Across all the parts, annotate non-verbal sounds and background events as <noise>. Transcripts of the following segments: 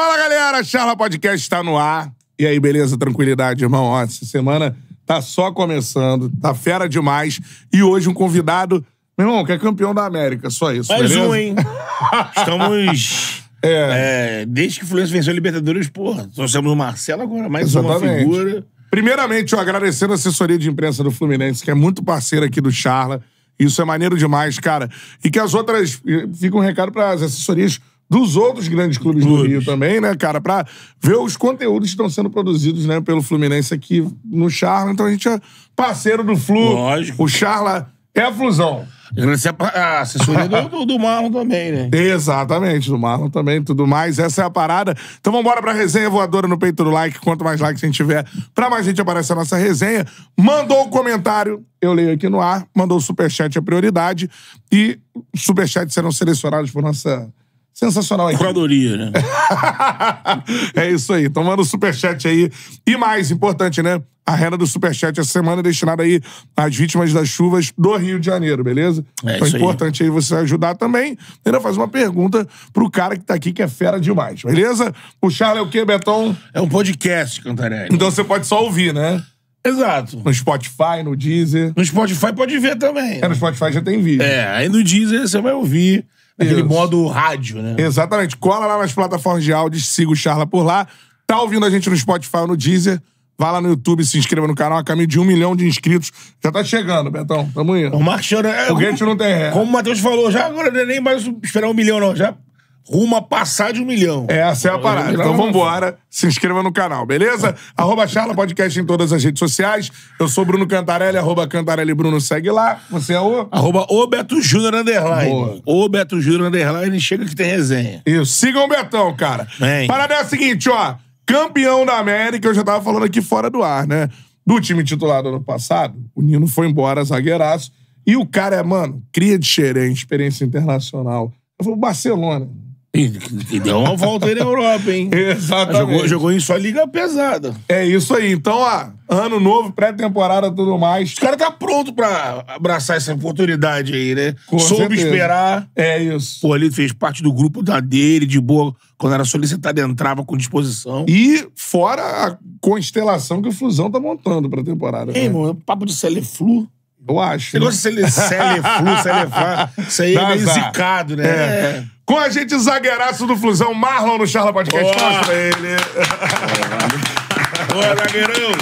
Fala, galera! Charla Podcast está no ar. E aí, beleza? Tranquilidade, irmão? Ó, essa semana tá só começando, tá fera demais. E hoje um convidado, meu irmão, que é campeão da América, só isso, Mais beleza? um, hein? Estamos... <laughs> É. é. Desde que o Fluminense venceu a Libertadores, porra, trouxemos o Marcelo agora, mais Exatamente. uma figura... Primeiramente, eu agradecendo a assessoria de imprensa do Fluminense, que é muito parceira aqui do Charla. Isso é maneiro demais, cara. E que as outras. Eh, fica um recado para as assessorias dos outros grandes clubes, clubes, do Rio também, né, cara? Pra ver os conteúdos que estão sendo produzidos, né, pelo Fluminense aqui no Charla. Então a gente é parceiro do Flu. Lógico. O Charla é a Flusão. Agradecer a assessoria do, do, do, Marlon também, né? Exatamente, do Marlon também, tudo mais. Essa é a parada. Então vamos embora pra resenha voadora no peito do like. Quanto mais likes a gente tiver, pra mais gente aparecer a nossa resenha. Mandou o um comentário, eu leio aqui no ar. Mandou o superchat, a é prioridade. E superchats serão selecionados por nossa sensacional aqui. Curadoria, né? <laughs> é isso aí. Então manda o superchat aí. E mais importante, né? A renda do superchat essa semana é destinada aí às vítimas das chuvas do Rio de Janeiro, beleza? É então é importante aí. aí. você ajudar também. Ainda faz uma pergunta pro cara que tá aqui, que é fera demais, beleza? O Charles é o quê, Beton? É um podcast, Cantarelli. Então você pode só ouvir, né? Exato. No Spotify, no Deezer. No Spotify pode ver também. É, no né? Spotify já tem vídeo. É, aí no Deezer você vai ouvir. Aquele modo rádio, né? Exatamente. Cola lá nas plataformas de áudio, siga o Charla por lá. Tá ouvindo a gente no Spotify ou no Deezer? Vá lá no YouTube, se inscreva no canal, a caminho de um milhão de inscritos. Já tá chegando, Betão. Tamo indo. O marchando é. o gente não tem ré. Como o Matheus falou, já agora não é nem mais esperar um milhão, não. Já rumo a passar de um milhão. Essa é a parada. Então vambora, se inscreva no canal, beleza? <laughs> Arroba Charla Podcast em todas as redes sociais. Eu sou Bruno Cantarelli, arroba Cantarelli Bruno, segue lá. Você é o? Arroba o Beto Júnior Underline. Boa. O Beto Júnior Underline, chega que tem resenha. Isso, sigam o Betão, cara. parabéns Parada é a seguinte, ó. Campeão da América, eu já tava falando aqui fora do ar, né? Do time titular do ano passado, o Nino foi embora, zagueiraço. E o cara é, mano, cria de xerém, experiência internacional. Eu falei, Barcelona, e, deu uma então, volta aí na Europa, hein? <laughs> Exatamente. Jogou, jogou em sua liga pesada. É isso aí. Então, ó, ano novo, pré-temporada, tudo mais. O cara tá pronto pra abraçar essa oportunidade aí, né? Com Soube certeza. esperar. É isso. Pô, ele fez parte do grupo da dele, de boa. Quando era solicitado, entrava com disposição. E fora a constelação que o Flusão tá montando pra temporada. Ei, né? mano, é papo de Celeflu. Eu acho. negócio né? gosta de Celeflu, Celefá. <laughs> Isso aí é meio zicado, né? É. é. Com a gente, zagueiraço do Flusão, Marlon no Charla Podcast. Boa. Mostra ele. Boa, zagueirão.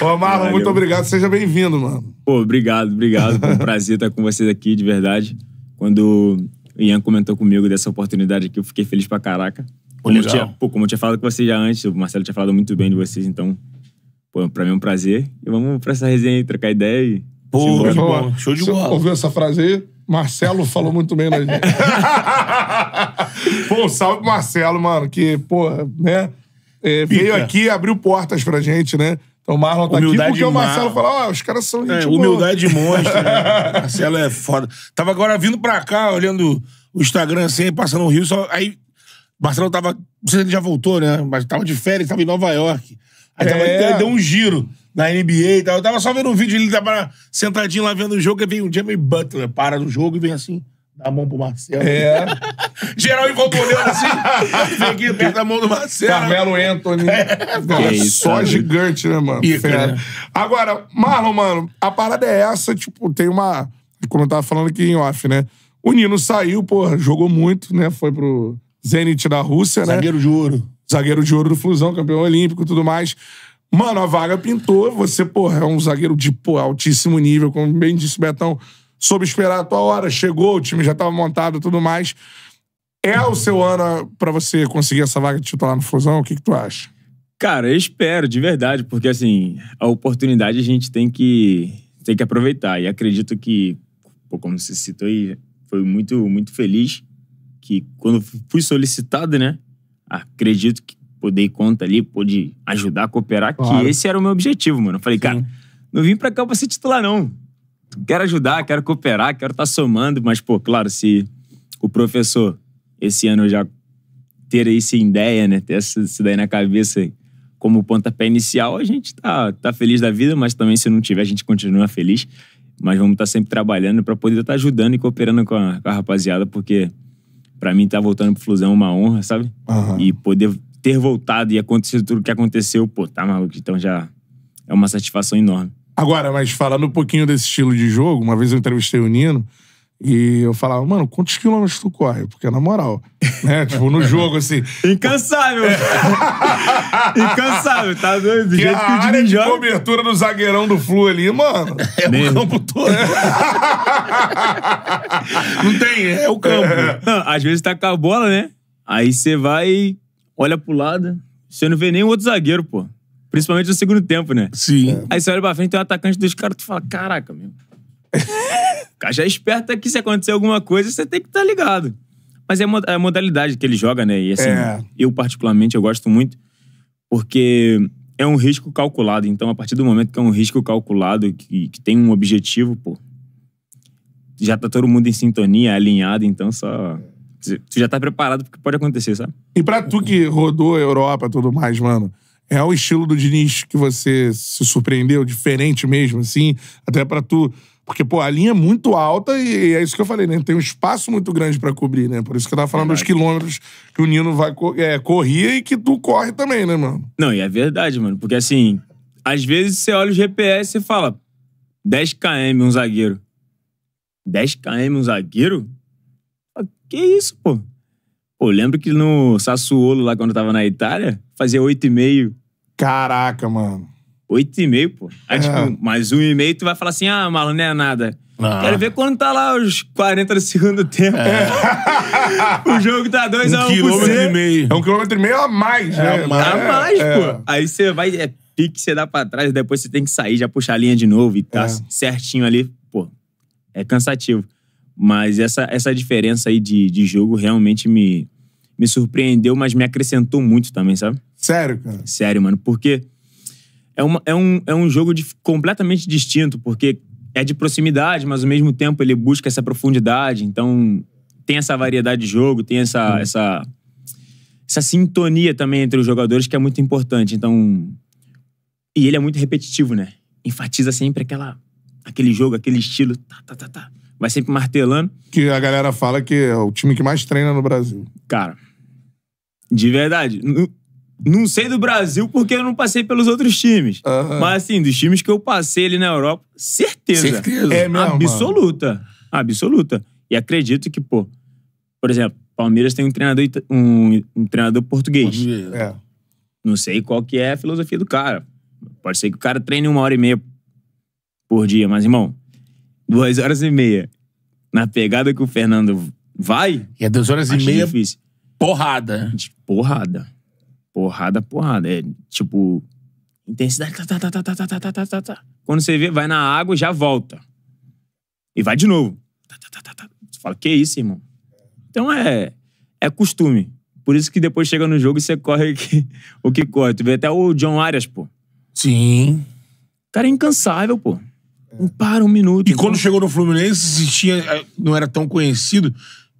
Ô, Marlon, Valeu. muito obrigado. Seja bem-vindo, mano. Pô, obrigado, obrigado. Foi um prazer estar com vocês aqui, de verdade. Quando o Ian comentou comigo dessa oportunidade aqui, eu fiquei feliz pra caraca. Como, eu tinha, pô, como eu tinha falado com vocês já antes, o Marcelo tinha falado muito bem de vocês, então, pô, pra mim é um prazer. E vamos pra essa resenha aí, trocar ideia e... Pô, show de bola. Show de bola. ouviu essa frase aí? Marcelo falou muito bem da gente. <laughs> pô, um salve pro Marcelo, mano, que, pô, né? É, veio aqui, abriu portas pra gente, né? Então o Marlon tá humildade aqui porque o Marcelo falou, ó, oh, os caras são é, gente é, Humildade de monstro, né? <laughs> Marcelo é foda. Tava agora vindo pra cá, olhando o Instagram assim, passando o Rio, só... Aí, Marcelo tava... Não sei se ele já voltou, né? Mas tava de férias, tava em Nova York. Aí é. tava, deu um giro na NBA e tal. Eu tava só vendo um vídeo, ele tava sentadinho lá vendo o jogo, e vem o Jamie Butler, para no jogo e vem assim, dá a mão pro Marcelo. É. <laughs> Geral envolto assim, <laughs> vem aqui perto da mão do Marcelo. Carmelo Anthony. É, é isso, né? só gigante, né, mano? Pica, né? Agora, Marlon, mano, a parada é essa, tipo, tem uma... Como eu tava falando aqui em off, né? O Nino saiu, pô, jogou muito, né? Foi pro Zenit da Rússia, Zagueiro né? Zagueiro de ouro. Zagueiro de ouro do Flusão, campeão olímpico e tudo mais. Mano, a vaga pintou. Você, porra, é um zagueiro de porra, altíssimo nível, como bem disse o Betão. Soube esperar a tua hora, chegou, o time já estava montado e tudo mais. É o seu ano para você conseguir essa vaga de titular no Fusão? O que, que tu acha? Cara, eu espero, de verdade, porque assim, a oportunidade a gente tem que, tem que aproveitar. E acredito que, pô, como você citou aí, foi muito, muito feliz que quando fui solicitado, né? Acredito que pô, dei conta ali, pude ajudar, cooperar, claro. que esse era o meu objetivo, mano. Eu falei, Sim. cara, não vim pra cá pra ser titular, não. Quero ajudar, quero cooperar, quero estar tá somando, mas, pô, claro, se o professor esse ano já ter essa ideia, né, ter essa, isso daí na cabeça como pontapé inicial, a gente tá, tá feliz da vida, mas também se não tiver, a gente continua feliz. Mas vamos estar tá sempre trabalhando para poder estar tá ajudando e cooperando com a, com a rapaziada, porque para mim tá voltando pro Flusão é uma honra, sabe? Uhum. E poder ter voltado e acontecido tudo o que aconteceu, pô, tá maluco. Então já é uma satisfação enorme. Agora, mas falando um pouquinho desse estilo de jogo, uma vez eu entrevistei o Nino e eu falava, mano, quantos quilômetros tu corre? Porque na moral, <laughs> né? tipo, no jogo assim. Incansável! <laughs> Incansável, tá doido? Do que jeito a que o área de joga... cobertura do zagueirão do Flu ali, mano. É Mesmo. o campo todo. Né? <laughs> Não tem, é o campo. É. Não, às vezes tá com a bola, né? Aí você vai olha pro lado, você não vê o outro zagueiro, pô. Principalmente no segundo tempo, né? Sim. É. Aí você olha pra frente, tem um atacante dos caras, tu fala, caraca, meu. o cara já é esperto se acontecer alguma coisa, você tem que estar tá ligado. Mas é, é a modalidade que ele joga, né? E assim, é. eu particularmente, eu gosto muito, porque é um risco calculado. Então, a partir do momento que é um risco calculado, que, que tem um objetivo, pô, já tá todo mundo em sintonia, alinhado, então só... Tu já tá preparado porque pode acontecer, sabe? E pra tu que rodou a Europa e tudo mais, mano, é o estilo do Diniz que você se surpreendeu, diferente mesmo, assim, até pra tu. Porque, pô, a linha é muito alta e é isso que eu falei, né? Tem um espaço muito grande pra cobrir, né? Por isso que eu tava falando dos quilômetros que o Nino vai co- é, e que tu corre também, né, mano? Não, e é verdade, mano. Porque assim, às vezes você olha o GPS e fala 10 km um zagueiro. 10 km um zagueiro? Que isso, pô? Pô, lembro que no Sassuolo, lá quando eu tava na Itália, fazia 8,5. Caraca, mano. 8,5, pô. Aí, é. tipo, mais 1,5, tu vai falar assim, ah, Marlon, não é nada. Quero ver quando tá lá os 40 do segundo tempo. É. <laughs> o jogo tá 2 um a um quilômetro e meio. É um quilômetro e meio a mais, é, né? A mais, a é, mais é. pô. Aí você vai, é pique, você dá pra trás, depois você tem que sair, já puxar a linha de novo e tá é. certinho ali. Pô, é cansativo. Mas essa, essa diferença aí de, de jogo realmente me, me surpreendeu, mas me acrescentou muito também, sabe? Sério, cara? Sério, mano. Porque é, uma, é, um, é um jogo de, completamente distinto, porque é de proximidade, mas ao mesmo tempo ele busca essa profundidade. Então tem essa variedade de jogo, tem essa, hum. essa, essa sintonia também entre os jogadores que é muito importante. Então. E ele é muito repetitivo, né? Enfatiza sempre aquela, aquele jogo, aquele estilo. Tá, tá, tá, tá vai sempre martelando. Que a galera fala que é o time que mais treina no Brasil. Cara, de verdade. Não, sei do Brasil porque eu não passei pelos outros times. Mas, assim, dos times que eu passei ali na Europa, certeza. Certeza. É mesmo, absoluta. Mano. Absoluta. E acredito que, pô, por exemplo, Palmeiras tem um treinador, um, um treinador português. português. É. Não sei qual que é a filosofia do cara. Pode ser que o cara treine uma hora e meia por dia, mas, irmão, Duas horas e meia. Na pegada que o Fernando vai. E é duas horas e meia. Difícil. Porrada. porrada. Porrada, porrada. É tipo. Intensidade. Tá, tá, tá, tá, tá, tá, tá, tá, tá. Quando você vê, vai na água e já volta. E vai de novo. Tá, tá, tá, tá. Você fala, que isso, irmão? Então é. É costume. Por isso que depois chega no jogo e você corre o que corre. Tu vê até o John Arias, pô. Sim. O cara é incansável, pô. Não é. para um minuto. E então. quando chegou no Fluminense, tinha, eh, não era tão conhecido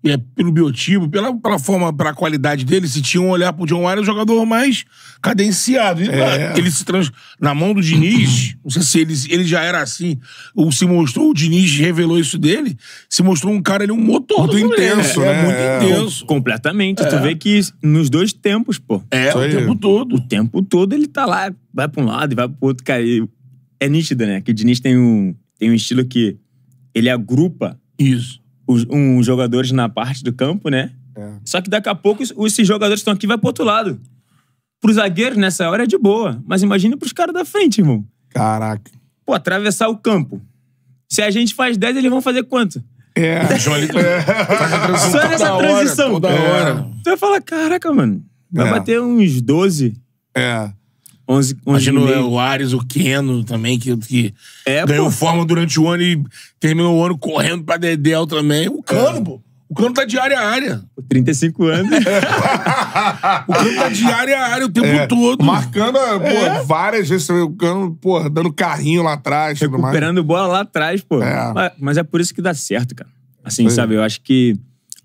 é, pelo biotipo, pela, pela forma, pela qualidade dele, se tinha um olhar pro John Wayne, um é jogador mais cadenciado. Ele, é. ele se trans... Na mão do Diniz, <clears throat> não sei se ele, ele já era assim, ou se mostrou, o Diniz revelou isso dele, se mostrou um cara, ele é um motor muito intenso, né? É, muito intenso. Completamente. É. Tu vê que nos dois tempos, pô. É, o tempo todo. O tempo todo ele tá lá, vai pra um lado e vai pro outro, cara. E é nítida, né? Que o Diniz tem um, tem um estilo que ele agrupa Isso. os um, jogadores na parte do campo, né? É. Só que daqui a pouco os- esses jogadores estão aqui vai pro outro lado. Pro zagueiro, nessa hora, é de boa. Mas imagina pros caras da frente, irmão. Caraca. Pô, atravessar o campo. Se a gente faz 10, eles vão fazer quanto? É. <laughs> Tá é. Só nessa transição. toda é. Tu vai falar, caraca, mano. Vai É. bater uns 12. É. 11, 11 Imagina o Ares, o Keno também, que, que é, ganhou pô. forma durante o ano e terminou o ano correndo pra Dedel também. O é. Cano, é. pô. O Cano tá de área a área. 35 anos. <laughs> o Cano tá de área a área o tempo é. todo. Marcando, pô, é. várias vezes. O Cano, pô, dando carrinho lá atrás. Recuperando bola lá atrás, pô. É. Mas, mas, é por isso que dá certo, cara. Assim, sabe? Eu acho que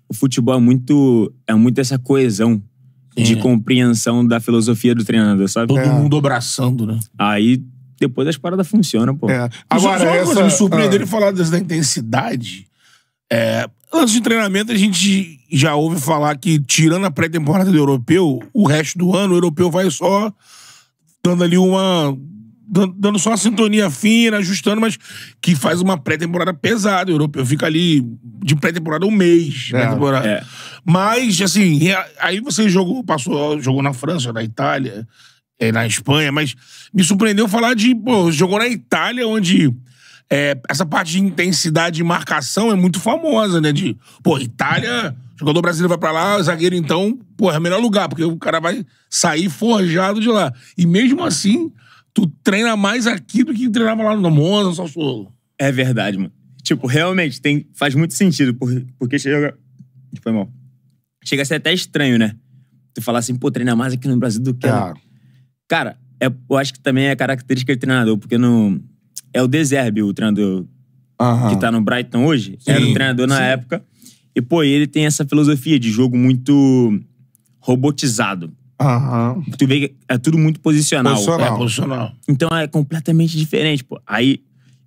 o futebol é muito, é muito essa coesão de é. compreensão da filosofia do treinador, sabe? Todo é. mundo abraçando, né? Aí depois as paradas funcionam, pô. É. é Agora, só, só essa... coisa, me surpreendeu ah. ele falar dessa, da intensidade. É, antes de treinamento, a gente já ouve falar que, tirando a pré-temporada do europeu, o resto do ano o europeu vai só dando ali uma. dando só uma sintonia fina, ajustando, mas que faz uma pré-temporada pesada. O europeu fica ali de pré-temporada um mês. É. Pré-temporada. É. Mas, assim, aí você jogou, passou, jogou na França, na Itália, eh, na Espanha, mas me surpreendeu falar de, pô, jogou na Itália, onde é, essa parte de intensidade e marcação é muito famosa, né? De, pô, Itália, jogador brasileiro vai pra lá, zagueiro então, pô, é o melhor lugar, porque o cara vai sair forjado de lá. E mesmo assim, tu treina mais aqui do que treinava lá no Monza, no Sassuolo. É verdade, mano. Tipo, realmente, tem, faz muito sentido, porque, porque chega... Foi mal. Chega a ser até estranho, né? Tu falar assim, pô, treina mais aqui no Brasil do que. lá. Tá. Cara, é, eu acho que também é característica de treinador, porque no, é o Deserbe, o treinador que tá no Brighton hoje. Sim, era o treinador na época. E, pô, ele tem essa filosofia de jogo muito robotizado. Aham. Tu vê que é tudo muito posicional. Posicional. É, posicional. Então é completamente diferente, pô. Aí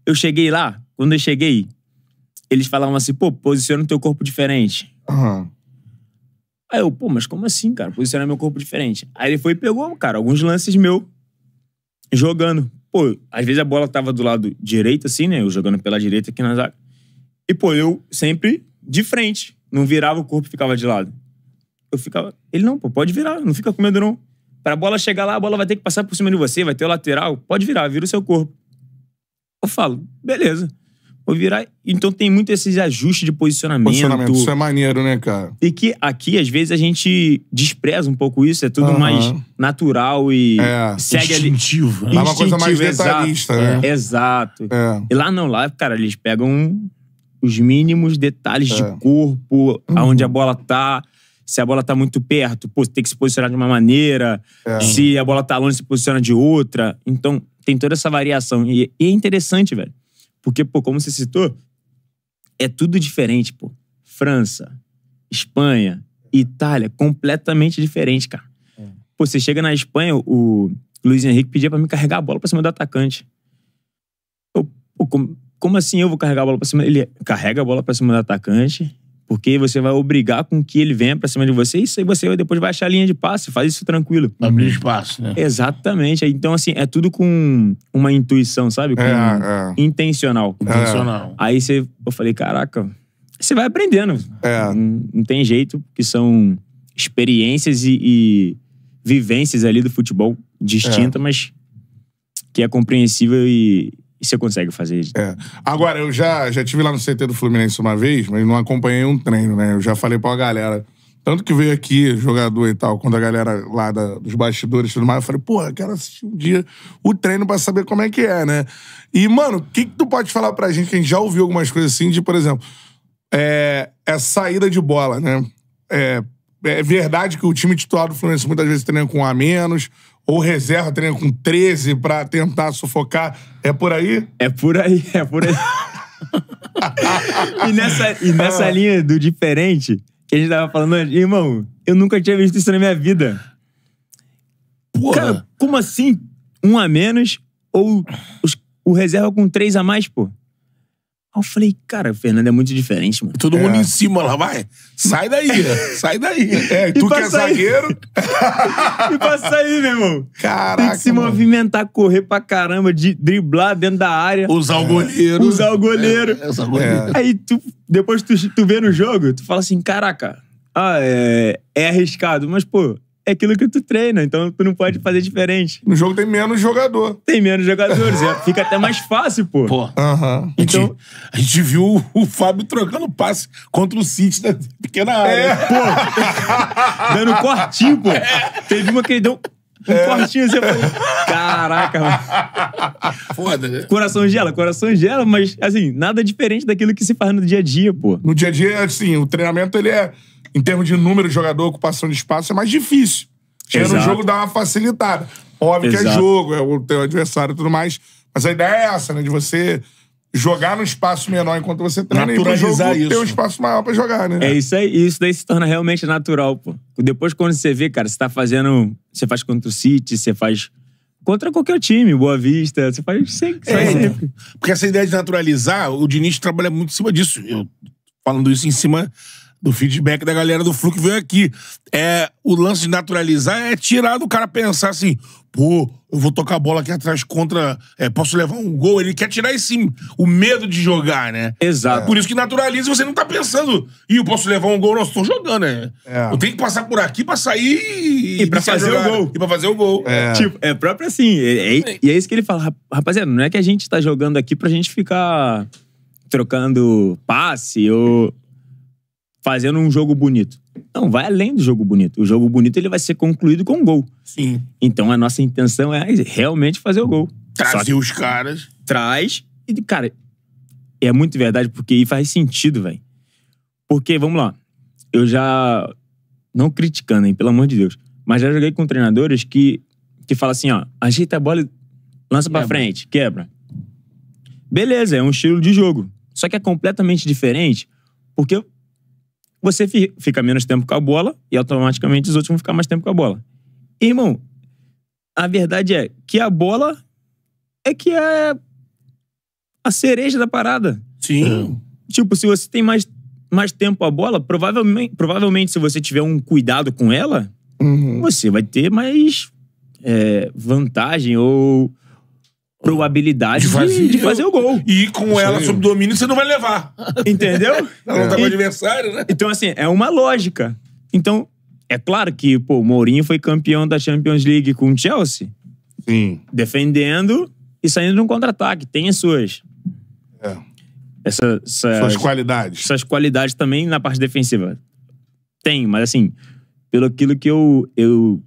eu cheguei lá, quando eu cheguei, eles falavam assim, pô, posiciona o teu corpo diferente. Aham. Aí eu, pô, mas como assim, cara? Posicionar meu corpo diferente. Aí ele foi e pegou, cara, alguns lances meu jogando. Pô, às vezes a bola tava do lado direito, assim, né? Eu jogando pela direita aqui na zaga. E, pô, eu sempre de frente. Não virava o corpo, ficava de lado. Eu ficava. Ele, não, pô, pode virar, não fica com medo, não. Pra bola chegar lá, a bola vai ter que passar por cima de você, vai ter o lateral, pode virar, vira o seu corpo. Eu falo, beleza. Vou virar. Então tem muito esses ajustes de posicionamento. Posicionamento, isso é maneiro, né, cara? E que aqui, às vezes, a gente despreza um pouco isso, é tudo uhum. mais natural e é. segue instintivo. ali. Instintivo. Né? É uma coisa mais detalhista, exato. né? É, exato. É. E lá não, lá, cara, eles pegam os mínimos detalhes é. de corpo, uhum. aonde a bola tá. Se a bola tá muito perto, pô, tem que se posicionar de uma maneira. É. Se a bola tá longe, se posiciona de outra. Então, tem toda essa variação. E, e é interessante, velho. Porque, pô, como você citou, é tudo diferente, pô. França, Espanha, é. Itália, completamente diferente, cara. É. Pô, você chega na Espanha, o Luiz Henrique pedia para me carregar a bola pra cima do atacante. Eu, pô, como, como assim eu vou carregar a bola pra cima? Ele carrega a bola pra cima do atacante porque você vai obrigar com que ele venha pra cima de você, e isso aí você depois vai achar a linha de passe, faz isso tranquilo. Abrir espaço, né? Exatamente. Então, assim, é tudo com uma intuição, sabe? Com é, é. Intencional. Intencional. É. Aí você, eu falei, caraca, você vai aprendendo. É. Não, não tem jeito, que são experiências e, e, vivências ali do futebol distinta, é. mas que é compreensível e, e você consegue fazer. É. Agora, eu já, já tive lá no CT do Fluminense uma vez, mas não acompanhei um treino, né? Eu já falei pra uma galera. Tanto que veio aqui jogador e tal, quando a galera lá da, dos bastidores e tudo mais, eu falei, porra, quero assistir um dia o treino pra saber como é que é, né? E, mano, o que, que tu pode falar pra gente? Que a gente já ouviu algumas coisas assim, de, por exemplo, é, é saída de bola, né? É, é verdade que o time titular do Fluminense muitas vezes treina com um a menos, ou reserva, treina com 13 pra tentar sufocar. É por aí? É por aí, é por aí. <laughs> e nessa, e nessa ah. linha do diferente, que a gente tava falando, irmão, eu nunca tinha visto isso na minha vida. Porra. Cara, como assim? Um a menos ou os, o reserva com três a mais, pô? Aí eu falei, cara, o Fernando é muito diferente, mano. Todo é. mundo em cima lá, vai. Sai daí, sai daí. É, tu que é zagueiro. <laughs> e pra sair, meu irmão. Caraca. Tem que se mano. movimentar, correr pra caramba, de, driblar dentro da área. Usar o é. goleiro. Usar o goleiro. É, usar o goleiro. Aí tu, depois tu, tu vê no jogo, tu fala assim, caraca, ah, é, é arriscado, mas, pô, é aquilo que tu treina, então tu não pode fazer diferente. No jogo tem menos jogador. Tem menos jogadores, é, fica até mais fácil, pô. Pô. Uhum. Então, a gente, então- a gente viu o Fábio trocando passe contra o City na pequena área. É. Pô, dando cortinho, pô. Teve uma que ele deu um é. cortinho, você caraca, mano. Foda, né? Coração gela, coração gela, mas assim, nada diferente daquilo que se faz no dia a dia, pô. No dia a dia, assim, o treinamento ele é em termos de número de jogador, ocupação de espaço, é mais difícil. Chega no jogo, dá uma facilitada. Óbvio Exato. que é jogo, é o teu adversário e tudo mais. Mas a ideia é essa, né? De você jogar num espaço menor enquanto você treina Naturalizar e jogo ter um espaço maior pra jogar, né? É isso aí. E isso daí se torna realmente natural, pô. Depois, quando você vê, cara, você tá fazendo... Você faz contra o City, você faz contra qualquer time, Boa Vista, você faz sempre. É, sempre. Porque essa ideia de naturalizar, o Diniz trabalha muito em cima disso. Eu falando isso em cima do feedback da galera do Flu que veio aqui. É, o lance de naturalizar é tirar do cara pensar assim, pô, eu vou tocar a bola aqui atrás contra. É, posso levar um gol? Ele quer tirar esse, o medo de jogar, né? Exato. É. Por isso que naturaliza você não tá pensando, e eu posso levar um gol, não, estou tá jogando, né? É. Eu tenho que passar por aqui pra sair e, e pra fazer jogar, o gol. E pra fazer o gol. É. é tipo, é próprio assim. É, é e é isso que ele fala, rapaziada, não é que a gente tá jogando aqui pra gente ficar trocando passe ou, fazendo um jogo bonito. Não, vai além do jogo bonito. O jogo bonito ele vai ser concluído com um gol. Sim. Então a nossa intenção é realmente fazer o gol. Trazer os caras. Traz. E, cara, é muito verdade, porque aí faz sentido, velho. Porque, vamos lá, eu já. Não criticando, hein, pelo amor de Deus. Mas já joguei com treinadores que, que falam assim, ó, ajeita a bola e lança pra frente, quebra. Beleza, é um estilo de jogo. Só que é completamente diferente, porque você fica menos tempo com a bola e automaticamente os outros vão ficar mais tempo com a bola. Irmão, a verdade é que a bola é que é a cereja da parada. Sim. É. Tipo, se você tem mais, mais tempo a bola, provavelmente, provavelmente se você tiver um cuidado com ela, uhum. você vai ter mais é, vantagem ou probabilidade de, de fazer o gol. E com ela sob domínio, você não vai levar. Entendeu? ela não tá com o adversário, né? Então, assim, é uma lógica. Então, é claro que, pô, o Mourinho foi campeão da Champions League com o Chelsea. Sim. Defendendo e saindo de um contra-ataque. Tem as suas. É. Essa, essa, suas qualidades. Suas qualidades também na parte defensiva. Tem, mas assim, pelo aquilo que eu, eu,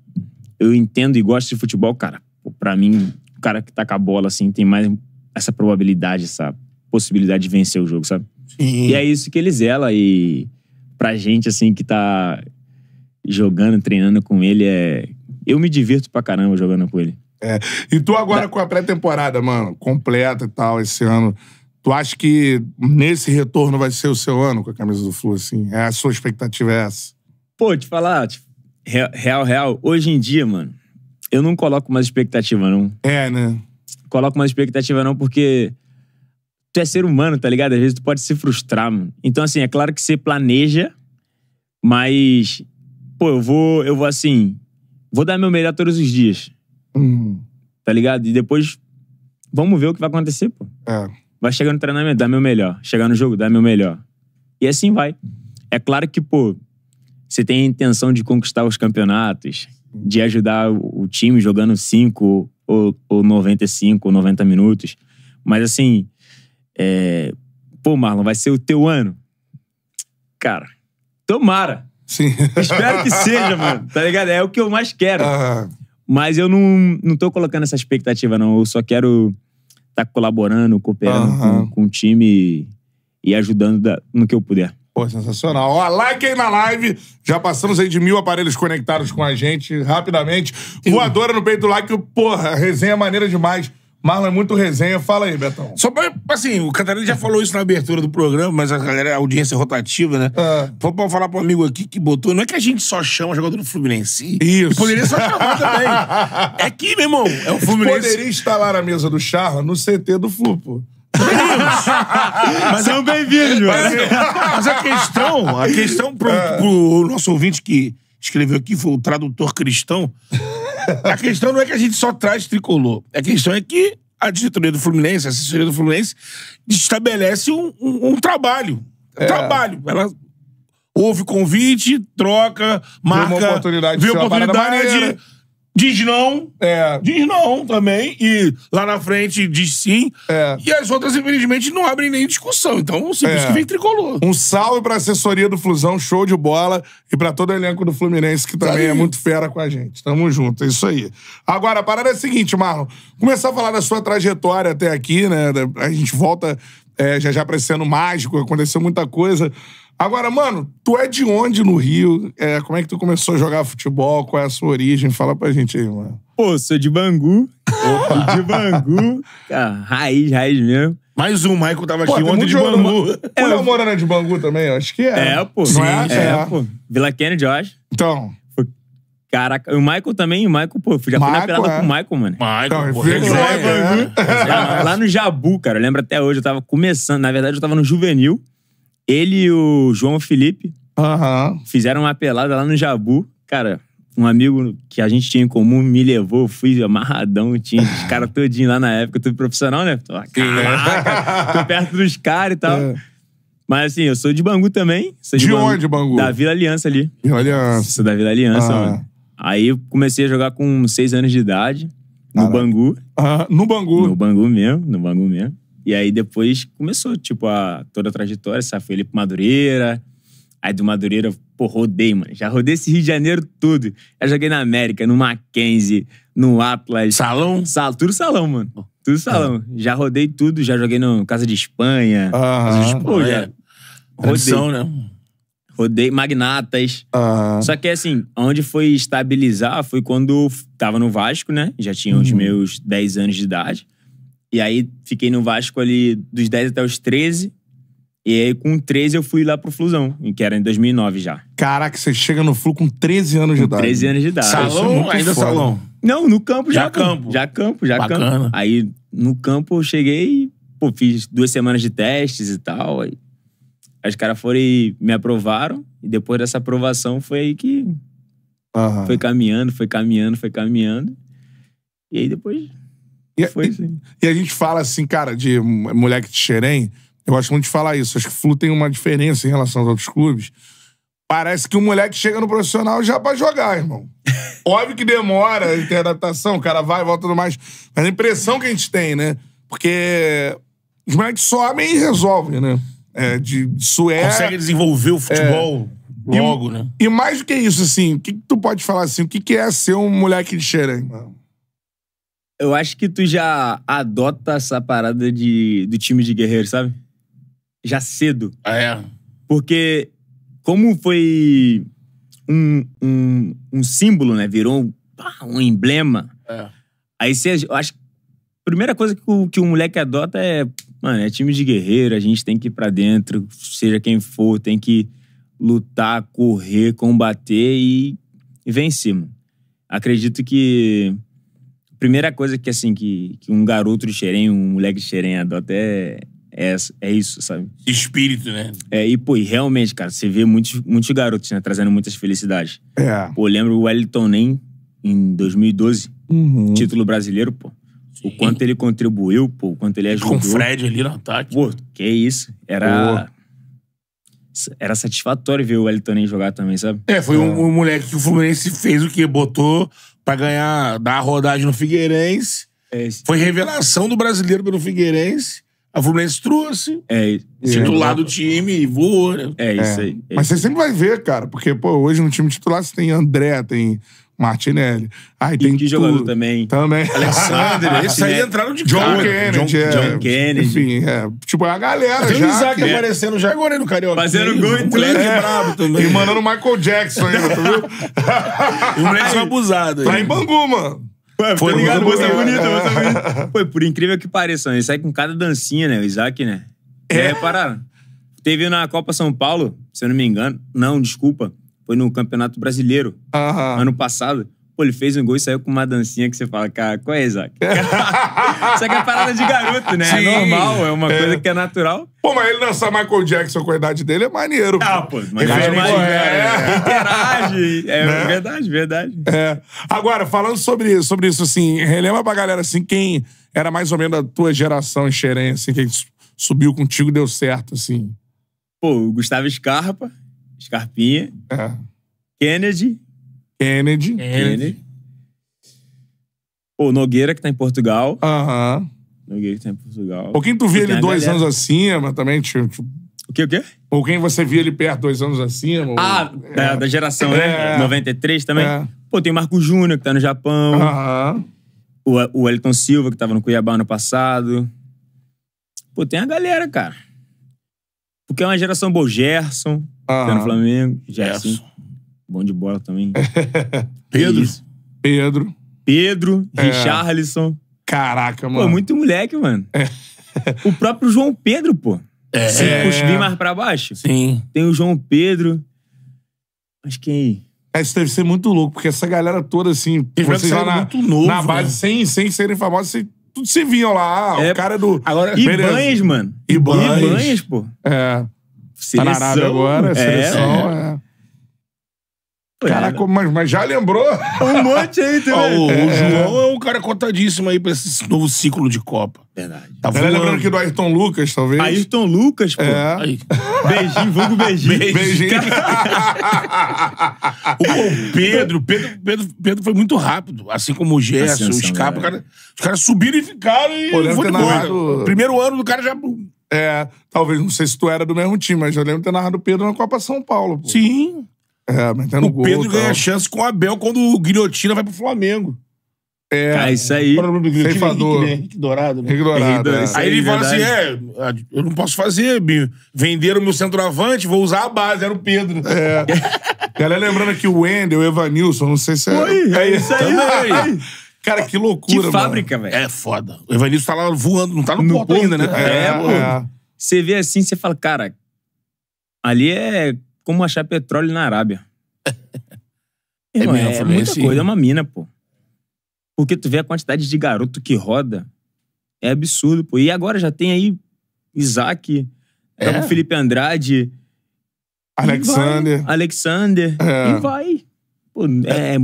eu entendo e gosto de futebol, cara, para mim, o cara que tá com a bola, assim, tem mais essa probabilidade, essa possibilidade de vencer o jogo, sabe? Sim. E é isso que ele zela. E pra gente, assim, que tá jogando, treinando com ele, é. Eu me divirto pra caramba jogando com ele. É. E tu agora da... com a pré-temporada, mano, completa e tal, esse ano. Tu acha que nesse retorno vai ser o seu ano com a camisa do Flu, assim? É a sua expectativa é essa? Pô, te falar, tipo, real, real, real, hoje em dia, mano, eu não coloco mais expectativa, não. É, né? Coloco mais expectativa, não, porque tu é ser humano, tá ligado? Às vezes tu pode se frustrar, mano. Então, assim, é claro que você planeja, mas, pô, eu vou, eu vou assim, vou dar meu melhor todos os dias. Hum. Tá ligado? E depois, vamos ver o que vai acontecer, pô. É. Vai chegar no treinamento, dá meu melhor. Chegar no jogo, dá meu melhor. E assim vai. É claro que, pô, você tem a intenção de conquistar os campeonatos, de ajudar o time jogando 5 ou, ou 95 ou 90 minutos. Mas assim, é... pô, Marlon, vai ser o teu ano. Cara, tomara. Sim. Espero que <laughs> seja, mano. Tá ligado? É o que eu mais quero. Uhum. Mas eu não, não tô colocando essa expectativa, não. Eu só quero estar tá colaborando, cooperando uhum. com, com o time e ajudando da, no que eu puder. Pô, sensacional. Ó, like aí na live. Já passamos aí de mil aparelhos conectados com a gente rapidamente. Voadora no peito do like. Porra, resenha é maneira demais. Marlon é muito resenha. Fala aí, Betão. Só pra, assim, o Catarina já falou isso na abertura do programa, mas a galera, a audiência é rotativa, né? Ah. vamos Foi falar pro amigo aqui que botou. Não é que a gente só chama jogador do Fluminense. Isso. Poderia só chamar também. <laughs> É aqui meu irmão, é o Fluminense. Poderia instalar a mesa do Charla no CT do Flupo bem-vindos. É são bem-vindos, é Mas a questão, a questão pro, é. pro nosso ouvinte que escreveu aqui, foi o tradutor cristão, a questão não é que a gente só traz tricolor. A questão é que a diretoria do Fluminense, a assessoria do Fluminense, estabelece um, um, um trabalho. Um é. Trabalho. Ela ouve o convite, troca, marca, vê, uma oportunidade, vê oportunidade, oportunidade diz não, é. diz não também, e lá na frente diz sim. É. E as outras, infelizmente, não abrem nem discussão. Então, simplesmente é. vem tricolor. Um salve pra assessoria do Flusão, show de bola, e para todo o elenco do Fluminense, que também é muito fera com a gente. Tamo junto, é isso aí. Agora, a parada é a seguinte, Marlon. Começar a falar da sua trajetória até aqui, né? A gente volta é, já já pra esse ano mágico, aconteceu muita coisa. Agora, mano, tu é de onde no Rio? É, como é que tu começou a jogar futebol? Qual é a sua origem? Fala pra gente aí, mano. Pô, sou de Bangu. Opa. de Bangu. <laughs> Ah, raiz, raiz mesmo. Mais um, o Michael tava pô, aqui ontem de Bangu. É, o Léo é de Bangu também, eu acho que é. É, pô. É, sim, é? É, é, pô. Vila Kennedy, eu acho. Então. Caraca, o Michael também, o Michael, pô, já fui na pirada é. com o Michael, mano. Michael, então, pô, é, é, Bangu. É. Lá, lá no Jabu, cara, eu lembro até hoje, eu tava começando, na verdade eu tava no Juvenil, ele e o João Felipe uhum. fizeram uma pelada lá no Jabu. Cara, um amigo que a gente tinha em comum me levou, fui amarradão, tinha os <laughs> caras todinho lá na época, tudo profissional, né? Caraca, tô perto dos caras e tal. <laughs> É. Mas assim, eu sou de Bangu também. de, de Bangu, onde, Bangu? Da Vila Aliança ali. Vila Aliança. Sou da Vila Aliança, ah. mano. Aí eu comecei a jogar com seis anos de idade, no Caraca. Bangu. Ah, no Bangu? No Bangu mesmo, no Bangu mesmo. E aí depois começou, tipo, a, toda a trajetória, sabe? Felipe Madureira. Aí do Madureira, pô, rodei, mano. Já rodei esse Rio de Janeiro tudo. Já joguei na América, no Mackenzie, no Atlas. Salão? Sal, tudo salão, mano. Tudo salão. Ah. Já rodei tudo, já joguei no Casa de Espanha. Ah, Casa pô, já. rodei. né? Rodei magnatas. Ah. Só que assim, onde foi estabilizar foi quando tava no Vasco, né? Já tinha uhum. os meus 10 anos de idade. E aí fiquei no Vasco ali dos 10 até os 13. E aí com 13 eu fui lá pro Flusão, que era em 2009 já. Caraca, você chega no Flu com 13 anos com de idade. 13 anos de idade. Salão, é ainda foda. salão. Não, no campo já. Já campo. Já campo, já Bacana. campo. Aí no campo eu cheguei, pô, fiz duas semanas de testes e tal. Aí, os caras foram e me aprovaram. E depois dessa aprovação foi aí que Aham. foi caminhando, foi caminhando, foi caminhando. E aí depois e, Foi, sim. E, assim. e a gente fala assim, cara, de moleque de Xerém, eu acho muito de falar isso. Acho que o Flu tem uma diferença em relação aos outros clubes. Parece que o moleque chega no profissional já pra jogar, irmão. <laughs> Óbvio que demora a adaptação, o cara vai, volta tudo mais. Mas a impressão que a gente tem, né? Porque os moleques sobem e resolvem, né? É, de, isso é... Consegue desenvolver o futebol é, logo, e, né? E mais do que isso, assim, o que, que, tu pode falar assim? O que, que é ser um moleque de xerém, mano? Eu acho que tu já adota essa parada de, do time de guerreiro, sabe? Já cedo. Ah, é? Porque como foi um, um, um símbolo, né? Virou um, um emblema. É. Aí você... Eu acho que a primeira coisa que o, que o moleque adota é... Mano, é time de guerreiro, a gente tem que ir pra dentro, seja quem for, tem que lutar, correr, combater e, e vencer, mano. Acredito que primeira coisa que, assim, que, que um garoto de Xerém, um moleque de Xerém adota é, é, é isso, sabe? Espírito, né? É, e, pô, e realmente, cara, você vê muitos, muitos garotos, né, trazendo muitas felicidades. É. Pô, lembro o Wellington Nem, em 2012, uhum. título brasileiro, pô. Sim. O quanto ele contribuiu, pô, o quanto ele ajudou. Com o Fred ali no ataque. Pô, que isso. Era... Pô era satisfatório ver o Wellington jogar também, sabe? É, foi um, é. um, moleque que o Fluminense fez o que Botou pra ganhar, dar a rodagem no Figueirense. É isso. Foi revelação do brasileiro pelo Figueirense. A Fluminense trouxe. É isso. É. Titular do time e né? É isso é. aí. É Mas você sempre vai ver, cara, porque, pô, hoje no time titular você tem André, tem Martinelli. Ai, e tem que jogador também. Também. Alexander, <laughs> esse aí né? entraram de John cara. Kennedy, John, é. John Kennedy. Enfim, é. Tipo, é a galera tem já. Tem o Isaac que... É. aparecendo já agora é aí no Carioca. Fazendo gol e tudo. É. brabo também. E mandando Michael Jackson ainda, tu viu? o moleque foi abusado. Tá aí. em Bangu, mano. Ué, foi ligado, você né? é bonito, você Foi, por incrível que pareça, ele né? sai com cada dancinha, né? O Isaac, né? É. é para. pararam. Teve na Copa São Paulo, se eu não me engano. Não, desculpa. Foi no Campeonato Brasileiro, Aham. ano passado. Pô, ele fez um gol e saiu com uma dancinha que você fala, cara, qual é, Isaac? <laughs> Isso aqui é parada de garoto, né? É Sim. É normal, é uma É. coisa que é natural. Pô, mas ele dançar Michael Jackson com a idade dele é maneiro. Ah, pô, mas Ele é, mais, pô, é, é, é. interage. É Né? verdade, verdade. É. Agora, falando sobre, sobre isso, assim, relembra pra galera, assim, quem era mais ou menos da tua geração em Xerém, assim, quem subiu contigo e deu certo, assim. Pô, o Gustavo Scarpa, Scarpinha. É. Kennedy. Kennedy. Kennedy. O Nogueira, que tá em Portugal. Aham. Nogueira, que tá em Portugal. Por quem tu via ele dois galera. anos acima também, tipo, tipo, O quê, o quê? ou quem você via ele perto dois anos acima. Ah, da, é. da geração, né? É. 93 também. É. Pô, tem o Marco Júnior, que tá no Japão. Aham. O, o Elton Silva, que tava no Cuiabá ano passado. Pô, tem a galera, cara. Porque é uma geração boa. Gerson. Aham. É no ah, Flamengo. Gerson. É Gerson. Assim. Bom de bola também. <laughs> Pedro. Pedro. Pedro. É. Richarlison. Caraca, mano. Pô, muito moleque, mano. É. O próprio João Pedro, pô. É. Se é. cuspir mais pra baixo. Sim. Tem o João Pedro. Mas quem... É, isso deve ser muito louco, porque essa galera toda, assim... Vocês lá na, muito novo, na né? base, sem, sem serem famosos, vocês tudo se vinham lá. Ah, é, o cara do... Agora, Ibanhas, mano. Ibanhas. Ibanhas, pô. É. Seleção. Tá na Arábia agora, é. seleção. É. é. Caraca, mas, mas já lembrou? <laughs> Um monte aí entendeu? o, o é. João é um cara cotadíssimo aí pra esse novo ciclo de Copa. Verdade. Tá lembrando que do Ayrton Lucas, talvez. Ayrton Lucas, pô. É. Aí. Beijinho, vulgo beijinho. Beijinho. <laughs> o Pedro, Pedro, Pedro, Pedro foi muito rápido. Assim como o Gerson, o Scarpa. É. Cara, os caras subiram e ficaram e foi ter Primeiro ano do cara já é, talvez, não sei se tu era do mesmo time, mas eu lembro de ter narrado o Pedro na Copa São Paulo. Pô. Sim. É, metendo o gol. O Pedro ganha chance com o Abel quando o Guilhotina vai pro Flamengo. É, ah, isso aí. É Ceifador. Henrique, né? Henrique Dourado. Né? Henrique Dourado. É. Aí, aí, ele fala assim: é, ah, eu não posso fazer, Binho. venderam meu centroavante, vou usar a base, era o Pedro. É. Galera, é lembrando aqui o Wendel, o Evanilson, não sei se é. Oi, é, é isso aí. Também. Cara, que loucura, Que fábrica, velho. É foda. O Evanilson tá lá voando, não tá no, no porto, porto, ainda, né? É, é pô. É. Você vê assim, você fala, cara, ali é como achar petróleo na Arábia. <laughs> é, Irmão, mesmo, é, é muita assim. coisa, é uma mina, pô. Porque tu vê a quantidade de garoto que roda, é absurdo, pô. E agora já tem aí Isaac, tá é. Felipe Andrade... Alexander. Vai, Alexander. É. E vai. Pô, é,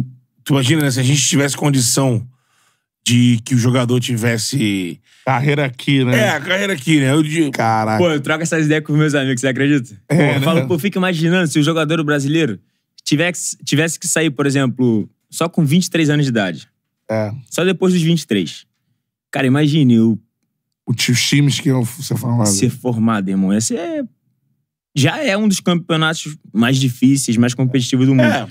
Tu imagina, né? Se a gente tivesse condição de que o jogador tivesse. Carreira aqui, né? É, carreira aqui, né? Eu digo. Caraca. Pô, eu troco essas ideias com os meus amigos, você acredita? É, pô, eu né? falo, pô, fica imaginando se o jogador brasileiro tivesse, tivesse que sair, por exemplo, só com 23 anos de idade. É. Só depois dos 23. Cara, imagine o. Os times que iam ser formados. Ser formado, irmão. Esse é. Já é um dos campeonatos mais difíceis, mais competitivos do é. mundo. É.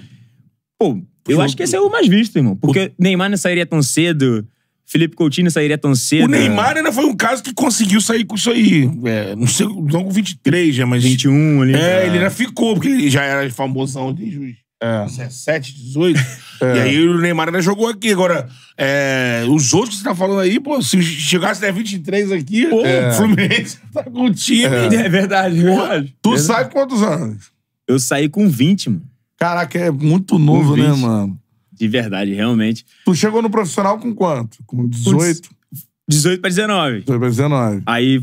Pô, eu acho que esse é o mais visto, irmão. Porque o... Neymar não sairia tão cedo. Felipe Coutinho não sairia tão cedo. O Neymar ainda foi um caso que conseguiu sair com isso aí. É, não sei, não com 23 já, mas. 21 ali. É, tá. ele ainda ficou, porque ele já era famosão de os é. 17, 18. É, <laughs> é. E aí o Neymar ainda jogou aqui. Agora, é, os outros que você tá falando aí, pô, se chegasse até 23 aqui, pô, é. o Fluminense tá com o time. É, <laughs> é verdade, verdade. Tu verdade. sai quantos anos? Eu saí com 20, mano. Caraca, é muito novo, né, mano? De verdade, realmente. Tu chegou no profissional com quanto? Com 18? 18 pra 19. 18 pra 19. Aí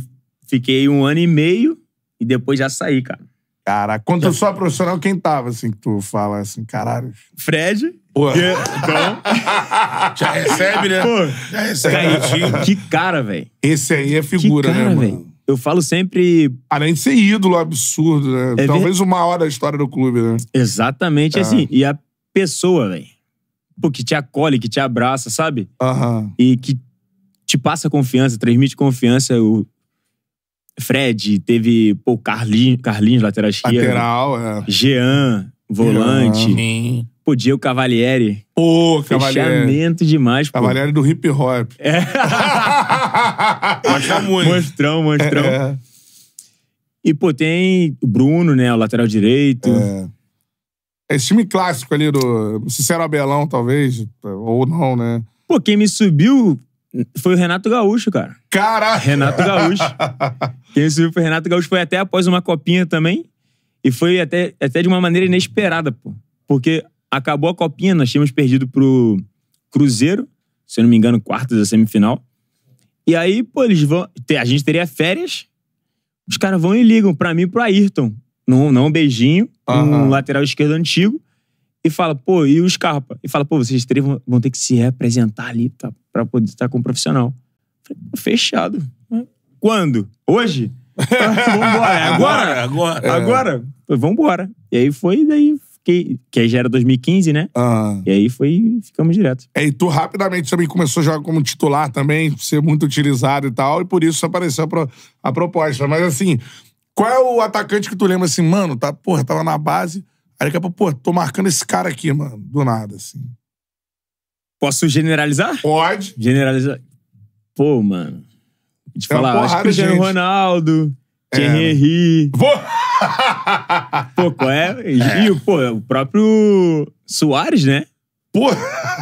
fiquei um ano e meio e depois já saí, cara. Cara, quando eu sou a profissional, quem tava, assim, que tu fala assim, caralho? Fred. Pô. Que, então... <laughs> já recebe, né? Pô. Já recebe. Cara, que cara, velho. Esse aí é figura, que né, cara, né, mano? Véio. Eu falo sempre. Além de ser ídolo absurdo, né? É Talvez ver... o maior da história do clube, né? Exatamente é. assim. E a pessoa, velho. que te acolhe, que te abraça, sabe? Aham. E que te passa confiança, transmite confiança. O Fred, teve pô, Carlinhos, Carlinhos lateral esquerdo. Lateral, é. Jean, volante. Jean. Pô, Diego Cavalieri. Pô, Cavalieri. Fechamento demais, pô. Cavalieri do hip hop. É. Gosta <laughs> muito. Monstrão, monstrão. É. é. E, pô, tem o Bruno, né? O lateral direito. É. Esse time clássico ali do Cicero Abelão, talvez. Ou não, né? Pô, quem me subiu foi o Renato Gaúcho, cara. Caraca! Renato Gaúcho. <laughs> quem me subiu foi o Renato Gaúcho. Foi até após uma copinha também. E foi até, até de uma maneira inesperada, pô. Porque Acabou a copinha, nós tínhamos perdido pro Cruzeiro, se eu não me engano, quartas da semifinal. E aí, pô, eles vão. A gente teria férias. Os caras vão e ligam pra mim e pro Ayrton. Não, não um beijinho, uhum. um lateral esquerdo antigo. E fala, pô, e o Scarpa? E fala, pô, vocês três vão, vão ter que se representar ali tá, pra poder estar tá com um profissional. Falei, fechado. Quando? Hoje? <laughs> vambora, é agora? Agora? Agora? É. Agora? Vambora. E aí foi, daí fiquei. Que aí já era 2015, né? Ah. E aí foi. Ficamos direto. É, e tu rapidamente também começou a jogar como titular também, ser muito utilizado e tal, e por isso apareceu a, pro, a proposta. Mas assim, qual é o atacante que tu lembra assim, mano, tá, porra, tava na base. Aí daqui a pouco, pô, tô marcando esse cara aqui, mano, do nada, assim. Posso generalizar? Pode. Generalizar. Pô, mano. De é falar, acho que o Cristiano Ronaldo. Thierry. É. Vou... <laughs> pô, qual é? é? E pô, o próprio Soares, né? Pô!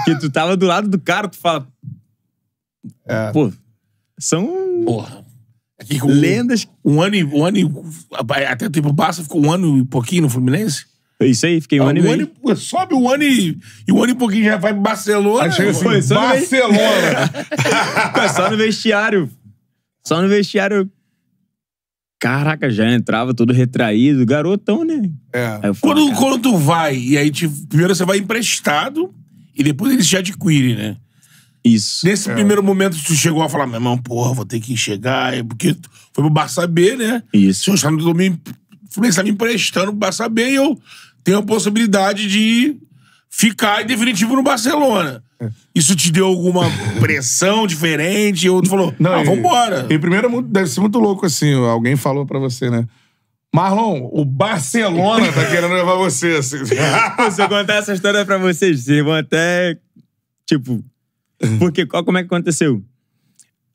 Que tu tava do lado do cara, tu fala. É. Pô, são. Porra. É um, Lendas. Um ano e. Um ano e até o tempo passa ficou um ano e pouquinho no Fluminense? É isso aí, fiquei um ah, ano, um ano e Sobe um ano e, e um ano e pouquinho já vai pra Barcelona. Aí chega assim, Barcelona! <laughs> só no vestiário. Só no vestiário Caraca, já entrava todo retraído, garotão, né? É. quando, quando tu vai, e aí te, primeiro você vai emprestado e depois eles te adquirem, né? Isso. Nesse é. primeiro momento, tu chegou a falar, meu irmão, porra, vou ter que chegar, é porque foi pro Barça B, né? Isso. Se eu no me, tá me emprestando pro Barça B e eu tenho a possibilidade de ficar em definitivo no Barcelona. Isso te deu alguma <laughs> pressão diferente? Ou tu falou, não, ah, vambora. E, e primeiro, deve ser muito louco, assim, alguém falou pra você, né? Marlon, o Barcelona tá querendo levar você, assim. <laughs> Se eu contar essa história pra vocês, vocês vão até, tipo... Porque, qual, como é que aconteceu?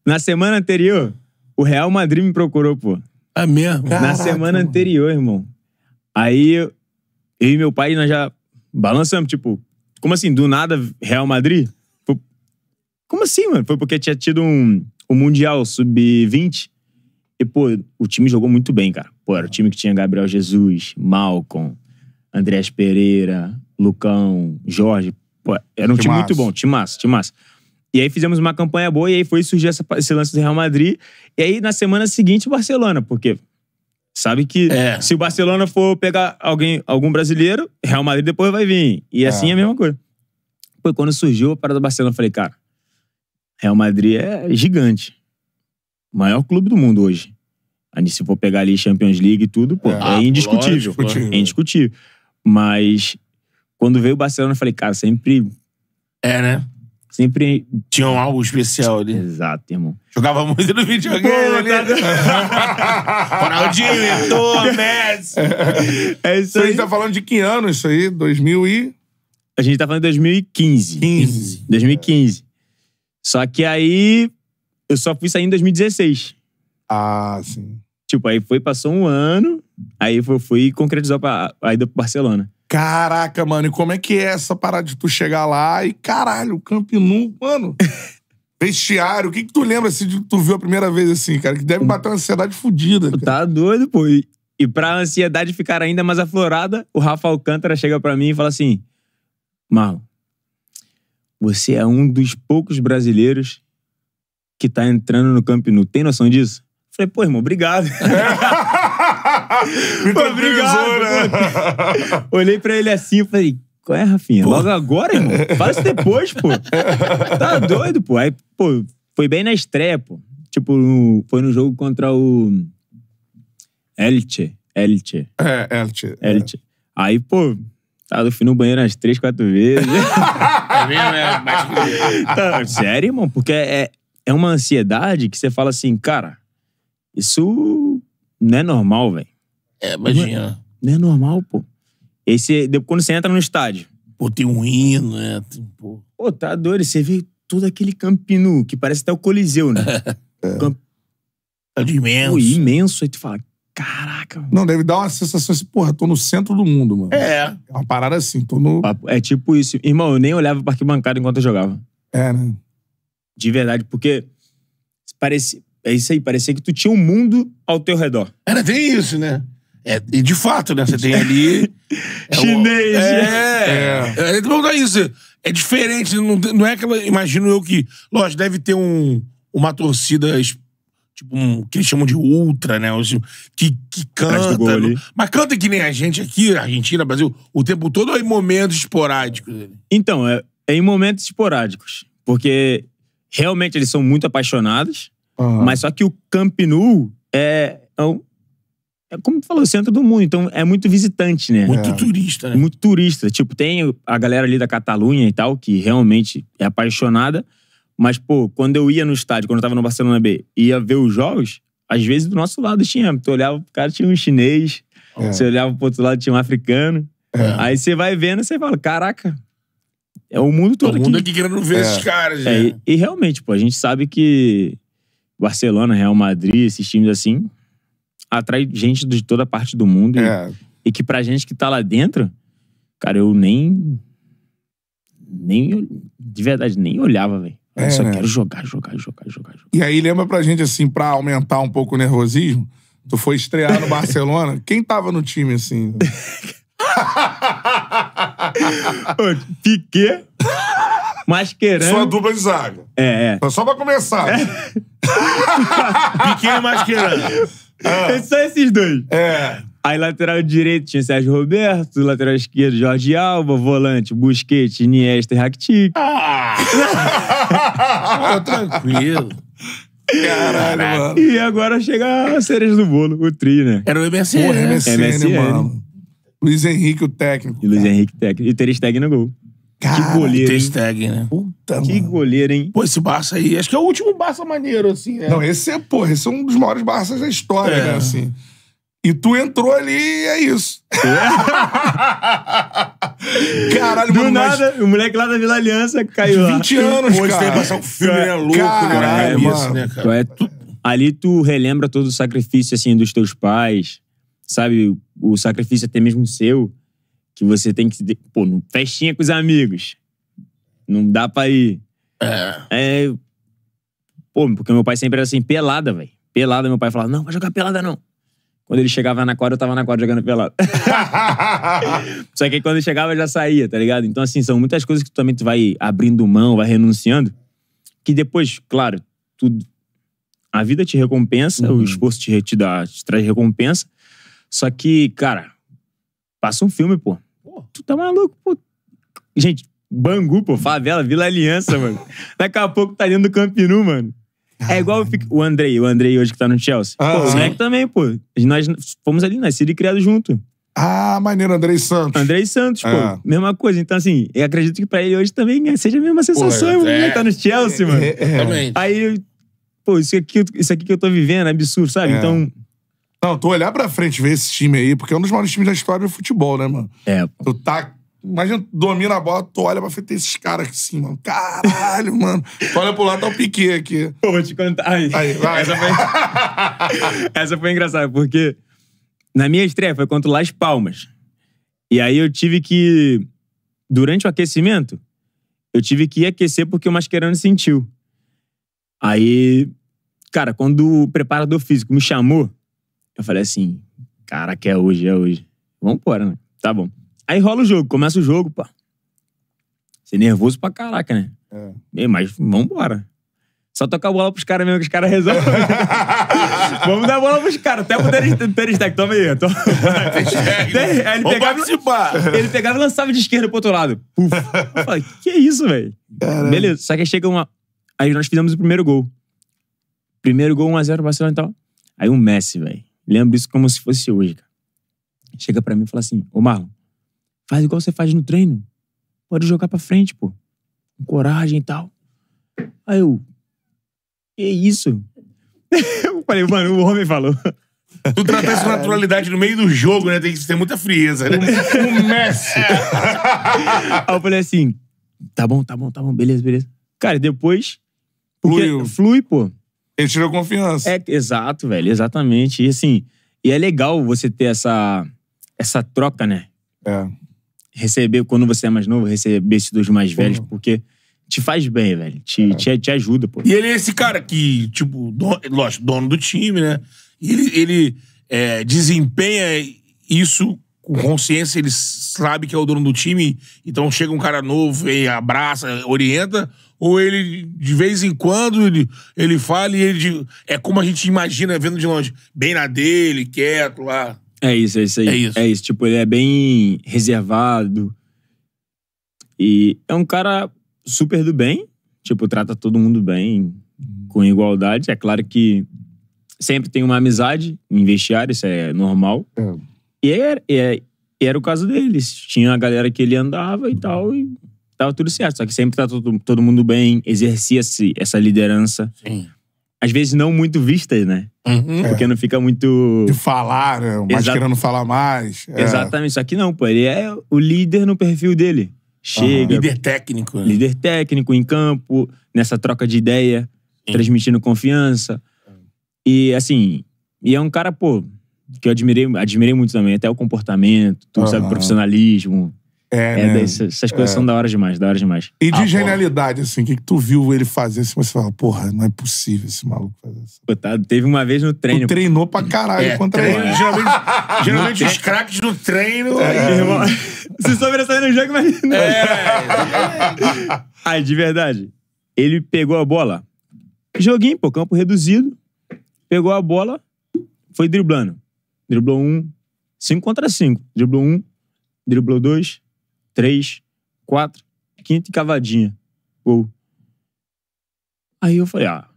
Na semana anterior, o Real Madrid me procurou, pô. É mesmo? Caraca, Na semana anterior, irmão. Aí, eu e meu pai, nós já balançamos, tipo, como assim, do nada, Real Madrid? Foi... Como assim, mano? Foi porque tinha tido um, um Mundial Sub-20. E, pô, o time jogou muito bem, cara. Pô, era o time que tinha Gabriel Jesus, Malcom, Andrés Pereira, Lucão, Jorge. Pô, era um time, time muito bom, time massa, time massa. E aí fizemos uma campanha boa, e aí foi surgir essa, esse lance do Real Madrid. E aí, na semana seguinte, o Barcelona, porque Sabe que é. se o Barcelona for pegar alguém, algum brasileiro, Real Madrid depois vai vir. E é. assim é, é a mesma coisa. Pô, quando surgiu a parada do Barcelona, eu falei, cara, Real Madrid é gigante. maior clube do mundo hoje. Aí, se for pegar ali Champions League e tudo, pô, é, é ah, indiscutível. Lógico, é indiscutível. Mas quando veio o Barcelona, eu falei, cara, sempre. É, né? Sempre. tinham algo especial ali. Exato, irmão. Jogava muito no videogame ali. Ronaldinho, Eto'o, Messi. É isso aí. Você tá falando de que ano isso aí? 2000 e... A gente tá falando de 2015. 15. 2015. Só que aí... Eu só fui sair em 2016. Ah, sim. Tipo, aí foi, passou um ano. Aí eu fui concretizar a ida pro Barcelona. Caraca, mano, e como é que é essa parada de tu chegar lá e caralho, Camp Nou, mano. <laughs> Vestiário, o que que tu lembra assim de que tu viu a primeira vez assim, cara? Que deve bater uma ansiedade fodida. Tu Tá doido, pô. E, pra ansiedade ficar ainda mais aflorada, o Rafa Alcântara chega pra mim e fala assim: Marlon, você é um dos poucos brasileiros que tá entrando no Camp Tem noção disso? Falei, pô, irmão, obrigado. <laughs> <laughs> Obrigado. Né? Olhei pra ele assim e falei, qual é, Rafinha? Pô. Logo agora, irmão? Fala isso depois, pô. <laughs> Tá doido, pô. Aí, pô, foi bem na estreia, pô. Tipo, no, foi no jogo contra o Elche. Elche. É, Elche. É. Elche. É. Aí, pô, tava tá no fim no banheiro umas três, quatro vezes. <laughs> é mesmo, é. Mas... Tá, sério, irmão, porque é, é uma ansiedade que você fala assim, cara, isso não é normal, velho. É, imagina. Não é, não é normal, pô. Esse, é, quando você entra no estádio. Pô, tem um hino, né? Tem, pô. pô, tá doido. Você vê todo aquele campinu, que parece até o Coliseu, né? <laughs> é. Camp... É imenso. Pô, imenso. Aí tu fala, caraca. Mano. Não, deve dar uma sensação assim, porra, tô no centro do mundo, mano. É. É uma parada assim, tô no... É tipo isso. Irmão, eu nem olhava pra arquibancada enquanto eu jogava. É, né? De verdade, porque parecia... É isso aí, parecia que tu tinha um mundo ao teu redor. Era bem isso, né? É, e de fato, né? Você tem ali. <laughs> é Chinês, é. Né? É, é. é, isso. É diferente, não, não é eu Imagino eu que. Lógico, deve ter um, uma torcida tipo um, que eles chamam de ultra, né? Que, que canta. Né? mas canta que nem a gente aqui, Argentina, Brasil, o tempo todo ou é em momentos esporádicos? Então, é, é, em momentos esporádicos. Porque realmente eles são muito apaixonados. Mas só que o Camp Nou é, é, um, é como tu falou, o centro do mundo. Então é muito visitante, né? Muito é. turista, né? Muito turista. Tipo, tem a galera ali da Catalunha e tal, que realmente é apaixonada. Mas, pô, quando eu ia no estádio, quando eu tava no Barcelona B, ia ver os jogos, às vezes do nosso lado tinha. Tu olhava pro cara, tinha um chinês. É. Você olhava pro outro lado, tinha um africano. É. Aí você vai vendo e você fala: caraca, é o mundo todo. O mundo aqui, aqui querendo ver é. esses caras, é, né? E, e realmente, pô, a gente sabe que Barcelona, Real Madrid, esses times assim, atrai gente de toda parte do mundo. É. E, e, que pra gente que tá lá dentro, cara, eu nem. Nem. De verdade, nem olhava, velho. Eu é, só né? quero jogar, jogar, jogar, jogar, jogar. E aí lembra pra gente, assim, pra aumentar um pouco o nervosismo, tu foi estrear no Barcelona. <laughs> Quem tava no time, assim? <laughs> Piquet. <laughs> Mascherano. Sua dupla de zaga. É, é. Então, só pra começar. É. <laughs> Piquinho e Mascherano. É. Só esses dois. É. Aí lateral direito tinha Sérgio Roberto, lateral esquerdo Jorge Alba, volante Busquets, Iniesta e Rakitic. Ah! ah tranquilo. Caralho, mano. E agora chega a cereja do bolo, o tri, né? Era o MSN. Porra, né? MSN, MSN mano. Luiz Henrique, o técnico. E Luiz Henrique, técnico. E Ter Stegen no gol. Cara, que goleiro. Ter né? Puta, que mano. goleiro, hein? Pô, esse Barça aí. Acho que é o último Barça maneiro, assim, né? Não, esse é, pô, esse é um dos maiores Barças da história, é. né? Assim. E tu entrou ali e é isso. É. <laughs> Caralho, Do mano. nada, mas... o moleque lá da Vila Aliança caiu 20 lá. anos, Pô, cara. Pô, é um filme, é, é louco, né? Caralho, né? Isso, né, cara? É, tu, ali tu relembra todo o sacrifício, assim, dos teus pais, sabe? O sacrifício é até mesmo seu que você tem que. Pô, festinha com os amigos. Não dá pra ir. É. é pô, porque meu pai sempre era assim, pelada, velho. Pelada, meu pai falava, não, vai jogar pelada não. Quando ele chegava na quadra, eu tava na quadra jogando pelada. <laughs> Só que aí, quando ele chegava, eu já saía, tá ligado? Então, assim, são muitas coisas que tu também tu vai abrindo mão, vai renunciando. Que depois, claro, tudo. A vida te recompensa, uhum. o esforço te, te, dá, te traz recompensa. Só que, cara, passa um filme, pô. Tu tá maluco, pô. Gente, Bangu, pô, favela, Vila Aliança, mano. <laughs> Daqui a pouco tá dentro do Campinu, mano. É igual o Andrei, o Andrei hoje que tá no Chelsea. Ah, pô, o moleque também, pô. Nós fomos ali, nascido e criado junto. Ah, maneiro, Andrei Santos. Andrei Santos, pô. Ah. Mesma coisa. Então, assim, eu acredito que pra ele hoje também né, seja a mesma sensação, pô, é. tá no é, Chelsea, mano. É, é. Aí, pô, isso aqui, isso aqui que eu tô vivendo é absurdo, sabe? É. Então, não, tu olhar pra frente ver esse time aí, porque é um dos maiores times da história do futebol, né, mano? É. Tu tá. Imagina, domina a bola, tu olha pra frente, tem esses caras aqui assim, mano. Caralho, <laughs> mano. Tu olha pro lado, tá o Piquet aqui. Eu vou te contar. Aí, aí vai. Essa foi, <laughs> Essa foi engraçada, porque na minha estreia foi contra o Las Palmas. E aí eu tive que. Durante o aquecimento, eu tive que ir aquecer porque o Mascherano sentiu. Aí, cara, quando o preparador físico me chamou eu falei assim, caraca, é hoje, é hoje. Vambora, né? Tá bom. Aí rola o jogo, começa o jogo, pá. Você é nervoso pra caraca, né? É. Ei, mas vambora. Só tocar a bola pros caras mesmo, que os caras resolvem. <laughs> Vamos dar a bola pros caras. Até o Teristec, toma aí. Toma. ele, pegava, ele pegava e lançava de esquerda pro outro lado. Puf. Eu falei, que é isso, velho? Beleza, só que chega uma... Aí nós fizemos o primeiro gol. Primeiro gol, 1x0 Barcelona e tal. Aí o um Messi, velho. Lembro isso como se fosse hoje, cara. Chega para mim e fala assim: Ô Marlon, faz igual você faz no treino. Pode jogar pra frente, pô. Com coragem e tal. Aí eu. Que isso? <laughs> eu falei, mano, o homem falou. Tu trata isso com naturalidade no meio do jogo, né? Tem que ter muita frieza, né? <laughs> O Messi. Aí eu falei assim: tá bom, tá bom, tá bom, beleza, beleza. Cara, depois. Flui. Flui, pô. Ele tirou confiança. É, exato, velho, exatamente. E assim, e é legal você ter essa, essa troca, né? É. Receber, quando você é mais novo, receber esses dois mais velhos, porque te faz bem, velho. Te, é. te, te, ajuda, pô. E ele é esse cara que, tipo, dono, lógico, dono do time, né? Ele, ele é, desempenha isso com consciência, ele sabe que é o dono do time, então chega um cara novo e abraça, orienta, ou ele, de vez em quando, ele, ele fala e ele. de- É como a gente imagina vendo de longe. Bem na dele, quieto lá. É isso, é isso aí. É, é isso. Tipo, ele é bem reservado. E é um cara super do bem. Tipo, trata todo mundo bem, com igualdade. É claro que sempre tem uma amizade em vestiário, isso é normal. É. E era, é-, é era o caso deles. Tinha a galera que ele andava e tal, e tava tudo certo. Só que sempre tá todo, todo mundo bem, exercia-se essa liderança. Sim. Às vezes não muito vista né? Uhum. É. Porque é. não fica muito. De falar, né? Mas Exa... querendo falar mais. É. Exatamente. Só que não, pô. Ele é o líder no perfil dele. Chega. Uhum. Líder técnico. Né? Líder técnico em campo, nessa troca de ideia, Sim. transmitindo confiança. E assim, e é um cara, pô, que eu admirei, admirei muito também, até o comportamento, tudo, uhum. sabe, profissionalismo, é, é né? desse, essas coisas é. são da hora demais, da hora demais. E de ah, genialidade, porra. assim, o que, que tu viu ele fazer assim? Você fala, porra, não é possível esse maluco fazer isso. Assim. teve uma vez no treino. Tu treinou pra caralho é, contra treino, ele. Geralmente, <laughs> geralmente os craques no treino. vocês é, souberam se sobressai no jogo, mas. É. Aí, <laughs> de verdade, ele pegou a bola. Joguinho, pô, campo reduzido. Pegou a bola, foi driblando. Driblou um, cinco contra cinco. Driblou um, driblou dois, três, quatro, quinta e cavadinha. Gol. Aí eu falei, ah.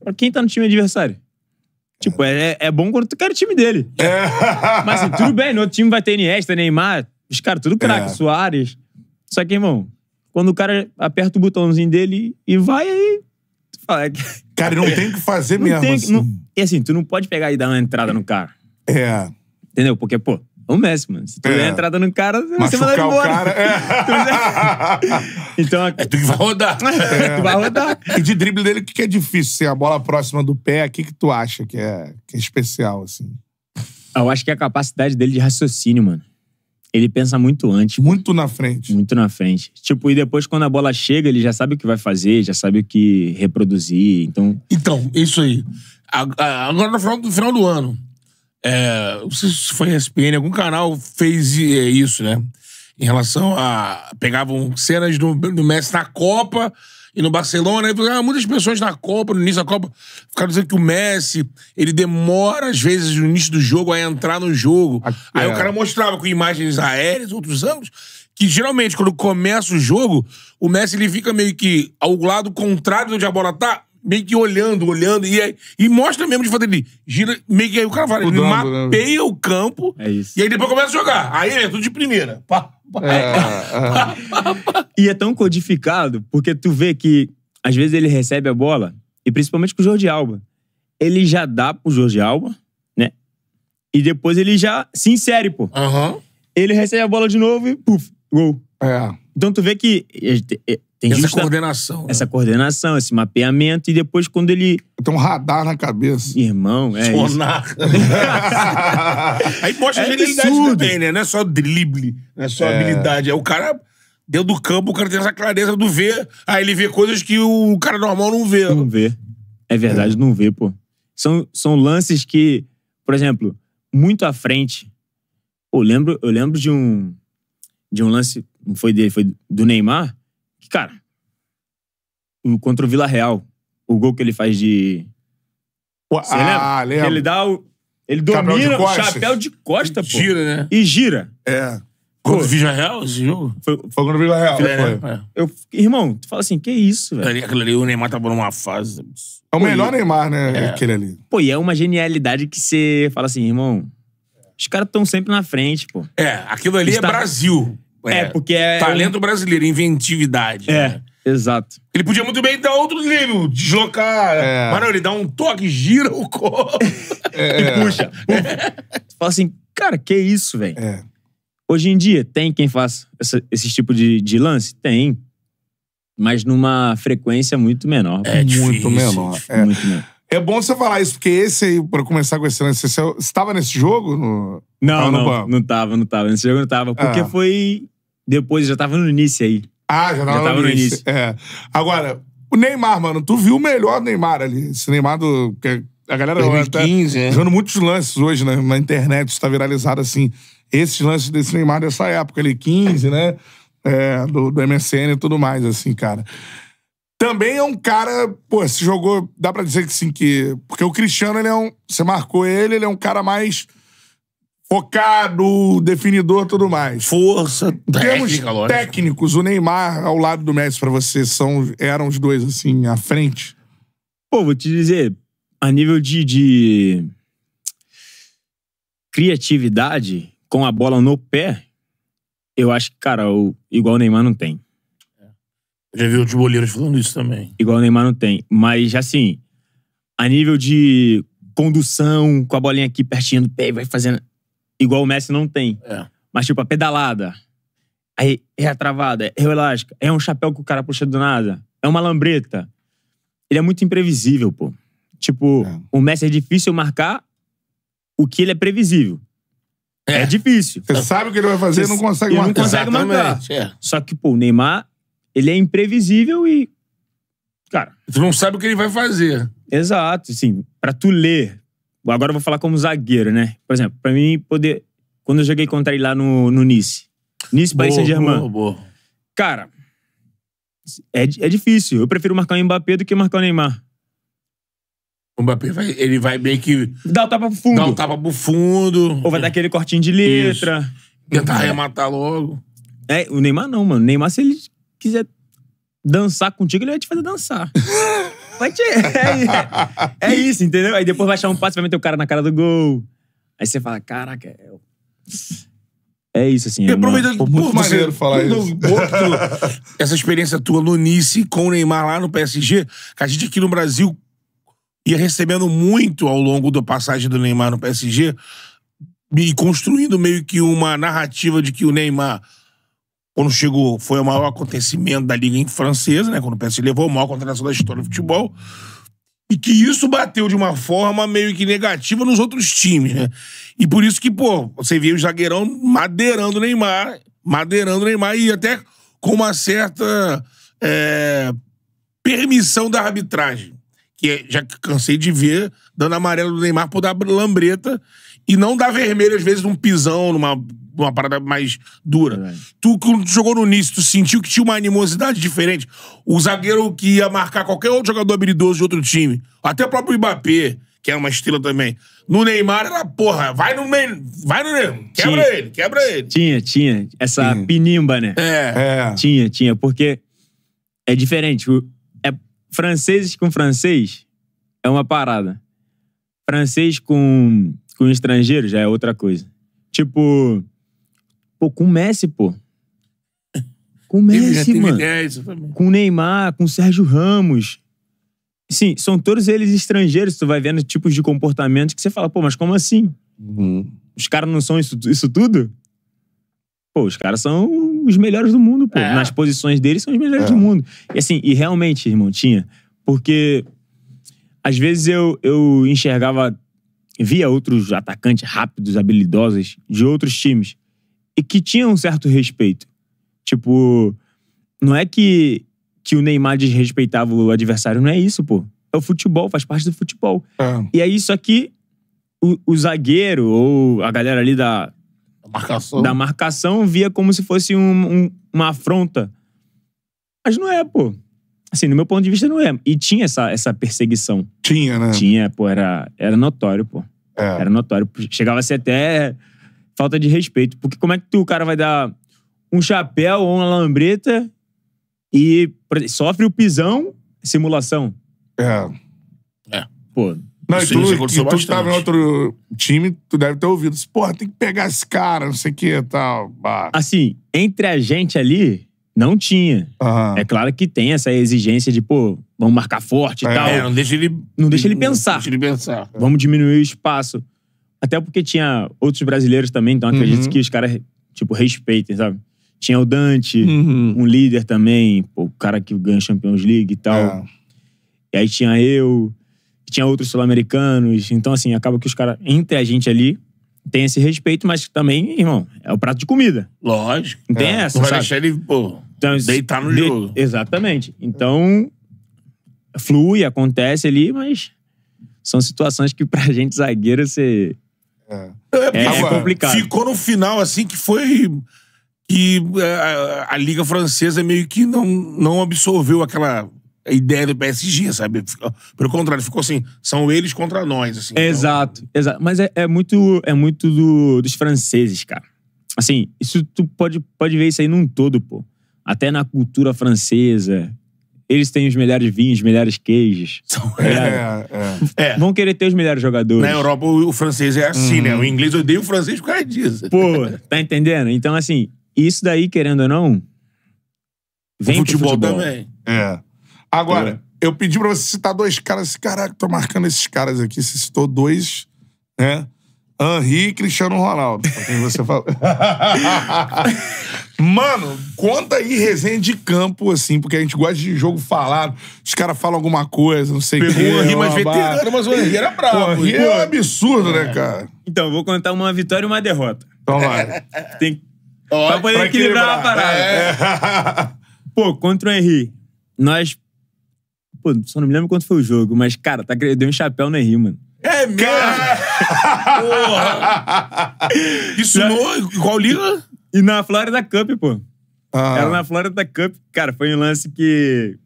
Pra quem tá no time adversário? Tipo, é, é, é bom quando tu quer o time dele. É. <laughs> Mas assim, tudo bem, no outro time vai ter Iniesta, Neymar, os caras tudo é. craque, é. Soares. Só que, irmão, quando o cara aperta o botãozinho dele e vai, aí tu fala... Cara, não tem o que fazer não mesmo. Tem, assim. Não, e assim, tu não pode pegar e dar uma entrada no cara. É. Entendeu? Porque, pô, o Messi, mano. Se tu é. der entrada no cara, você manda ele embora. O cara, é. <laughs> então, é, tu que vai rodar. É. tu vai rodar. E de drible dele, o que é difícil? ser assim, a bola próxima do pé, o que, que tu acha que é, que é especial, assim? Ah, eu acho que é a capacidade dele de raciocínio, mano. Ele pensa muito antes. Muito na frente. Muito na frente. Tipo, e depois quando a bola chega, ele já sabe o que vai fazer, já sabe o que reproduzir, então... Então, isso aí. Agora no final do ano, é, não sei se foi ESPN, algum canal fez é, isso, né? Em relação a. Pegavam cenas do, do Messi na Copa e no Barcelona. E, ah, muitas pessoas na Copa, no início da Copa, ficaram dizendo que o Messi, ele demora, às vezes, no início do jogo, a entrar no jogo. Ah, Aí é. o cara mostrava com imagens aéreas, outros ângulos, que geralmente, quando começa o jogo, o Messi ele fica meio que ao lado contrário de onde a bola tá, meio que olhando, olhando, e, aí- e mostra mesmo de fato ele gira, meio que aí o cara ele mapeia né? o campo, É isso. e aí depois começa a jogar. Aí é tudo de primeira. Pá, pá. É, é. E é tão codificado, porque tu vê que às vezes ele recebe a bola, e principalmente com o Jorge Alba. Ele já dá pro Jorge Alba, né? E depois ele já se insere, pô. Aham. Ele recebe a bola de novo e puf, gol. é, Então tu vê que eh, eh, tem essa coordenação. Né? Essa coordenação, esse mapeamento, e depois quando ele. Tem um radar na cabeça. Irmão, é. Sonar. <laughs> Aí mostra é a genialidade absurdo. também, né? Não é só drible, não é só é. habilidade. É o cara. Dentro do campo, o cara tem essa clareza do ver. Aí ele vê coisas que o cara normal não vê. Não vê. É verdade, é. não vê, pô. São, são lances que, por exemplo, muito à frente. Eu lembro, eu lembro de um. De um lance. Não foi dele, foi do Neymar Cara, o, contra o Vila Real, o gol que ele faz de. Você ah, lembra? lembra? Ele dá o. Ele domina o chapéu de costa, pô. Gira, né? E gira. É. Contra o Vila Real, esse jogo? Foi, foi contra o Vila Real. É, foi. É. Eu, irmão, tu fala assim, que isso, velho? Aquilo ali, o Neymar tava tá numa fase. É o pô, melhor Neymar, né? É. Aquele ali. Pô, e é uma genialidade que você fala assim, irmão. Os caras estão sempre na frente, pô. É, aquilo ali é Está... é Brasil. É, é, porque é. Talento brasileiro, inventividade. É. Né? Exato. Ele podia muito bem dar outro nível, deslocar. É. Mas não, ele dá um toque, gira o corpo <laughs> é, é. e puxa. Tu fala assim, cara, que isso, velho? É. Hoje em dia, tem quem faça essa, esse tipo de, de, lance? Tem. Mas numa frequência muito menor. É muito difícil, menor. É. Muito menor. É bom você falar isso, porque esse aí, pra começar com esse lance, você estava nesse jogo? No... Não, não, não, não tava, não tava. Nesse jogo não tava. Porque ah. foi depois, já tava no início aí. Ah, já tava, já tava no, no início. início. É. Agora, o Neymar, mano, tu viu o melhor Neymar ali. Esse Neymar do... A galera 2015, tá é. jogando muitos lances hoje né? na internet, está viralizado assim. Esses lances desse Neymar dessa época ali, 15, né? É, do, do MSN e tudo mais, assim, cara. Também é um cara, pô, se jogou, dá pra dizer que sim, que. Porque o Cristiano, ele é um. Você marcou ele, ele é um cara mais focado, definidor, tudo mais. Força, Temos técnica, técnicos, o Neymar ao lado do Messi para você são eram os dois assim à frente. Pô, vou te dizer, a nível de, de criatividade com a bola no pé, eu acho que cara, o igual o Neymar não tem. Já vi outros boleiros falando isso também. Igual o Neymar não tem. Mas, assim, a nível de condução, com a bolinha aqui pertinho do pé e vai fazendo. Igual o Messi não tem. É. Mas, tipo, a pedalada. Aí é a travada, é o elástico, é um chapéu que o cara puxa do nada, é uma lambreta. Ele é muito imprevisível, pô. Tipo, é. o Messi é difícil marcar o que ele é previsível. É, é difícil. Você sabe o que ele vai fazer e não consegue marcar. Não consegue marcar. É. Só que, pô, o Neymar ele é imprevisível e. Cara. Tu não sabe o que ele vai fazer. Exato, assim, pra tu ler. Agora eu vou falar como zagueiro, né? Por exemplo, pra mim poder. Quando eu joguei contra ele lá no, no Nice. Nice Paris Saint-Germain. Cara, é, é difícil. Eu prefiro marcar o Mbappé do que marcar o Neymar. O Mbappé vai, ele vai meio que. Dá o tapa pro fundo. Dá o tapa pro fundo. Ou vai dar aquele cortinho de letra. Isso. Tentar arrematar logo. É, o Neymar não, mano. O Neymar, se ele quiser dançar contigo, ele vai te fazer dançar. <laughs> vai te... É, é, isso, entendeu? Aí depois vai achar um passe, vai meter o cara na cara do gol. Aí você fala, caraca, eu... É, <laughs> é isso, assim. É aproveitando por muito maneiro falar isso. Outro, essa experiência tua no Nice com o Neymar lá no PSG, que a gente aqui no Brasil ia recebendo muito ao longo da passagem do Neymar no PSG, e construindo meio que uma narrativa de que o Neymar quando chegou, foi o maior acontecimento da Liga Francesa, né? Quando o PSG levou, a maior contratação da história do futebol. E que isso bateu de uma forma meio que negativa nos outros times, né? E por isso que, pô, você vê o zagueirão madeirando o Neymar, madeirando o Neymar e até com uma certa é, permissão da arbitragem. Que é, já cansei de ver dando amarelo do Neymar por dar lambreta e não dar vermelho, às vezes, num pisão, numa uma parada mais dura. Tu, quando tu jogou no início, tu sentiu que tinha uma animosidade diferente. O zagueiro que ia marcar qualquer outro jogador habilidoso de outro time, até o próprio Mbappé, que é uma estrela também. No Neymar era, porra, vai no meio, vai no Neymar, quebra tinha. ele, quebra ele. Tinha, tinha. Essa tinha. pinimba, né? É. é. Tinha, tinha, porque é diferente. É franceses com francês é uma parada. Francês com, com estrangeiro já é outra coisa. Tipo, Pô, com o Messi, pô. Com o Messi, mano. com o Neymar, com o Sérgio Ramos. Sim, são todos eles estrangeiros. Tu vai vendo tipos de comportamento que você fala, pô, mas como assim? Uhum. Os caras não são isso, isso tudo? Pô, os caras são os melhores do mundo, pô. É. Nas posições deles são os melhores é. do mundo. E assim, e realmente, irmão, tinha. Porque às vezes eu, eu enxergava, via outros atacantes rápidos, habilidosos de outros times e que tinha um certo respeito. Tipo, não é que, que o Neymar desrespeitava o adversário, não é isso, pô. É o futebol, faz parte do futebol. É. E aí, só que o, o zagueiro ou a galera ali da, marcação. da marcação via como se fosse um, um, uma afronta. Mas não é, pô. Assim, no meu ponto de vista, não é. E tinha essa, essa perseguição. Tinha, né? Tinha, pô. Era, era notório, pô. É. Era notório. Chegava a ser até falta de respeito. Porque como é que tu, o cara vai dar um chapéu ou uma lambreta e sofre o pisão, simulação? É. É. Pô. Não, e tu, e tu que tava em outro time, tu deve ter ouvido. Porra, tem que pegar esse cara, não sei o que e tal. Bah. Assim, entre a gente ali, não tinha. É claro que tem essa exigência de, pô, vamos marcar forte e é, tal. É, não deixa ele. Não deixa ele pensar. Não deixa ele pensar. Vamos diminuir o espaço. Até porque tinha outros brasileiros também, então acredito uhum. que os caras, tipo, respeitem, sabe? Tinha o Dante, uhum. um líder também, pô, o cara que ganha Champions League e tal. É. E aí tinha eu, tinha outros sul-americanos. Então, assim, acaba que os caras, entre a gente ali, tem esse respeito, mas também, irmão, é o prato de comida. Lógico. Não tem é. essa. Não vai deixar ele, pô, então, deitar no de... jogo. Exatamente. Então, flui, acontece ali, mas são situações que pra <laughs> gente zagueiro você é, é, é complicado. Ficou no final, assim, que foi que é, a, a, Liga Francesa meio que não, não absorveu aquela ideia do PSG, sabe? Pelo contrário, ficou assim, são eles contra nós, assim. É então... Exato, exato. Mas é, é muito, é muito do, dos franceses, cara. Assim, isso tu pode, pode ver isso aí num todo, pô. Até na cultura francesa, eles têm os melhores vinhos, os melhores queijos. São, tá é, é, é. Vão querer ter os melhores jogadores. Na Europa, o francês é assim, hum. né? Uhum. O inglês odeia o francês por causa disso. Pô, tá entendendo? Então, assim, isso daí, querendo ou não, vem o futebol, futebol. também. É. Agora, eu pedi pra você citar dois caras. Caraca, tô marcando esses caras aqui. Você citou dois, né? Henri e Cristiano Ronaldo, pra quem você falou. <laughs> Mano, conta aí resenha de campo, assim, porque a gente gosta de jogo falado. Os caras falam alguma coisa, não sei o quê. o Henri veterano, mas o Henri era bravo. O Henri é um absurdo, né, é. né, cara? Então, vou contar uma vitória e uma derrota. Então vai. Tem... Ó, pra poder pra equilibrar, equilibrar a parada. É. <laughs> Pô, contra o Henri, nós... Pô, só não me lembro quanto foi o jogo, mas, cara, tá... eu um chapéu no Henri, mano. É mesmo? Cara... Porra! Isso no... Qual liga? E na Florida Cup, pô. Ah. Era na Florida Cup. Cara, foi um lance que...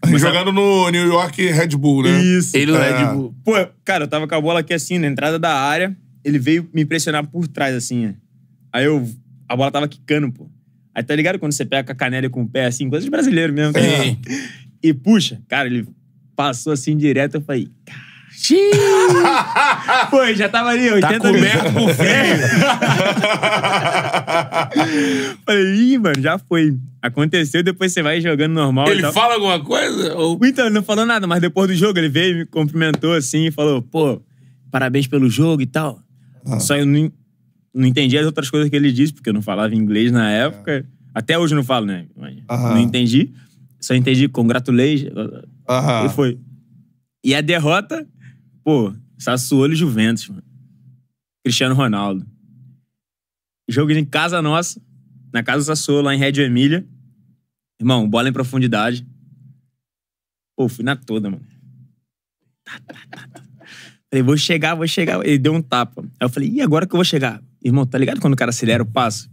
Começava... Jogando no New York Red Bull, né? Isso. Ele no é. Red Bull. Pô, cara, eu tava com a bola aqui assim, na entrada da área. Ele veio me pressionar por trás, assim. Né? Aí eu... A bola tava quicando, pô. Aí tá ligado quando você pega com a canela com o pé, assim, coisa de brasileiro mesmo. Tá e puxa, cara, ele passou assim direto. Eu falei, cara foi, <laughs> já tava ali, 80 tá coberto por velho. <laughs> Falei, ih, mano, já foi. Aconteceu, depois você vai jogando normal. Ele fala alguma coisa? Ou... Então, ele não falou nada, mas depois do jogo ele veio, me cumprimentou assim e falou, pô, parabéns pelo jogo e tal. Ah. Só eu não, não entendi as outras coisas que ele disse, porque eu não falava inglês na época. É. Até hoje não falo, né? Não entendi. Só entendi, congratulei. E foi. E a derrota Pô, Sassuolo e Juventus, mano. Cristiano Ronaldo. Jogo em casa nossa, na casa do Sassuolo, lá em Red Emília. Irmão, bola em profundidade. Pô, fui na toda, mano. Tá, tá, tá, falei, vou chegar, vou chegar. Ele deu um tapa. Aí eu falei, e agora que eu vou chegar? Irmão, tá ligado quando o cara acelera o passo?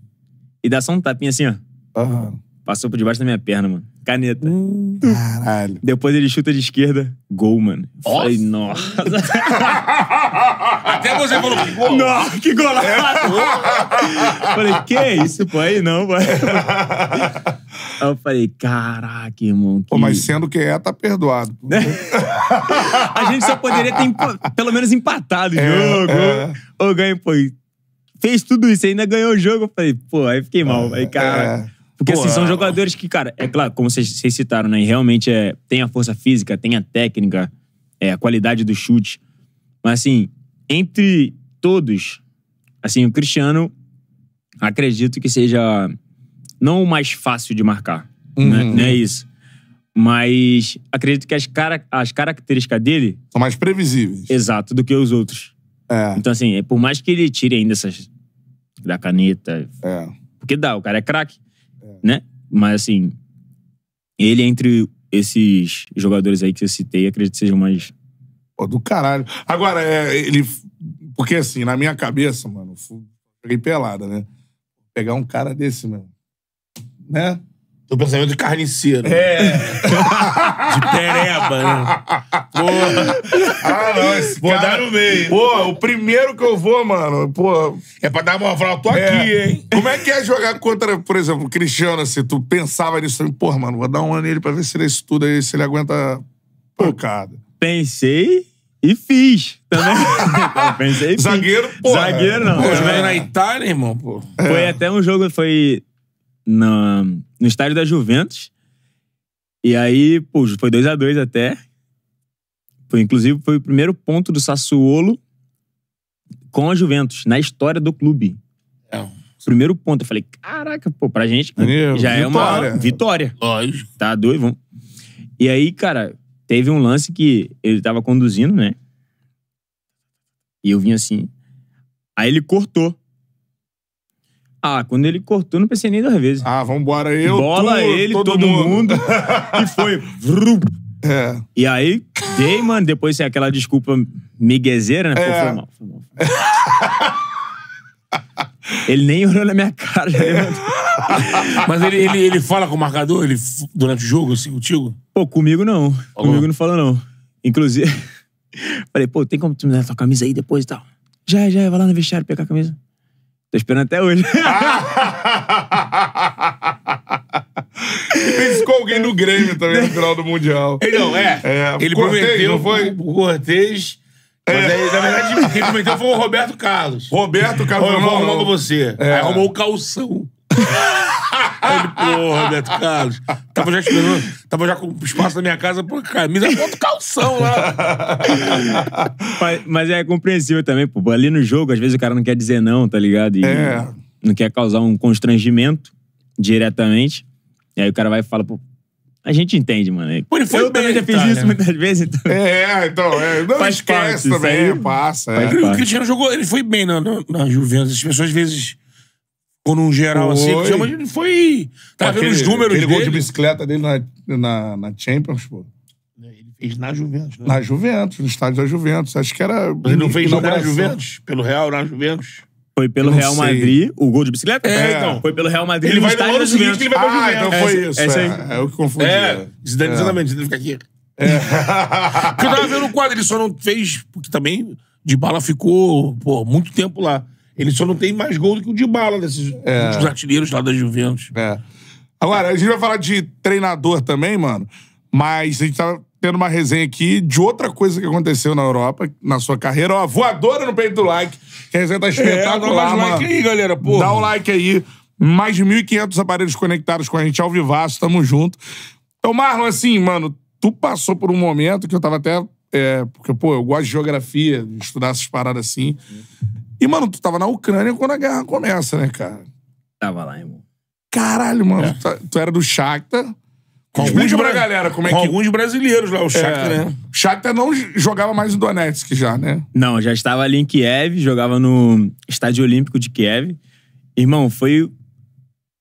E dá só um tapinha assim, ó. Uhum. Passou por debaixo da minha perna, mano. Caneta. Hum, caralho. Depois ele chuta de esquerda, gol, mano. Nossa. Falei, nossa. <laughs> Até você falou que gol. Nossa, que golaço. É. falei, que é isso, pô? Aí não, pô. <laughs> Aí eu falei, caraca, irmão. Que... Pô, mas sendo que é, tá perdoado. <laughs> a gente só poderia ter pelo menos empatado o é, jogo. É. Ou ganho, pô. Fez tudo isso, ainda ganhou o jogo. Eu falei, pô, aí fiquei mal. É, aí, cara. É. Porque, Pô, assim, são jogadores que, cara, é claro, como vocês, citaram, né? E realmente é, tem a força física, tem a técnica, é, a qualidade do chute. Mas, assim, entre todos, assim, o Cristiano, acredito que seja não o mais fácil de marcar. Né? Uhum. Né? Não é isso. Mas acredito que as, cara, as características dele. São mais previsíveis. Exato, do que os outros. É. Então, assim, é, por mais que ele tire ainda essas. da caneta. É. Porque dá, o cara é craque né? Mas assim, ele entre esses jogadores aí que eu citei, acredito que sejam mais. Pô, do caralho. Agora, é, ele. Porque assim, na minha cabeça, mano, fui... peguei pelada, né? Pegar um cara desse, mano. Né? O pensamento de carniceiro. Né? É. <laughs> de pereba, né? Porra. Ah, não. Esse vou cara... dar no meio. Pô, o primeiro que eu vou, mano, pô... É pra dar uma eu Tô é. aqui, hein? Como é que é jogar contra, por exemplo, o Cristiano, assim? Tu pensava nisso também? Pô, mano, vou dar um ano nele pra ver se ele estuda é aí, se ele aguenta pancada. Pensei e fiz também. <laughs> Pensei e fiz. Zagueiro, pô. Zagueiro, não. Pô, é. jogando na Itália, irmão, pô. Foi é. até um jogo, foi na, no estádio da Juventus. E aí, pô, foi 2 a 2 até. Foi, inclusive, foi o primeiro ponto do Sassuolo com a Juventus, na história do clube. É. Primeiro ponto. Eu falei, caraca, pô, pra gente já vitória. é uma vitória. Lógico. Tá doido, vamos. E aí, cara, teve um lance que ele tava conduzindo, né? E eu vim assim. Aí ele cortou. Ah, quando ele cortou, não pensei nem duas vezes. Ah, vambora eu, Bola tu, ele, todo, todo mundo. mundo. <laughs> e foi. Vrum. É. E aí, dei, mano, depois sem assim, aquela desculpa miguezeira, né? é. foi mal, foi mal. Foi mal. ele nem olhou na minha cara. É. <laughs> Mas ele, ele, ele fala com o marcador ele, durante o jogo, assim, contigo? Pô, comigo não. Olá. Comigo não fala, não. Inclusive, <laughs> falei, pô, tem como tu me dar tua camisa aí depois e tal? Já, é, já, é, vai lá no vestiário pegar a camisa. Tô esperando até hoje. <laughs> Piscou alguém no Grêmio também no final do Mundial. Não, é. é ele Cortez, prometeu não foi? o Cortez. Mas é. aí, na verdade, quem prometeu foi o Roberto Carlos. Roberto Carlos. Eu vou arrumar com você. É. Aí arrumou o calção. <laughs> Ele, porra, Beto Carlos. Tava já esperando, tava já com espaço na minha casa por camisa ponto calção lá. <laughs> mas, mas é compreensível também, pô. Ali no jogo, às vezes o cara não quer dizer não, tá ligado? E é. não quer causar um constrangimento diretamente. E aí o cara vai e fala, pô. A gente entende, mano. Pô, ele foi eu bem, também já fiz tá, isso né? muitas vezes. Então... É, então, é, não Faz esquece parte, também, aí, passa. É. O Cristiano jogou, ele foi bem na, na, na Juventus. As pessoas às vezes ou num geral assim, ele chama foi. Tá vendo os números Ele gol de bicicleta dele na, na, na Champions, pô. É, ele fez na Juventus, né? Na Juventus, no estádio da Juventus. Acho que era. Mas ele não fez na Juventus? Pelo Real, na Juventus? Foi pelo Real sei. Madrid, o gol de bicicleta? É, é então. então. Foi pelo Real Madrid. Ele no vai no ano seguinte que ele vai pra Ah, então foi é, isso. é isso aí. É, é o que confundi. É, Zidane, exatamente, Zidane fica aqui. <laughs> Porque eu tava vendo o quadro, ele só não fez, porque também de bala ficou, pô, muito tempo lá. Ele só não tem mais gol do que o de bala desses é. artilheiros lá da Juventus. É. Agora, a gente vai falar de treinador também, mano. Mas a gente tá tendo uma resenha aqui de outra coisa que aconteceu na Europa, na sua carreira. Ó, voadora no peito do like. Que a resenha tá é, espetacular, é, dá like aí, galera, pô. Dá o um like aí. Mais de 1.500 aparelhos conectados com a gente ao vivaço. Tamo junto. Então, Marlon, assim, mano, tu passou por um momento que eu tava até... É, porque, pô, eu gosto de geografia, de estudar essas paradas assim. E, mano, tu tava na Ucrânia quando a guerra começa, né, cara? Tava lá, irmão. Caralho, mano. É. Tu, tá, tu, era do Shakhtar. Com alguns pra galera como é que... alguns brasileiros lá, o é. Shakhtar, é. né? Shakhtar não jogava mais em Donetsk já, né? Não, já estava ali em Kiev, jogava no Estádio Olímpico de Kiev. Irmão, foi...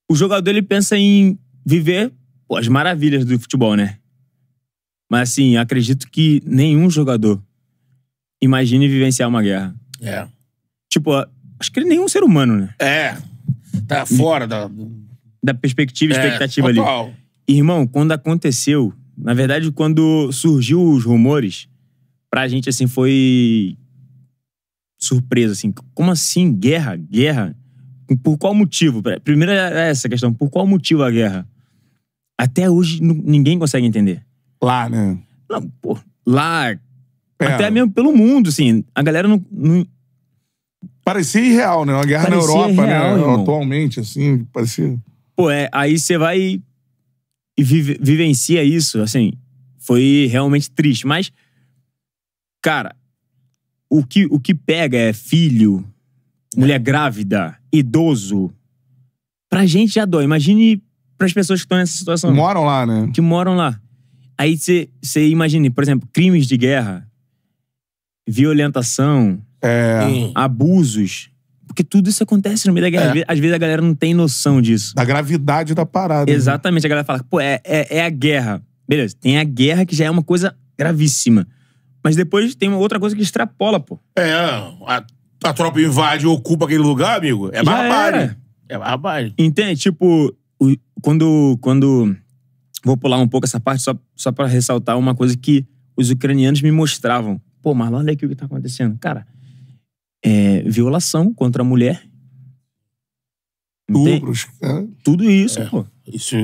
O jogador, ele pensa em viver pô, as maravilhas do futebol, né? Mas, assim, acredito que nenhum jogador imagine vivenciar uma guerra. É. Tipo, acho que ele nem é um ser humano, né? É. Tá fora da. Da perspectiva e é, expectativa total. ali. Irmão, quando aconteceu, na verdade, quando surgiu os rumores, pra gente, assim, foi surpresa, assim. Como assim? Guerra? Guerra? Por qual motivo? Primeiro é, é essa questão. Por qual motivo a guerra? Até hoje ninguém consegue entender. Lá, né? Não, pô. Lá. É. Até mesmo pelo mundo, assim. A galera não, Parecia irreal, né? Uma guerra parecia na Europa, né? irreal, né? Irmão. Atualmente, assim, parecia. Pô, é, aí você vai e vive, vivencia isso, assim. Foi realmente triste. Mas, cara, o que, o que pega é filho, mulher grávida, idoso. Pra gente já dói. Imagine pras pessoas que estão nessa situação. Que moram lá, né? Que moram lá. Aí você imagine, por exemplo, crimes de guerra, violentação, é... abusos. Porque tudo isso acontece no meio da guerra. É. Às, vezes, a galera não tem noção disso. Da gravidade da parada. Né? Exatamente. Né? A galera fala, pô, é, é, é a guerra. Beleza, tem a guerra que já é uma coisa gravíssima. Mas depois tem uma outra coisa que extrapola, pô. É, a, a tropa invade ou ocupa aquele lugar, amigo. É barbárie. É barbárie. Entende? Tipo, quando, quando. Vou pular um pouco essa parte só, só para ressaltar uma coisa que os ucranianos me mostravam. Pô, mas olha aqui é o que tá acontecendo. Cara, é, violação contra a mulher. Estupros. É. Tudo isso, é. pô. Isso...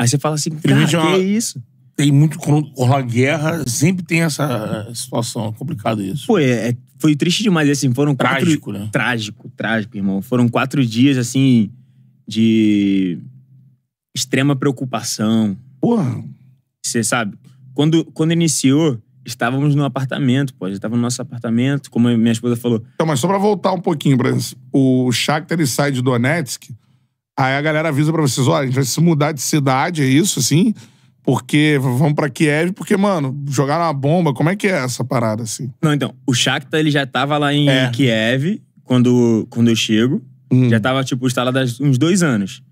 Aí você fala assim, cara, já... que é isso? tem muito rolar guerra, sempre tem essa eh, situação. É complicado isso. Pô, é, é foi triste demais, assim, foram Trágico, né? Trágico, trágico, irmão. Foram quatro dias, assim, de extrema preocupação. Porra! Você sabe, quando, quando iniciou, estávamos no apartamento, pô. A gente estava no nosso apartamento, como minha esposa falou. Então, mas só pra voltar um pouquinho, pra... o Shakhtar ele sai de Donetsk, aí a galera avisa pra vocês, olha, a gente vai se mudar de cidade, é isso, assim? Porque vamos pra Kiev, porque, mano, jogaram uma bomba, como é que é essa parada, assim? Não, então, o Shakhtar ele já tava lá em é. Kiev quando, quando eu chego. Hum. Já tava, tipo, instalado há uns dois anos.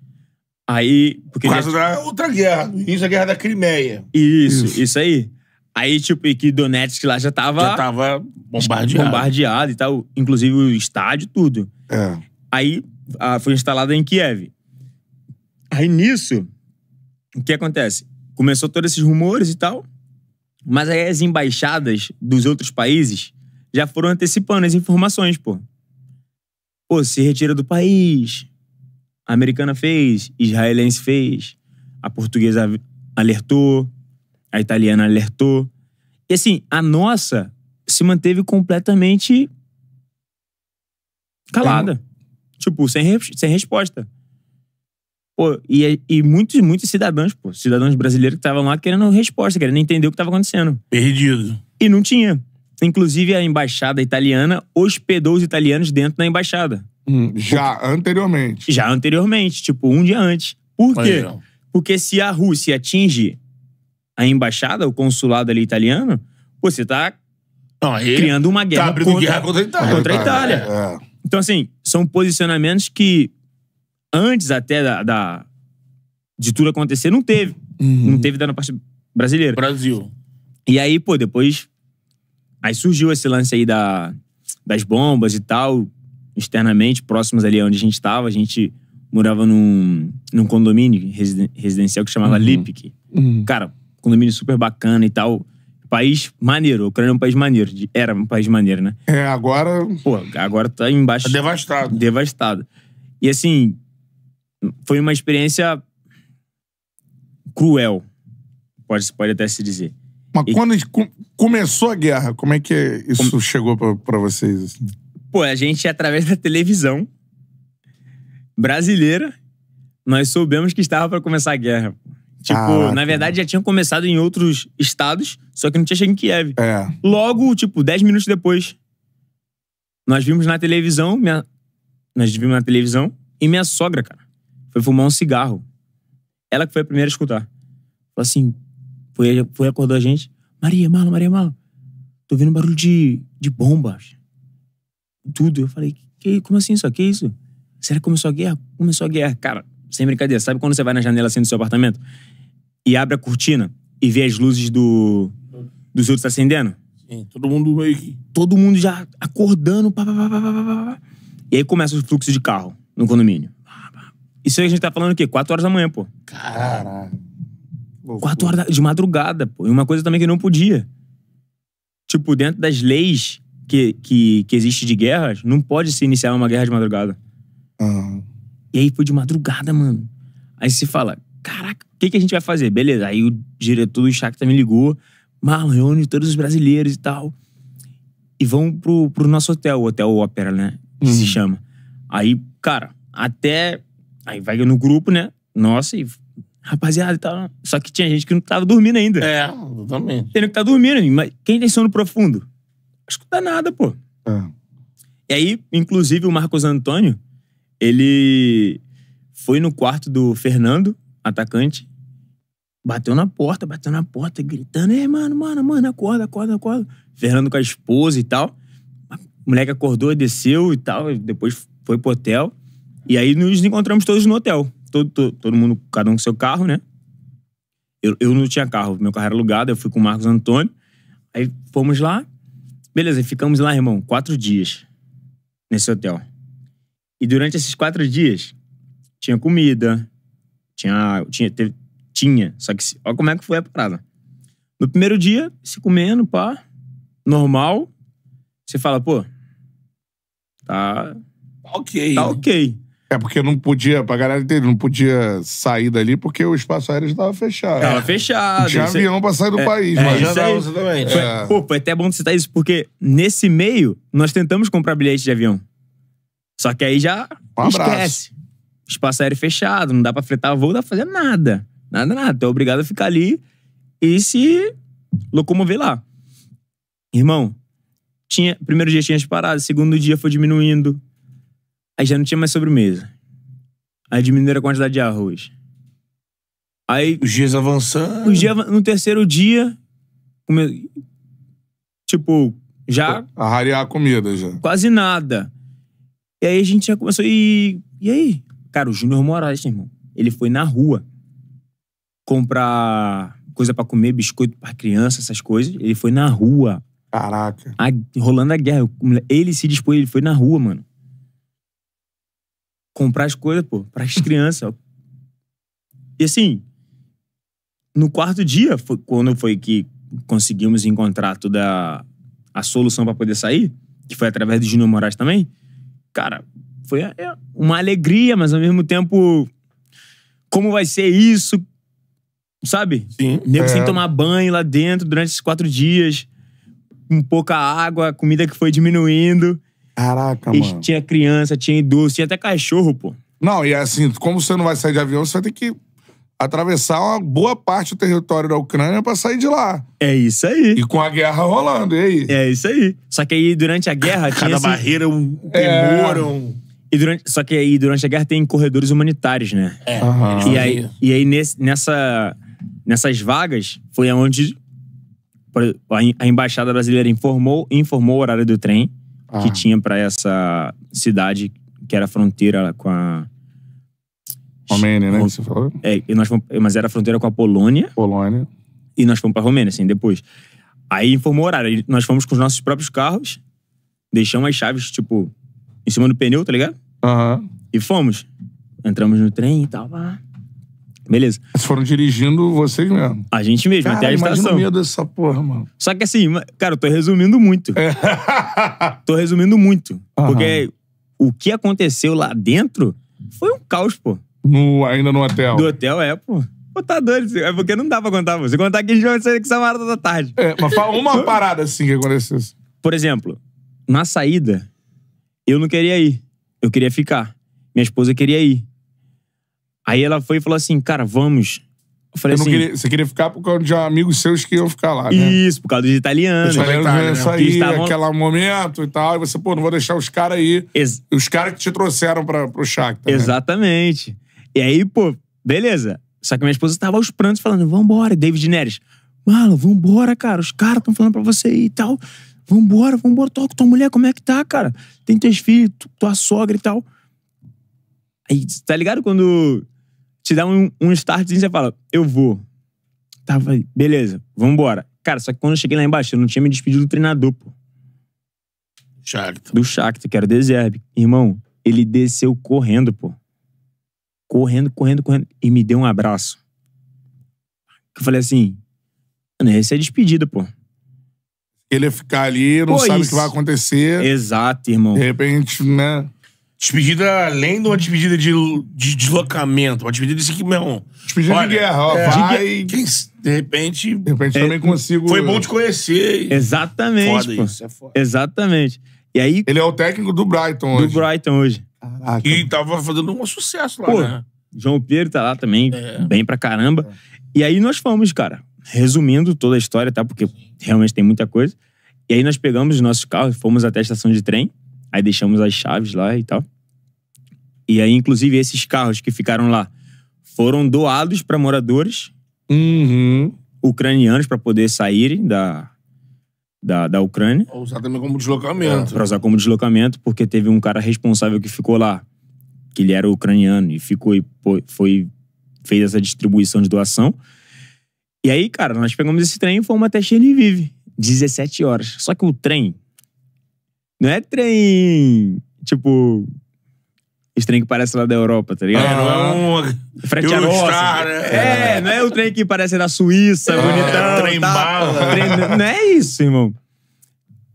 Aí. Quase já... na outra guerra, início da guerra da Crimeia. Isso, isso, isso aí. Aí, tipo, e que Donetsk lá já tava. Já tava bombardeado. Bombardeado e tal. Inclusive o estádio, tudo. É. Aí a, foi instalada em Kiev. Aí nisso, o que acontece? Começou todos esses rumores e tal. Mas aí as embaixadas dos outros países já foram antecipando as informações, pô. Pô, se retira do país. A americana fez, israelense fez, a portuguesa alertou a italiana alertou. E assim, a nossa se manteve completamente calada. Tipo, sem, re sem resposta. Pô, e, e muitos, muitos cidadãos, pô, cidadãos brasileiros que estavam lá querendo resposta, querendo entender o que estava acontecendo. Perdido. E não tinha. Inclusive, a embaixada italiana hospedou os italianos dentro da embaixada. Hum, já anteriormente. Já anteriormente, tipo, um dia antes. Por quê? Porque se a Rússia atinge a embaixada, o consulado ali italiano, você está criando uma tá guerra, tá abrindo contra, guerra contra a Itália. Contra a Itália. É, é. Então, assim, são posicionamentos que antes até da, da de tudo acontecer, não teve. Uhum. Não teve da parte brasileira. Brasil. E aí, pô, depois. Aí surgiu esse lance aí da, das bombas e tal, externamente, próximos ali onde a gente estava. A gente morava num, num condomínio residen, residencial que chamava uhum. Uhum. Cara, condomínio super bacana e tal. País maneiro, a Ucrânia é um país maneiro. Era um país maneiro, né? É, agora. Pô, agora tá embaixo. Tá devastado. Devastado. E assim, foi uma experiência cruel, pode, pode até se dizer. Mas e... quando começou a guerra, como é que isso como... chegou para vocês? Assim? Pô, a gente, através da televisão brasileira, nós soubemos que estava para começar a guerra. Tipo, Caraca. na verdade já tinha começado em outros estados, só que não tinha chegado em Kiev. É. Logo, tipo, 10 minutos depois, nós vimos na televisão, minha... nós vimos na televisão, e minha sogra, cara, foi fumar um cigarro. Ela que foi a primeira a escutar. Falou assim, foi, foi acordou a gente. Maria, Marlon, Maria, Marlon, tô vendo barulho de, de bombas. Tudo. Eu falei, que, como assim isso? Que isso? Será que começou a guerra? Começou a guerra. Cara, sem brincadeira, sabe quando você vai na janela assim do seu apartamento e abre a cortina e vê as luzes do, dos outros acendendo? Sim, todo mundo meio que. Todo mundo já acordando. Pá, pá, pá, pá, pá, pá. E aí começa o fluxo de carro no condomínio. Isso aí a gente tá falando o quê? Quatro horas da manhã, pô. Caralho. Quatro horas de madrugada, pô. E uma coisa também que não podia. Tipo, dentro das leis que, que, que existe de guerras, não pode se iniciar uma guerra de madrugada. Uhum. E aí foi de madrugada, mano. Aí se fala, caraca, que, que a gente vai fazer? Beleza. Aí o diretor do Shakhtar me ligou. Marlon, reúne todos os brasileiros e tal. E vão pro, pro nosso hotel, o Hotel Ópera, né? Que uhum. se chama. Aí, cara, até... Aí vai no grupo, né? Nossa, e... Rapaziada tá Só que tinha gente que não tava dormindo ainda. É, totalmente. Tem que tá dormindo. Mas quem tem sono profundo? Acho que não nada, pô. É. E aí, inclusive, o Marcos Antônio, ele foi no quarto do Fernando, atacante, Bateu na porta, bateu na porta, gritando: Ei, mano, mano, mano, acorda, acorda, acorda. Fernando com a esposa e tal. O moleque acordou, desceu e tal. E depois foi pro hotel. E aí nos encontramos todos no hotel. Todo, todo, todo mundo, cada um com seu carro, né? Eu, eu não tinha carro, meu carro era alugado, eu fui com o Marcos Antônio. Aí fomos lá. Beleza, ficamos lá, irmão, quatro dias nesse hotel. E durante esses quatro dias, tinha comida, tinha, tinha teve, tinha. Só que olha como é que foi a parada. No primeiro dia, se comendo, pá, normal. Você fala, pô, tá, tá. Ok. Tá ok. É porque não podia, pra galera entender, não podia sair dali porque o espaço aéreo estava fechado. Tava é. fechado. tinha isso avião é... pra sair do é, país, é, mas já dava você também. É. Pô, foi até bom citar isso, porque nesse meio nós tentamos comprar bilhete de avião. Só que aí já um esquece. Espaço aéreo fechado, não dá pra fretar voo, não dá pra fazer nada. Nada, nada. Tu então, obrigado a ficar ali e se locomover lá. Irmão, tinha, primeiro dia tinha as paradas, segundo dia foi diminuindo. Aí já não tinha mais sobremesa. Aí diminuíram a quantidade de arroz. Aí. Os dias avançando. Os dias, no terceiro dia. Come... Tipo, já. A rarear a comida já. Quase nada. E aí a gente já começou. E, e aí? Cara, o Júnior Moraes, irmão. Ele foi na rua comprar coisa para comer, biscoito para criança, essas coisas. Ele foi na rua. Caraca. A, rolando a guerra. Ele se dispôs, ele foi na rua, mano. Comprar as coisas, pô, pras <laughs> crianças. E assim, no quarto dia, foi quando foi que conseguimos encontrar toda a solução para poder sair, que foi através do Júnior Moraes também. Cara, foi é, uma alegria, mas ao mesmo tempo, como vai ser isso? Sabe? Sim. Nego é. sem tomar banho lá dentro durante esses quatro dias. Com pouca água, comida que foi diminuindo. Caraca, e mano. Tinha criança, tinha idoso, tinha até cachorro, pô. Não, e assim, como você não vai sair de avião, você vai ter que atravessar uma boa parte do território da Ucrânia para sair de lá. É isso aí. E com a guerra rolando, e aí? É isso aí. Só que aí, durante a guerra... Cada tinha esse... barreira, um temor, é... um... E durante, só que aí, durante a guerra, tem corredores humanitários, né? É. Uhum. E aí, e aí nesse, nessa Nessas vagas, foi onde a embaixada brasileira informou, informou o horário do trem ah. que tinha para essa cidade que era fronteira com a Romênia, né? Você falou? É, nós fomos, mas era fronteira com a Polônia. Polônia. E nós fomos para Romênia, assim, depois. Aí informou o horário. Nós fomos com os nossos próprios carros, deixamos as chaves, tipo, em cima do pneu, tá ligado? Aham. Uhum. E fomos. Entramos no trem e tal. lá Beleza. Vocês foram dirigindo vocês mesmo. A gente mesmo, cara, até a estação. medo dessa porra, mano. Só que assim, cara, eu tô resumindo muito. É. <laughs> tô resumindo muito. Aham. Porque o que aconteceu lá dentro foi um caos, pô. No, ainda no hotel. Do hotel, é, pô. Pô, tá doido. É porque não dá pra contar, pô. Se contar aqui, a gente vai sair daqui essa hora da tarde. É, mas fala <laughs> uma parada assim que aconteceu. Por exemplo, na saída, eu não queria ir. Eu queria ficar. Minha esposa queria ir. Aí ela foi e falou assim, cara, vamos. Eu falei eu assim. Queria, você queria ficar por causa de amigos seus que iam ficar lá, né? Isso, por causa dos italianos. Os italianos Itália, iam né? sair, estavam... aquele momento e tal. E você, pô, não vou deixar os caras aí. Ex... Os caras que te trouxeram pra, pro Shakhtar. Né? Exatamente. E aí, pô, beleza. Só que minha esposa tava aos prantos falando, vambora, David Neres. Mano, vambora, cara. Os caras estão falando pra você ir e tal. Vambora, vambora. Tô com tua mulher, como é que tá, cara? Tem teus filhos, tua sogra e tal. Aí, tá ligado quando te dá um, um startzinho, você fala, eu vou. Tá, vai, beleza, vambora. Cara, só que quando eu cheguei lá embaixo, eu não tinha me despedido do treinador, pô. Shakhtar. Do Shakhtar, que era o Deserve. Irmão, ele desceu correndo, pô. Correndo, correndo, correndo. E me deu um abraço. Eu falei assim, mano, esse é despedida, pô. Ele ia ficar ali, não sabe o que vai acontecer. Exato, irmão. De repente, né? Despedida, além de uma despedida de, de deslocamento, uma despedida assim que, meu irmão. Despedida olha, de guerra, ó, é, vai. De, quem, de repente. De repente é, também consigo. Foi bom te conhecer. Exatamente. Foda pô. isso, é foda. Exatamente. E aí. Ele é o técnico do Brighton hoje. Do Brighton hoje. Caraca. E tava fazendo um sucesso lá, pô, né? João Pedro tá lá também, é. bem pra caramba. E aí nós fomos, cara. Resumindo toda a história, tá? Porque realmente tem muita coisa. E aí nós pegamos os nossos carros, fomos até a estação de trem Aí deixamos as chaves lá e tal. E aí, inclusive, esses carros que ficaram lá foram doados para moradores uhum. ucranianos para poder saírem da, da, da Ucrânia. Pra usar também como deslocamento. É, para né? usar como deslocamento, porque teve um cara responsável que ficou lá, que ele era ucraniano, e ficou e foi, fez essa distribuição de doação. E aí, cara, nós pegamos esse trem e fomos até vive 17 horas. Só que o trem não é trem, tipo, esse trem que parece lá da Europa, tá ligado? É, não é um. Frete Eurostar, né? É, é, não é o trem que parece da Suíça, é, bonitão. É trem tá, bala. Trem, não é isso, irmão.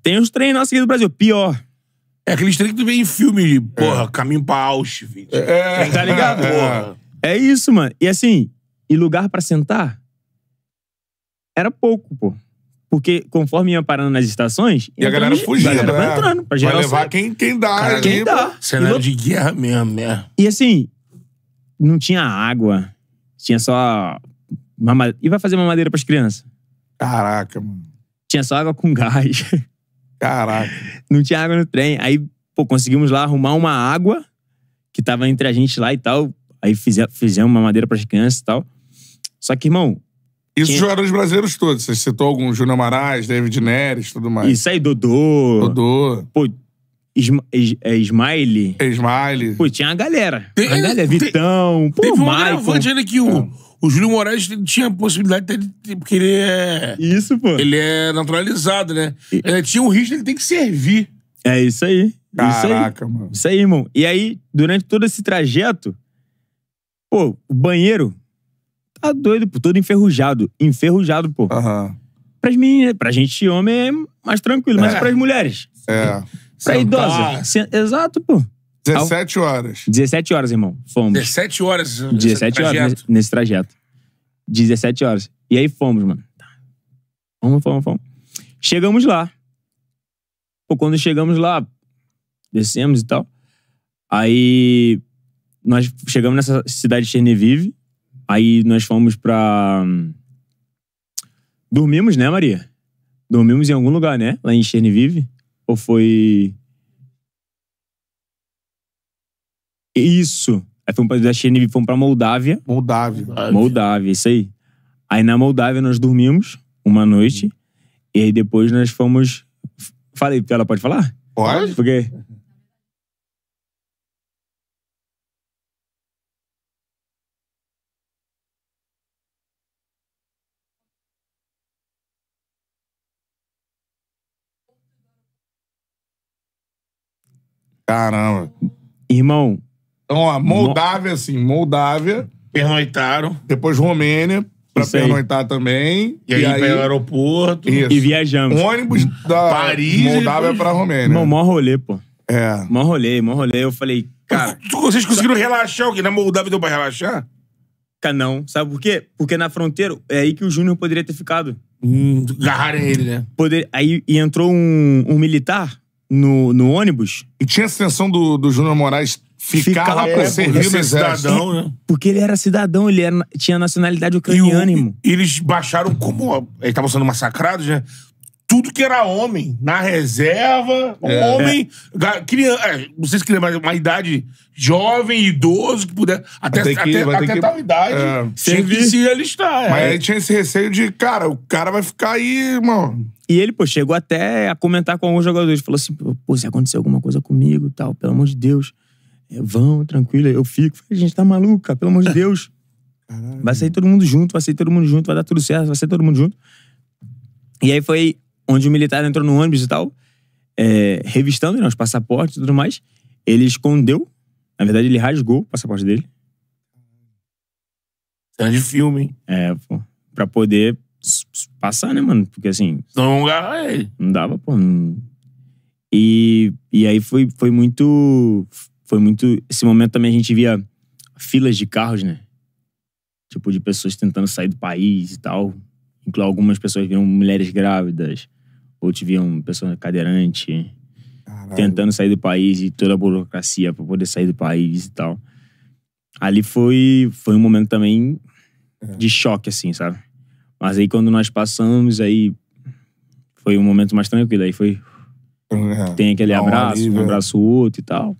Tem uns trem nossos aqui do Brasil, pior. É aqueles trem que tu vê em filme de, é. porra, é. caminho pra Auschwitz. É. é. Tá ligado? Porra. É isso, mano. E assim, e lugar pra sentar? Era pouco, pô. Porque conforme ia parando nas estações. E a então galera fugia, fugindo, a galera né? entrando. Pra vai levar quem, quem dá. Cara, quem dá. Cenário de guerra mesmo, né? E assim, não tinha água. Tinha só. uma E vai fazer uma madeira pras crianças? Caraca, mano. Tinha só água com <laughs> gás. Caraca. Não tinha água no trem. Aí, pô, conseguimos lá arrumar uma água que tava entre a gente lá e tal. Aí fizemos uma madeira pras crianças e tal. Só que, irmão, isso os jogadores brasileiros todos. Você citou alguns. Júnior Marais, David Neres, tudo mais. Isso aí, Dodô. Dodô. Pô, Isma, is, é Smiley. Smiley. Pô, tinha a galera. Tem, a galera, Vitão, tem, pô, Michael. Teve que o, ah. o Júlio Moraes tinha a possibilidade de ter, porque ele é... Isso, pô. Ele é naturalizado, né? E... Ele é, tinha um risco, ele tem que servir. É isso aí. Caraca, isso aí. mano. Isso aí, irmão. E aí, durante todo esse trajeto, pô, o banheiro Tá doido, pô. Todo enferrujado. Enferrujado, pô. Aham. Pras meninas, pra gente homem é mais tranquilo, mas É. pras mulheres. É. Pra idosa. se- Exato, pô. 17 horas. 17 horas, irmão. Fomos. 17 horas. 17 horas nesse, nesse trajeto. 17 horas. E aí fomos, mano. Fomos, fomos, fomos. Chegamos lá. Pô, quando chegamos lá, descemos e tal. Aí nós chegamos nessa cidade de Cherniviv. Aí nós fomos pra. Hum, dormimos, né, Maria? Dormimos em algum lugar, né? Lá em Chernivive? Ou foi. Isso. Aí fomos pra, da Chernivive, fomos pra Moldávia. Moldávia. Moldávia. Moldávia, isso aí. Aí na Moldávia nós dormimos uma noite. Uhum. E aí depois nós fomos. Falei, ela pode falar? Pode. Por quê? Caramba. Irmão. Então, ó, Moldávia, assim, Moldávia. Pernoitaram. Depois Romênia, pra Isso aí. pernoitar também. E, aí, aí pelo aeroporto. Isso. E viajamos. ônibus da Paris, Moldávia depois... pra Romênia. Irmão, mó rolê, pô. É. Mó rolê, mó rolê. Eu falei, cara. Vocês conseguiram relaxar o quê? Na Moldávia deu pra relaxar? Cara, não. Sabe por quê? Porque na fronteira é aí que o Júnior poderia ter ficado. Hum, agarraram ele, né? Poder... Aí e entrou um, um militar no, no ônibus. E tinha essa tensão do, do Júnior Moraes ficar lá pra ser servir no exército. cidadão, né? Porque ele era cidadão, ele era, tinha nacionalidade E o- ucraniana, eles baixaram como. Eles estavam sendo massacrados, né? tudo que era homem, na reserva, um é. homem. Criança, é, não sei se queria mas uma idade jovem, idoso, que puder. Até, que, até, até que, tal idade. É, tinha que se alistar. É. Mas aí tinha esse receio de, cara, o cara vai ficar aí, mano. E ele, pô, chegou até a comentar com alguns jogadores. Falou assim: pô, se acontecer alguma coisa comigo tal, pelo amor de Deus. É, vão, tranquilo, eu fico. Falei, gente, tá maluca, pelo amor de <laughs> Deus. Caralho. Vai sair todo mundo junto, vai sair todo mundo junto, vai dar tudo certo, vai sair todo mundo junto. E aí foi onde o militar entrou no ônibus e tal, é, revistando né, os passaportes e tudo mais. Ele escondeu, na verdade, ele rasgou o passaporte dele. Cena de filme, hein? É, pô. Pra poder passar, né, mano? Porque assim. Não Não dava, pô. Não... E, e aí foi, foi muito. Foi muito. Esse momento também a gente via filas de carros, né? Tipo, de pessoas tentando sair do país e tal. Inclusive, algumas pessoas viram mulheres grávidas, ou Outros uma pessoa cadeirante Caralho. tentando sair do país e toda a burocracia para poder sair do país e tal. Ali foi, foi um momento também é. de choque, assim, sabe? Mas aí quando nós passamos, aí foi um momento mais tranquilo. Aí foi. É. Tem aquele Não, abraço, ali, um abraço outro e tal.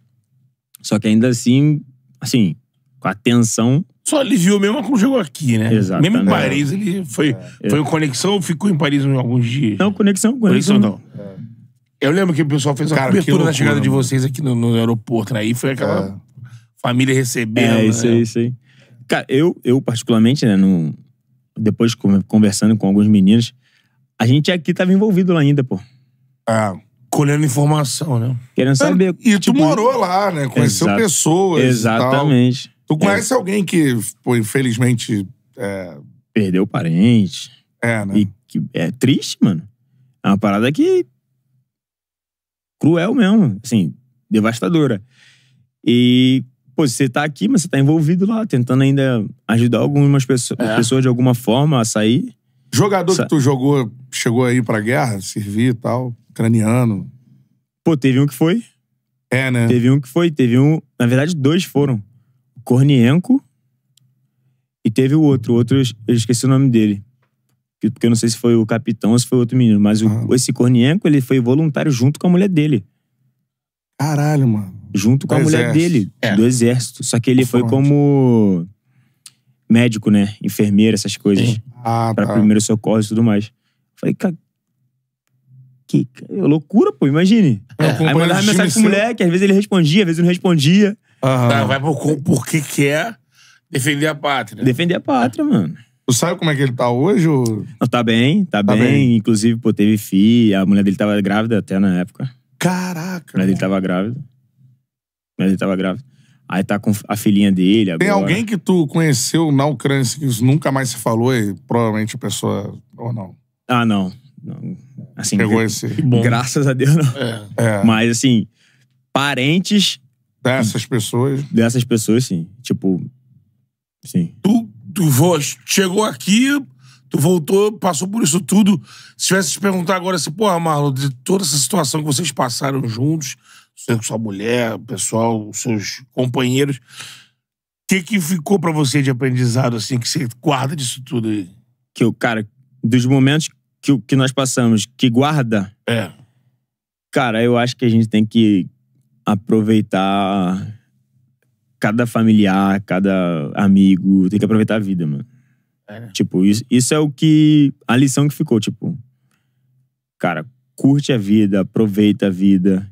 Só que ainda assim, assim, com a tensão só aliviou mesmo quando chegou aqui, né? Exato. Mesmo em Paris, ele foi, é. foi em conexão ou ficou em Paris alguns dias? Não, conexão, conexão. Conexão não. É. Eu lembro que o pessoal fez uma Cara, cobertura na chegada de vocês aqui no, no aeroporto, né? Aí foi aquela é. família recebendo. É, né? isso né? aí, isso aí. Cara, eu, eu particularmente, né, no, depois conversando com alguns meninos, a gente aqui tava envolvido lá ainda, pô. Ah, colhendo informação, né? Querendo saber. E tu tipo, morou lá, né? Conheceu exato, pessoas. Exatamente. Tu é. conhece é. alguém que, pô, infelizmente. É... Perdeu parente. É, né? E que é triste, mano. É uma parada que. cruel mesmo. Assim, devastadora. E, pô, você tá aqui, mas você tá envolvido lá, tentando ainda ajudar algumas pessoas, é. pessoas de alguma forma a sair. Jogador Sa que tu jogou, chegou aí pra guerra, servir e tal, ucraniano. Pô, teve um que foi. É, né? Teve um que foi, teve um. Na verdade, dois foram. Kornienko e teve o outro. O outro, eu esqueci o nome dele. Porque eu não sei se foi o capitão ou se foi outro menino. Mas o, esse Kornienko, ele foi voluntário junto com a mulher dele. Caralho, mano. Junto com do a mulher exército. dele, é. do exército. Só que ele foi como médico, né? Enfermeira, essas coisas. Sim. Ah, pra tá. primeiro socorro e tudo mais. Falei, cara, que, que loucura, pô, imagine. É. Aí mandava mensagem pro seu... moleque, às vezes ele respondia, às vezes não respondia. Tá? Vai pro que que quer é defender a pátria. Defender a pátria, mano. Tu sabe como é que ele tá hoje? Ou... Não, tá bem, tá, Tá bem. bem. Inclusive, pô, teve filha. A mulher dele tava grávida até na época. A Caraca. mulher dele tava grávida. A mulher dele tava grávida. Aí tá com a filhinha dele agora. Tem alguém que tu conheceu na Ucrânia que isso nunca mais se falou e provavelmente a pessoa. Ou não. Ah, não. Não. Assim, Pegou esse. graças a Deus, não. É. é. Mas, assim, parentes Dessas pessoas. Dessas pessoas, sim. Tipo. Sim. Tu, tu vo... chegou aqui, tu voltou, passou por isso tudo. Se tivesse te perguntar agora assim, porra, Marlon, de toda essa situação que vocês passaram juntos, você com sua mulher, pessoal, seus companheiros, o que que ficou para você de aprendizado, assim, que você guarda disso tudo aí? Que eu, cara, dos momentos que, que nós passamos, que guarda. É. Cara, eu acho que a gente tem que aproveitar cada familiar, cada amigo. Tem que aproveitar a vida, mano. É, né? Tipo, isso, isso é o que. A lição que ficou, tipo. Cara, curte a vida, aproveita a vida.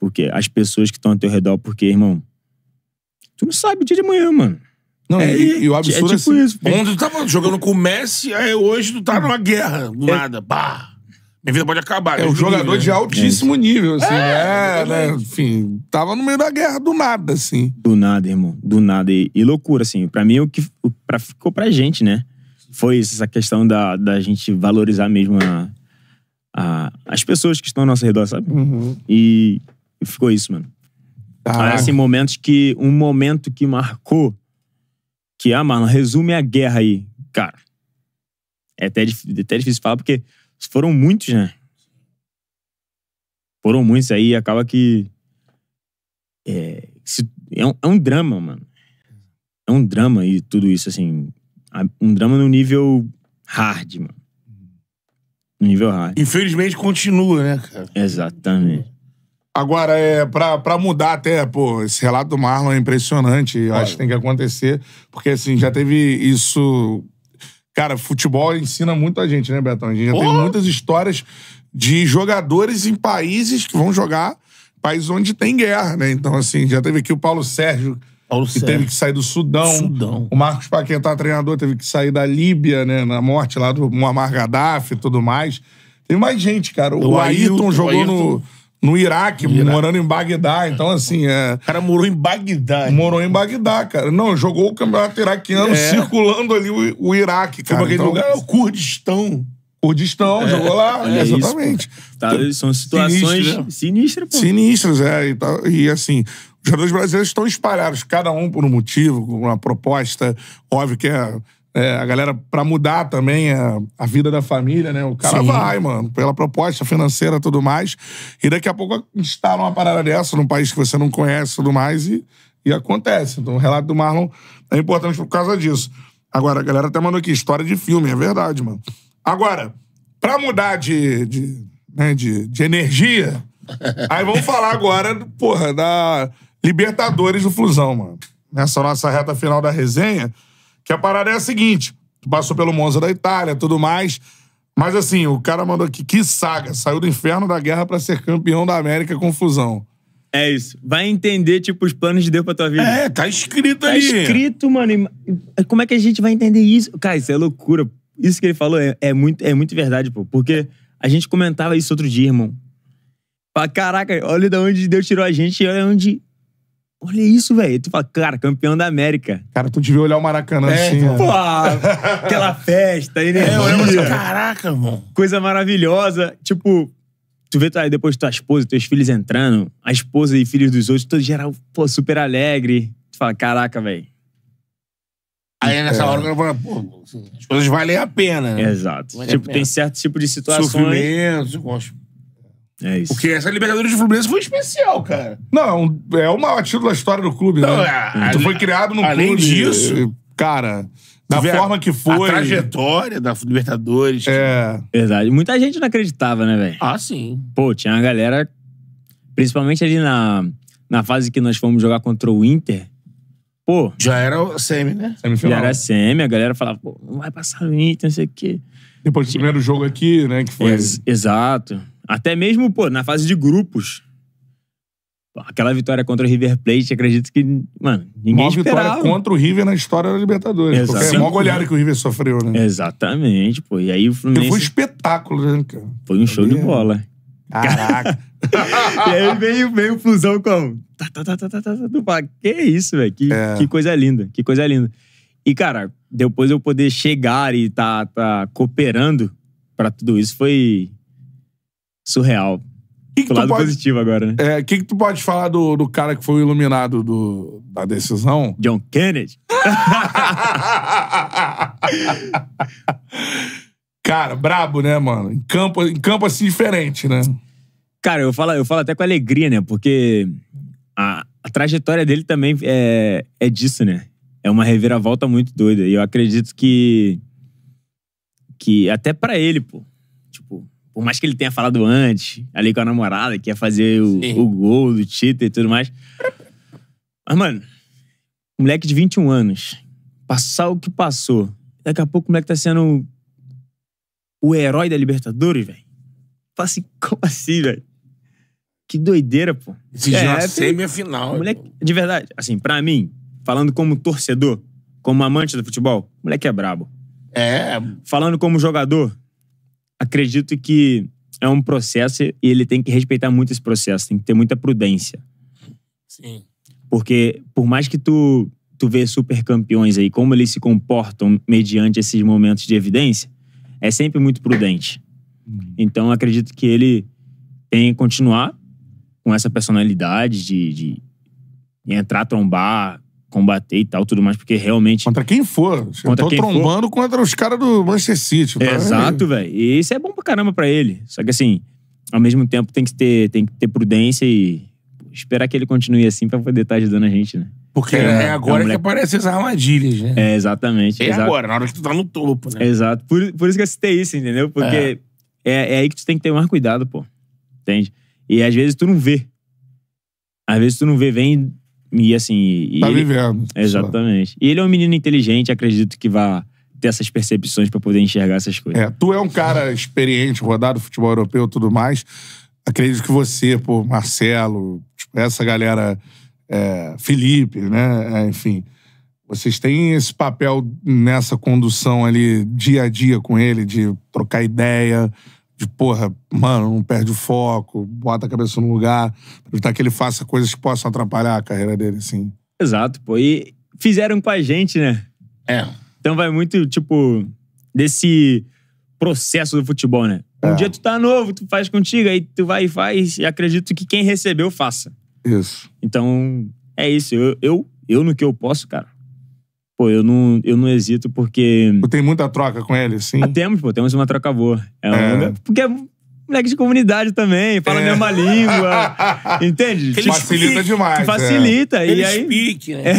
Porque as pessoas que estão ao teu redor, porque, irmão, tu não sabe o dia de amanhã, mano. Não, é, e, e o é absurdo tipo é tipo assim, isso. Ontem tu tava jogando com o Messi, aí é, hoje tu tá numa guerra, do é, nada. Bah! Minha vida pode acabar. É né? um jogador nível, de altíssimo é nível, assim. É, é né? Enfim, tava no meio da guerra do nada, assim. Do nada, irmão. Do nada. E, e loucura, assim. Pra mim, o que o, pra, ficou pra gente, né? Foi essa questão da, da gente valorizar mesmo a, a, as pessoas que estão ao nosso redor, sabe? Uhum. E, e, ficou isso, mano. Caraca. Assim, momentos que... Um momento que marcou que, ah, mano, resume a guerra aí, cara. É até, é até difícil falar, porque foram muitos, né? Foram muitos aí acaba que. É, se, é, um, é um drama, mano. É um drama e tudo isso, assim. Um drama no nível hard, mano. No nível hard. Infelizmente continua, né, cara? Exatamente. Agora, é, pra, pra mudar até, pô, esse relato do Marlon é impressionante. Eu Olha. acho que tem que acontecer. Porque, assim, já teve isso Cara, futebol ensina muito a gente, né, Betão? A gente já oh. tem muitas histórias de jogadores em países que vão jogar, países onde tem guerra, né? Então, assim, já teve aqui o Paulo Sérgio, Paulo que Sérgio. teve que sair do Sudão. Sudão. O Marcos Paquetá, treinador, teve que sair da Líbia, né? Na morte lá do Muammar Gaddafi e tudo mais. Tem mais gente, cara. O, o Ayrton, Ayrton jogou Ayrton. no no Iraque, Iraque, morando em Bagdá. Então, assim. É... O cara morou em Bagdá. Morou em Bagdá, cara. Não, jogou o campeonato iraquiano é. circulando ali o, o Iraque, cara. Foi pra aquele então, lugar, o Kurdistão. Kurdistão, é. jogou lá, é exatamente. Isso, tá, então, são situações né? sinistras, pô. Sinistras, é. E, tá, e assim, os jogadores brasileiros estão espalhados, cada um por um motivo, uma proposta. Óbvio que é é, a galera para mudar também a, a, vida da família, né? O cara Sim. vai, mano, pela proposta financeira e tudo mais. E daqui a pouco instala uma parada dessa, num país que você não conhece e tudo mais, e, e acontece. Então o relato do Marlon é importante por causa disso. Agora, a galera até tá mandou aqui, história de filme, é verdade, mano. Agora, para mudar de, de, né, de, de energia, aí vamos falar agora, porra, da Libertadores do Flusão, mano. Nessa nossa reta final da resenha. Que a parada é a seguinte: tu passou pelo Monza da Itália, tudo mais. Mas assim, o cara mandou aqui, que saga, saiu do inferno da guerra para ser campeão da América, confusão. É isso. Vai entender, tipo, os planos de Deus pra tua vida. É, tá escrito tá ali. Tá escrito, mano. Como é que a gente vai entender isso? Cara, isso é loucura. Isso que ele falou é, é muito, é muito verdade, pô. Porque a gente comentava isso outro dia, irmão. Pra caraca, olha de onde Deus tirou a gente e olha onde Olha isso, velho. Tu fala, cara, campeão da América. Cara, tu devia olhar o Maracanã é, assim. Então, né? Pô, <laughs> aquela festa, energia. É, eu lembro assim, caraca, mano. Coisa maravilhosa. Tipo, tu vê depois tua esposa, teus filhos entrando, a esposa e filhos dos outros, todo geral, pô, super alegre. Tu fala, caraca, velho. Aí nessa é. hora eu falo, pô, as coisas valem a pena. Né? Exato. tipo, tem certo tipo de situações. Sofrimento, gosto. É isso. Porque essa Libertadores do Fluminense foi especial, cara. Não, é o maior título da história do clube, né? Não, né? a- tu foi criado no além clube. disso- Cara, da forma que foi. A trajetória da Libertadores. É. Verdade. Muita gente não acreditava, né, velho? Ah, sim. Pô, tinha uma galera, principalmente ali na, na fase que nós fomos jogar contra o Inter. Pô, Já era o semi, né? já era semi, a galera falava, pô, não vai passar o Inter, não sei o quê. Depois do primeiro jogo aqui, né? Que foi. Ex- exato. Até mesmo, pô, na fase de grupos. Aquela vitória contra o River Plate, acredito que, mano, ninguém esperava. vitória contra o River na história da Libertadores. Exato. Porque é a maior goleada que o River sofreu, né? Exatamente, pô. E aí o Fluminense... foi um espetáculo, né, cara? Foi um show de bola. Caraca. <laughs> e aí veio, veio o Flusão com... Tá, tá, tá, tá, tá, tá, tá. tá. Que isso, velho. Que, é. que coisa linda, que coisa linda. E, cara, depois eu poder chegar e tá, tá cooperando para tudo isso foi, surreal. Que que lado pode... positivo agora, né? O é, que, que tu pode falar do, do cara que foi o iluminado do, da decisão? John Kennedy. <laughs> cara, brabo, né, mano? Em campo, em campo assim, diferente, né? Cara, eu falo, eu falo até com alegria, né? Porque a, a trajetória dele também é, é disso, né? É uma reviravolta muito doida. E eu acredito que. que até para ele, pô por mais que ele tenha falado antes, ali com a namorada, que ia fazer o, o gol do título e tudo mais. Mas, mano, um moleque de 21 anos, passar o que passou, daqui a pouco o moleque tá sendo o herói da Libertadores, velho. Fala assim, <laughs> como assim, velho? Que doideira, pô. Já é, é, uma é, semifinal. Moleque, de verdade, assim, pra mim, falando como torcedor, como amante do futebol, o moleque é brabo. É. Falando como jogador, acredito que é um processo e ele tem que respeitar muito esse processo, tem que ter muita prudência. Sim. Porque por mais que tu tu vê super campeões aí como eles se comportam mediante esses momentos de evidência, é sempre muito prudente. Uhum. Então acredito que ele tem que continuar com essa personalidade de, de entrar trombar, combater e tal, tudo mais, porque realmente. Contra quem for. Contra Eu tô trombando for. contra os caras do Manchester City. É exato, velho. E isso é bom pra caramba pra ele. Só que assim, ao mesmo tempo tem que ter, tem que ter prudência e esperar que ele continue assim pra poder estar tá ajudando a gente, né? Porque é, é agora é que aparecem as armadilhas, né? É, exatamente. É exato. agora, na hora que tu tá no topo, né? Exato. Por, por isso que eu citei isso, entendeu? Porque é. é, é aí que tu tem que ter mais cuidado, pô. Entende? E às vezes tu não vê. Às vezes tu não vê, vem e assim. Tá vivendo. Exatamente. E ele é um menino inteligente, acredito que vá ter essas percepções para poder enxergar essas coisas. É, tu é um cara experiente, rodado futebol europeu e tudo mais. Acredito que você, pô, Marcelo, tipo, essa galera, é, Felipe, né? É, enfim. Vocês têm esse papel nessa condução ali, dia a dia com ele, de trocar ideia, de porra, mano, não perde o foco, bota a cabeça no lugar, pra evitar que ele faça coisas que possam atrapalhar a carreira dele, assim. Exato, pô. E fizeram com a gente, né? É. Então vai muito, tipo, desse processo do futebol, né? Um é. dia tu tá novo, tu faz contigo, aí tu vai e faz, e acredito que quem recebeu faça. Isso. Então, é isso. Eu, eu, eu no que eu posso, cara, Pô, eu não, eu não hesito porque. tem muita troca com ele, sim? Ah, temos, pô, temos uma troca boa. É, é. Porque é moleque de comunidade também, fala é. a mesma língua. <laughs> Entende? Eles tipo, facilita explique, demais. É. Facilita. É. E Ele aí... explique, né? É.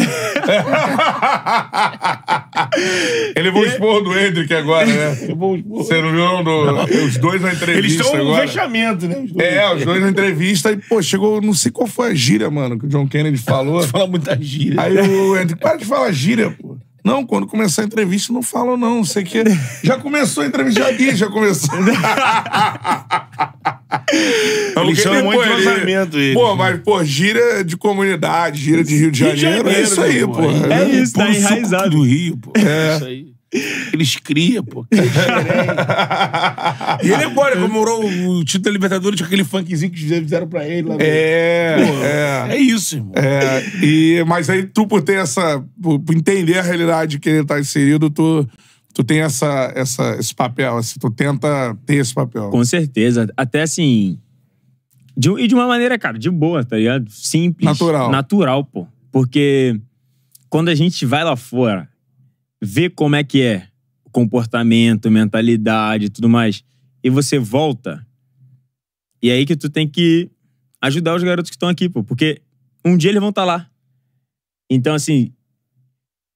<laughs> Ele vou expor do Hendrick agora, né? Você não viu do... os dois na entrevista. Eles estão no fechamento, né? É, os dois na entrevista. E, pô, chegou, não sei qual foi a gíria, mano, que o John Kennedy falou. <laughs> fala muita gíria. Aí o Hendrick, para de falar gíria, pô. Não, quando começar a entrevista, não falo, não. Não sei o quê. Já começou a entrevista aqui, já começou. <laughs> Eles chamam muito vazamento, Ele... Pô, né? mas, pô, gira de comunidade, gira de Rio de Janeiro. Rio de Janeiro é isso aí, pô. É, é isso, tá enraizado. do Rio, pô. é, é isso aí. Eles criam, pô. É e ele agora é comemorou o título da Libertadores com aquele funkzinho que fizeram pra ele. Lá é, pô, é. É isso, irmão. É, e, mas aí tu, por ter essa... Por entender a realidade que ele tá inserido, tu... Tu tem essa, essa, esse papel, assim, tu tenta ter esse papel. Com certeza. Até assim. De, e de uma maneira, cara, de boa, tá ligado? Simples. Natural. Natural, pô. Porque quando a gente vai lá fora vê como é que é o comportamento, mentalidade e tudo mais, e você volta, e é aí que tu tem que ajudar os garotos que estão aqui, pô, porque um dia eles vão estar tá lá. Então, assim,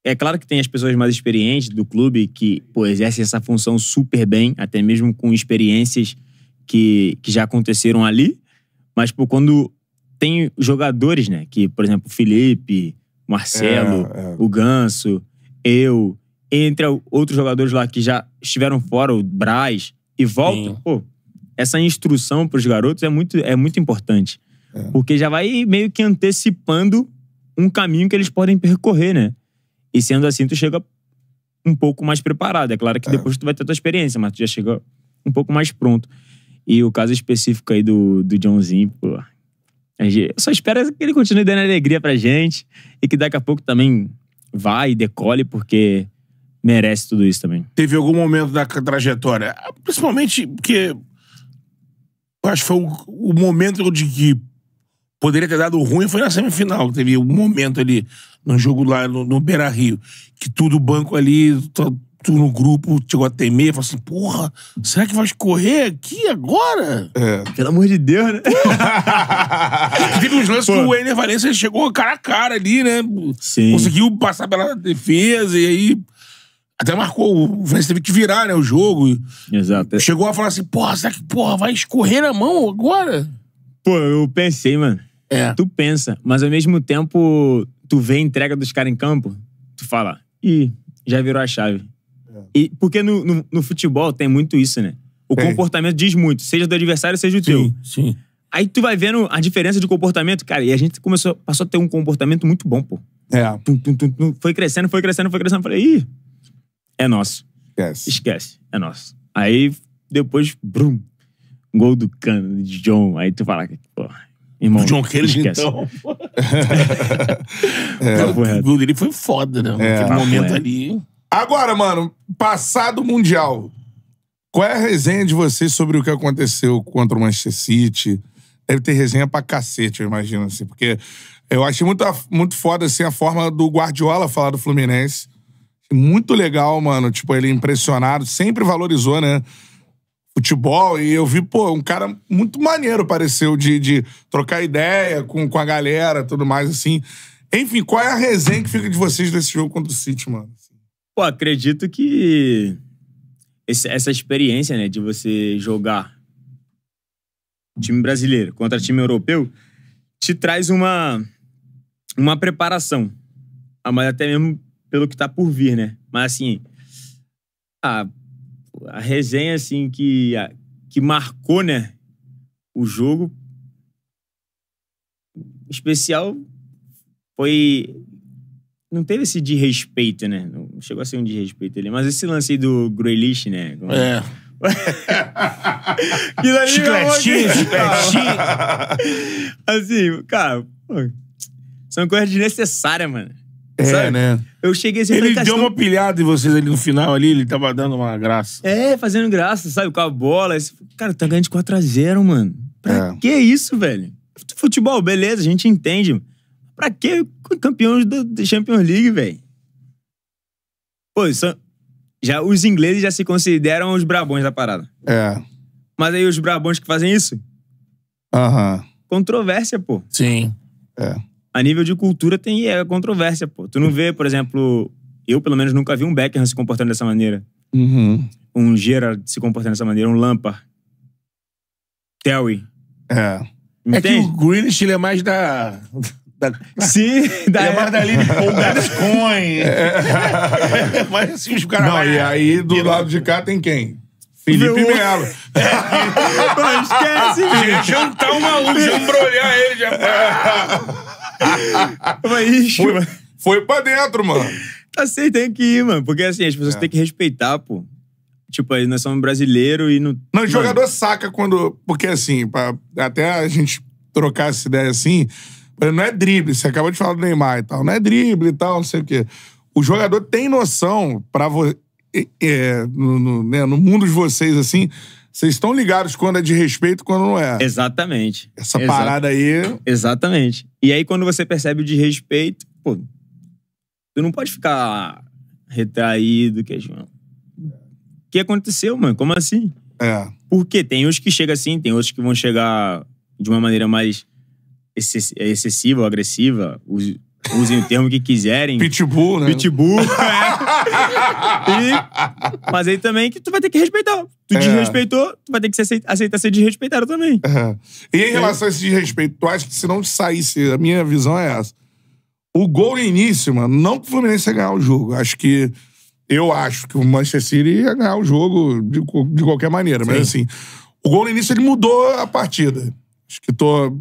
é claro que tem as pessoas mais experientes do clube que pô, exercem essa função super bem, até mesmo com experiências que, que já aconteceram ali. Mas pô, quando tem jogadores, né? Que, por exemplo, Felipe, Marcelo, é, é. o Ganso, eu, entre outros jogadores lá que já estiveram fora, o Braz, e volta Sim. pô, essa instrução para os garotos é muito, é muito importante. É. Porque já vai meio que antecipando um caminho que eles podem percorrer, né? E sendo assim, tu chega um pouco mais preparado. É claro que é. depois tu vai ter tua experiência, mas tu já chega um pouco mais pronto. E o caso específico aí do, do Johnzinho, pô. Eu só espero que ele continue dando alegria pra gente e que daqui a pouco também Vai e decole, porque merece tudo isso também. Teve algum momento da trajetória, principalmente porque eu acho que foi o, o momento de que poderia ter dado ruim foi na semifinal. Teve um momento ali, no jogo lá no, no Beira Rio, que tudo o banco ali, tu no grupo chegou a temer, falou assim, porra, será que vai escorrer aqui agora? É. Pelo amor de Deus, né? <laughs> teve uns lances Pô. que o Ener Valencia chegou cara a cara ali, né? Sim. Conseguiu passar pela defesa e aí... Até marcou, o Valencia teve que virar, né, o jogo. Exato. Chegou a falar assim, porra, será que porra, vai escorrer na mão agora? Pô, eu pensei, mano. É. Tu pensa, mas ao mesmo tempo tu vê a entrega dos caras em campo, tu fala, ih, já virou a chave. É. E, porque no, no, no, futebol tem muito isso, né? O comportamento diz muito, seja do adversário, seja do sim, teu. Sim. Aí tu vai vendo a diferença de comportamento, cara, e a gente começou, passou a ter um comportamento muito bom, pô. É. Tum, tum, tum, foi crescendo, foi crescendo, foi crescendo. Falei, ih, é nosso. Esquece. Esquece, é nosso. Aí depois, brum, gol do cano, de John. Aí tu fala, pô, irmão. O John Kelly, então. <laughs> é. O gol dele foi foda, né? É. Naquele momento é. ali. Agora, mano, passado Mundial. Qual é a resenha de vocês sobre o que aconteceu contra o Manchester City? Deve ter resenha pra cacete, eu imagino, assim, porque eu achei muito, muito foda, assim, a forma do Guardiola falar do Fluminense. Muito legal, mano. Tipo, ele impressionado, sempre valorizou, né? Futebol, e eu vi, pô, um cara muito maneiro, pareceu, de, de trocar ideia com, com a galera, tudo mais, assim. Enfim, qual é a resenha que fica de vocês desse jogo contra o City, mano? Pô, acredito que esse, essa experiência, né, de você jogar time brasileiro contra time europeu te traz uma uma preparação. Ah, mas até mesmo pelo que tá por vir, né? Mas assim, a, a resenha assim que a, que marcou, né, o jogo especial foi não teve esse de respeito, né? Não chegou a ser um de respeito ali. Mas esse lance aí do Grealish, né? Como... É. <laughs> que daí, chicletinho, chicletinho. <laughs> assim, cara, pô, são é coisas desnecessárias, mano. É, Sabe? né? Eu cheguei assim, Ele deu uma pilhada em vocês ali no final ali, ele tava dando uma graça. É, fazendo graça, sabe? Com a bola. Esse... Cara, tá ganhando de 4x0, mano. Pra é. que isso, velho? Futebol, beleza, a gente entende. Pra que campeões da Champions League, velho? Pô, são, é- já, os ingleses já se consideram os brabões da parada. É. Mas aí os brabões que fazem isso? Aham. Uhum. Controvérsia, pô. Sim. É. A nível de cultura tem é, controvérsia, pô. Tu não vê, por exemplo, eu pelo menos nunca vi um Beckham se comportando dessa maneira. Uhum. Um Gerard se comportando dessa maneira, um Lampa. Terry. É. Entende? É que o Greenish, ele é mais da... Da... Sim, <laughs> da é Magdalene o Gascon. É. <laughs> Mas assim, os caras. Não, e aí do lado de cá tem quem? Felipe Meu... Melo. Não <laughs> esquece, gente. Jantar tá um maluco, jambrolhar ele. Já... Mas, foi, foi pra dentro, mano. Tá certo, tem que ir, mano. Porque assim, as pessoas é. têm que respeitar, pô. Tipo, aí nós somos brasileiros e não. Não, o jogador saca quando. Porque assim, pra... até a gente trocar essa ideia assim não é drible, você acabou de falar do Neymar e tal. Não é drible e tal, não sei o quê. O jogador tem noção para você. É, no, no, né, no mundo de vocês, assim, vocês estão ligados quando é de respeito e quando não é. Exatamente. Essa Exato. parada aí. Exatamente. E aí, quando você percebe o de respeito, pô, tu não pode ficar retraído, que é O que aconteceu, mano? Como assim? É. Porque tem uns que chegam assim, tem outros que vão chegar de uma maneira mais é excessiva ou agressiva, usem o termo que quiserem. Pitbull, né? Pitbull, <laughs> é. E, mas aí também que tu vai ter que respeitar. Tu é. desrespeitou, tu vai ter que aceitar, aceitar ser desrespeitado também. É. E em relação a esse desrespeito, tu acha que se não saísse, a minha visão é essa. O gol no início, mano, não que o Fluminense ia ganhar o jogo. Acho que. Eu acho que o Manchester City ia ganhar o jogo de, de qualquer maneira. Sim. Mas assim, o gol no início ele mudou a partida. Acho que tô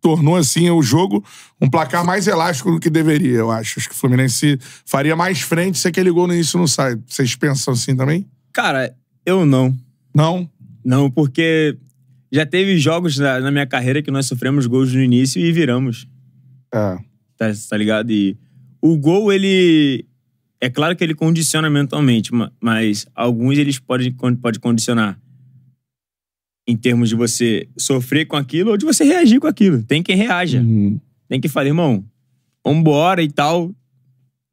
tornou, assim, o jogo um placar mais elástico do que deveria, eu acho. Acho que o Fluminense faria mais frente se aquele gol no início não sai. Vocês pensam assim também? Cara, eu não. Não? Não, porque já teve jogos na, na minha carreira que nós sofremos gols no início e viramos. É. Tá, tá ligado? E o gol, ele. É claro que ele condiciona mentalmente, mas alguns eles podem pode condicionar em termos de você sofrer com aquilo ou de você reagir com aquilo. Tem quem reaja. Uhum. Tem que falar, irmão, vambora e tal.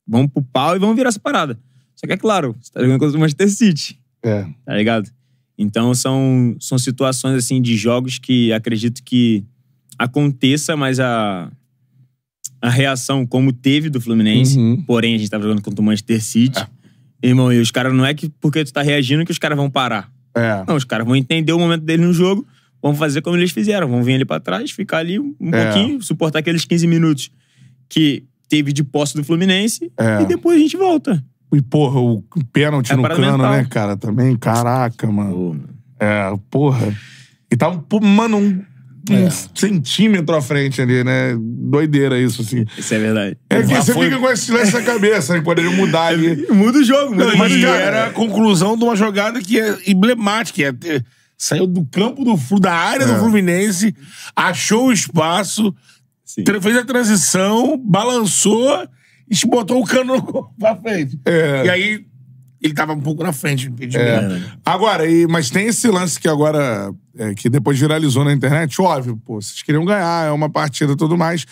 Vamos pro pau e vamos virar essa parada. Só que é claro, você tá jogando contra o Manchester City. É. Tá ligado? Então são, são situações assim de jogos que acredito que aconteça, mas a, a reação como teve do Fluminense, uhum. porém a gente tava jogando contra o Manchester City. É. Irmão, e os caras não é que porque tu tá reagindo que os caras vão parar. É. Não, os caras vão entender o momento dele no jogo, vão fazer como eles fizeram, vão vir ali pra trás, ficar ali um é. pouquinho, suportar aqueles 15 minutos que teve de posse do Fluminense é. e depois a gente volta. E, porra, o pênalti é no cano, mental. né, cara? Também, caraca, mano. Pô, mano. É, porra. E tava, mano, um é. um centímetro à frente ali, né? Doideira isso, assim. Isso é verdade. É que você fica com esse silêncio na cabeça, né? Poderia mudar ali. <laughs> Muda o jogo, muda Mas, cara, era a conclusão de uma jogada que é emblemática. É ter... É, saiu do campo do da área do é. Fluminense, achou o espaço, fez a transição, balançou e botou o cano pra frente. É. E aí ele tava um pouco na frente do impedimento. É. Agora, e, mas tem esse lance que agora, é, que depois viralizou na internet, óbvio, pô, vocês queriam ganhar, é uma partida e tudo mais.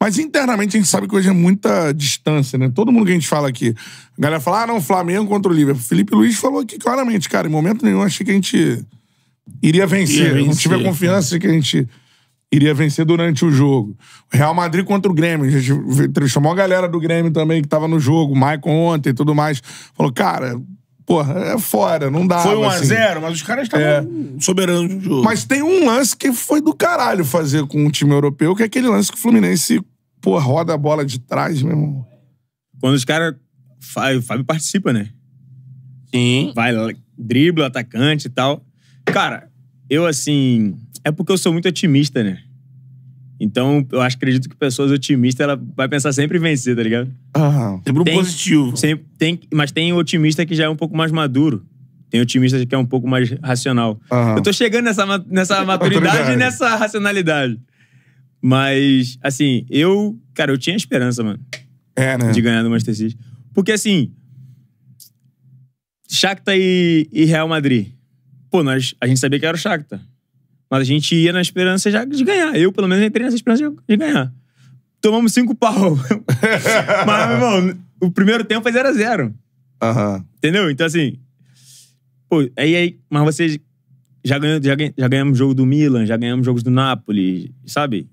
Mas internamente a gente sabe que hoje é muita distância, né? Todo mundo que a gente fala aqui, a galera fala, ah, não, Flamengo contra o Liverpool. Felipe Luiz falou aqui claramente, cara, em momento nenhum achei que a gente iria vencer. Iria vencer. Não tive a confiança de que a gente iria vencer durante o jogo. Real Madrid contra o Grêmio. A gente chamou a galera do Grêmio também que tava no jogo, Maicon ontem e tudo mais. Falou, cara, porra, é fora, não dá. Foi 1 um assim. a 0 mas os caras estavam é. soberanos do jogo. Mas tem um lance que foi do caralho fazer com um time europeu, que é aquele lance que o Fluminense, porra, roda a bola de trás, meu irmão. Quando os caras. O Fábio participa, né? Sim. Vai, dribla, atacante e tal. Cara, eu assim é porque eu sou muito otimista, né? Então, eu acho, acredito que pessoas otimistas, ela vai pensar sempre em vencer, tá ligado? Ah, sempre tem, positivo. Sempre, tem, mas tem otimista que já é um pouco mais maduro. Tem otimista que é um pouco mais racional. eu tô chegando nessa, nessa <laughs> maturidade e nessa racionalidade. Mas, assim, eu... Cara, eu tinha esperança, mano. É, né? De ganhar do Manchester City. Porque, assim... Shakhtar e, e Real Madrid. Pô, nós, a gente sabia que era o Shakhtar. Mas a gente ia na esperança já de ganhar. Eu, pelo menos, entrei nessa esperança de ganhar. Tomamos cinco pau. <laughs> Mas, meu irmão, o primeiro tempo foi 0 a 0 Zero, Uhum. Entendeu? Então, assim. Pô, aí, aí. Mas vocês. Já, ganhou, já, já ganhamos jogo do Milan, já ganhamos jogos do Napoli, sabe?